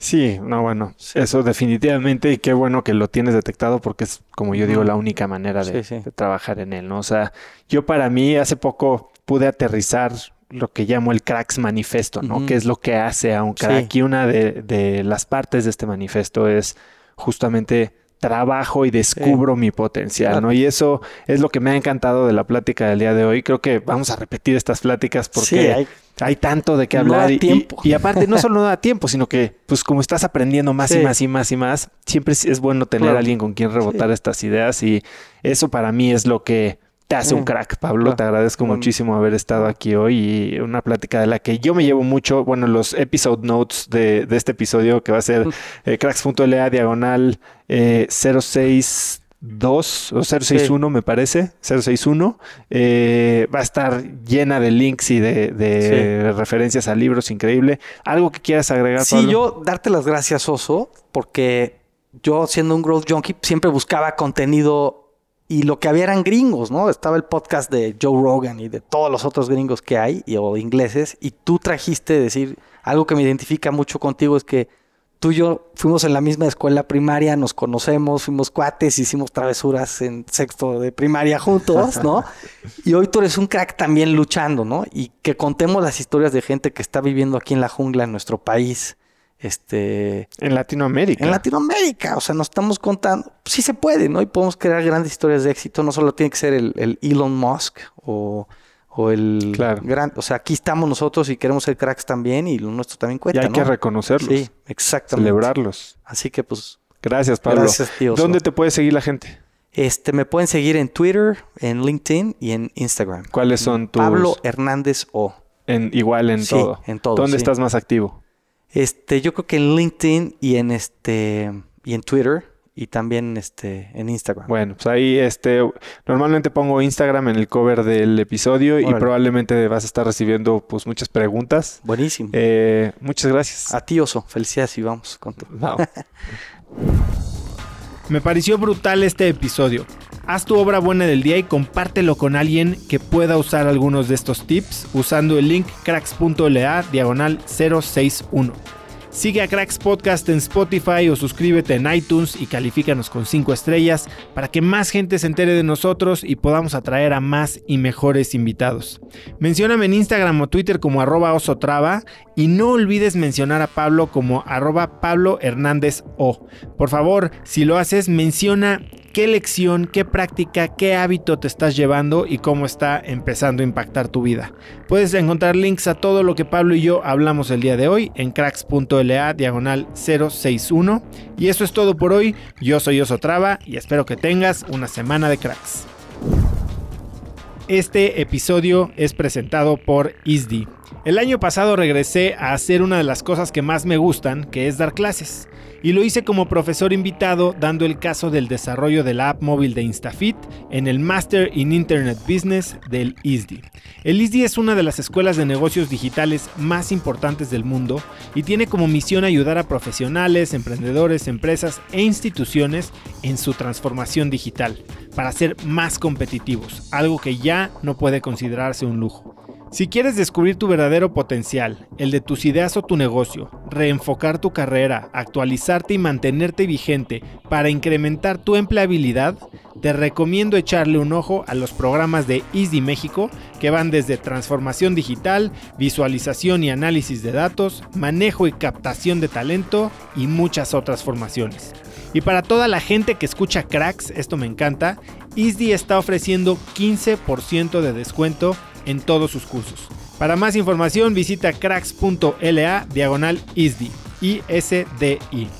Sí, no, bueno, eso definitivamente, y qué bueno que lo tienes detectado porque es, como yo digo, la única manera de, trabajar en él, ¿no? O sea, yo para mí hace poco pude aterrizar lo que llamo el cracks manifesto, ¿no? Que es lo que hace aunque aquí una de, de las partes de este manifesto es justamente trabajo y descubro mi potencial, ¿no? Y eso es lo que me ha encantado de la plática del día de hoy. Creo que vamos a repetir estas pláticas porque hay, tanto de qué hablar. y, Y, aparte, no solo [LAUGHS] da tiempo, sino que, pues, como estás aprendiendo más y más y más y más, siempre es bueno tener a alguien con quien rebotar estas ideas. Y eso para mí es lo que te hace un mm, crack, Pablo. Te agradezco mm. muchísimo haber estado aquí hoy y una plática de la que yo me llevo mucho. Bueno, los episode notes de, este episodio que va a ser mm. eh, cracks.la diagonal 062 eh, o 061 me parece, 061, eh, va a estar llena de links y de, referencias a libros, increíble. ¿Algo que quieras agregar? Sí, yo darte las gracias, Oso, porque yo siendo un growth junkie siempre buscaba contenido y lo que había eran gringos, ¿no? Estaba el podcast de Joe Rogan y de todos los otros gringos que hay, y, o ingleses, y tú trajiste decir, algo que me identifica mucho contigo es que tú y yo fuimos en la misma escuela primaria, nos conocemos, fuimos cuates, hicimos travesuras en sexto de primaria juntos, ¿no? [LAUGHS] y hoy tú eres un crack también luchando, ¿no? Y que contemos las historias de gente que está viviendo aquí en la jungla en nuestro país este, en Latinoamérica. En Latinoamérica, o sea, nos estamos contando, pues, sí se puede, ¿no? Y podemos crear grandes historias de éxito, no solo tiene que ser el, Elon Musk o, el claro. o sea, aquí estamos nosotros y queremos ser cracks también y lo nuestro también cuenta. Y hay que reconocerlos. Sí, exactamente. Celebrarlos. Así que pues. Gracias, Pablo. Gracias, tío. ¿Dónde te puede seguir la gente? Este, me pueden seguir en Twitter, en LinkedIn y en Instagram. ¿Cuáles son tus? Pablo Hernández O. igual en sí, todo. En ¿Dónde estás más activo? Este, yo creo que en LinkedIn y en este y en Twitter y también este en Instagram. Bueno, pues ahí este normalmente pongo Instagram en el cover del episodio y probablemente vas a estar recibiendo pues muchas preguntas. Buenísimo. Eh, muchas gracias. A ti oso, felicidades y vamos con [LAUGHS] Me pareció brutal este episodio. Haz tu obra buena del día y compártelo con alguien que pueda usar algunos de estos tips usando el link cracks.la diagonal 061. Sigue a Cracks Podcast en Spotify o suscríbete en iTunes y califícanos con 5 estrellas para que más gente se entere de nosotros y podamos atraer a más y mejores invitados. Mencióname en Instagram o Twitter como arroba osotrava y no olvides mencionar a Pablo como arroba Pablo Hernández O. Por favor, si lo haces, menciona qué lección, qué práctica, qué hábito te estás llevando y cómo está empezando a impactar tu vida. Puedes encontrar links a todo lo que Pablo y yo hablamos el día de hoy en cracks.la diagonal 061. Y eso es todo por hoy. Yo soy Oso Traba y espero que tengas una semana de cracks. Este episodio es presentado por ISDI el año pasado regresé a hacer una de las cosas que más me gustan, que es dar clases, y lo hice como profesor invitado dando el caso del desarrollo de la app móvil de Instafit en el Master in Internet Business del ISDI. El ISDI es una de las escuelas de negocios digitales más importantes del mundo y tiene como misión ayudar a profesionales, emprendedores, empresas e instituciones en su transformación digital para ser más competitivos, algo que ya no puede considerarse un lujo. Si quieres descubrir tu verdadero potencial, el de tus ideas o tu negocio, reenfocar tu carrera, actualizarte y mantenerte vigente para incrementar tu empleabilidad, te recomiendo echarle un ojo a los programas de Easy México que van desde transformación digital, visualización y análisis de datos, manejo y captación de talento y muchas otras formaciones. Y para toda la gente que escucha cracks, esto me encanta, Easy está ofreciendo 15% de descuento en todos sus cursos. Para más información visita cracks.la diagonal ISDI. ISDI.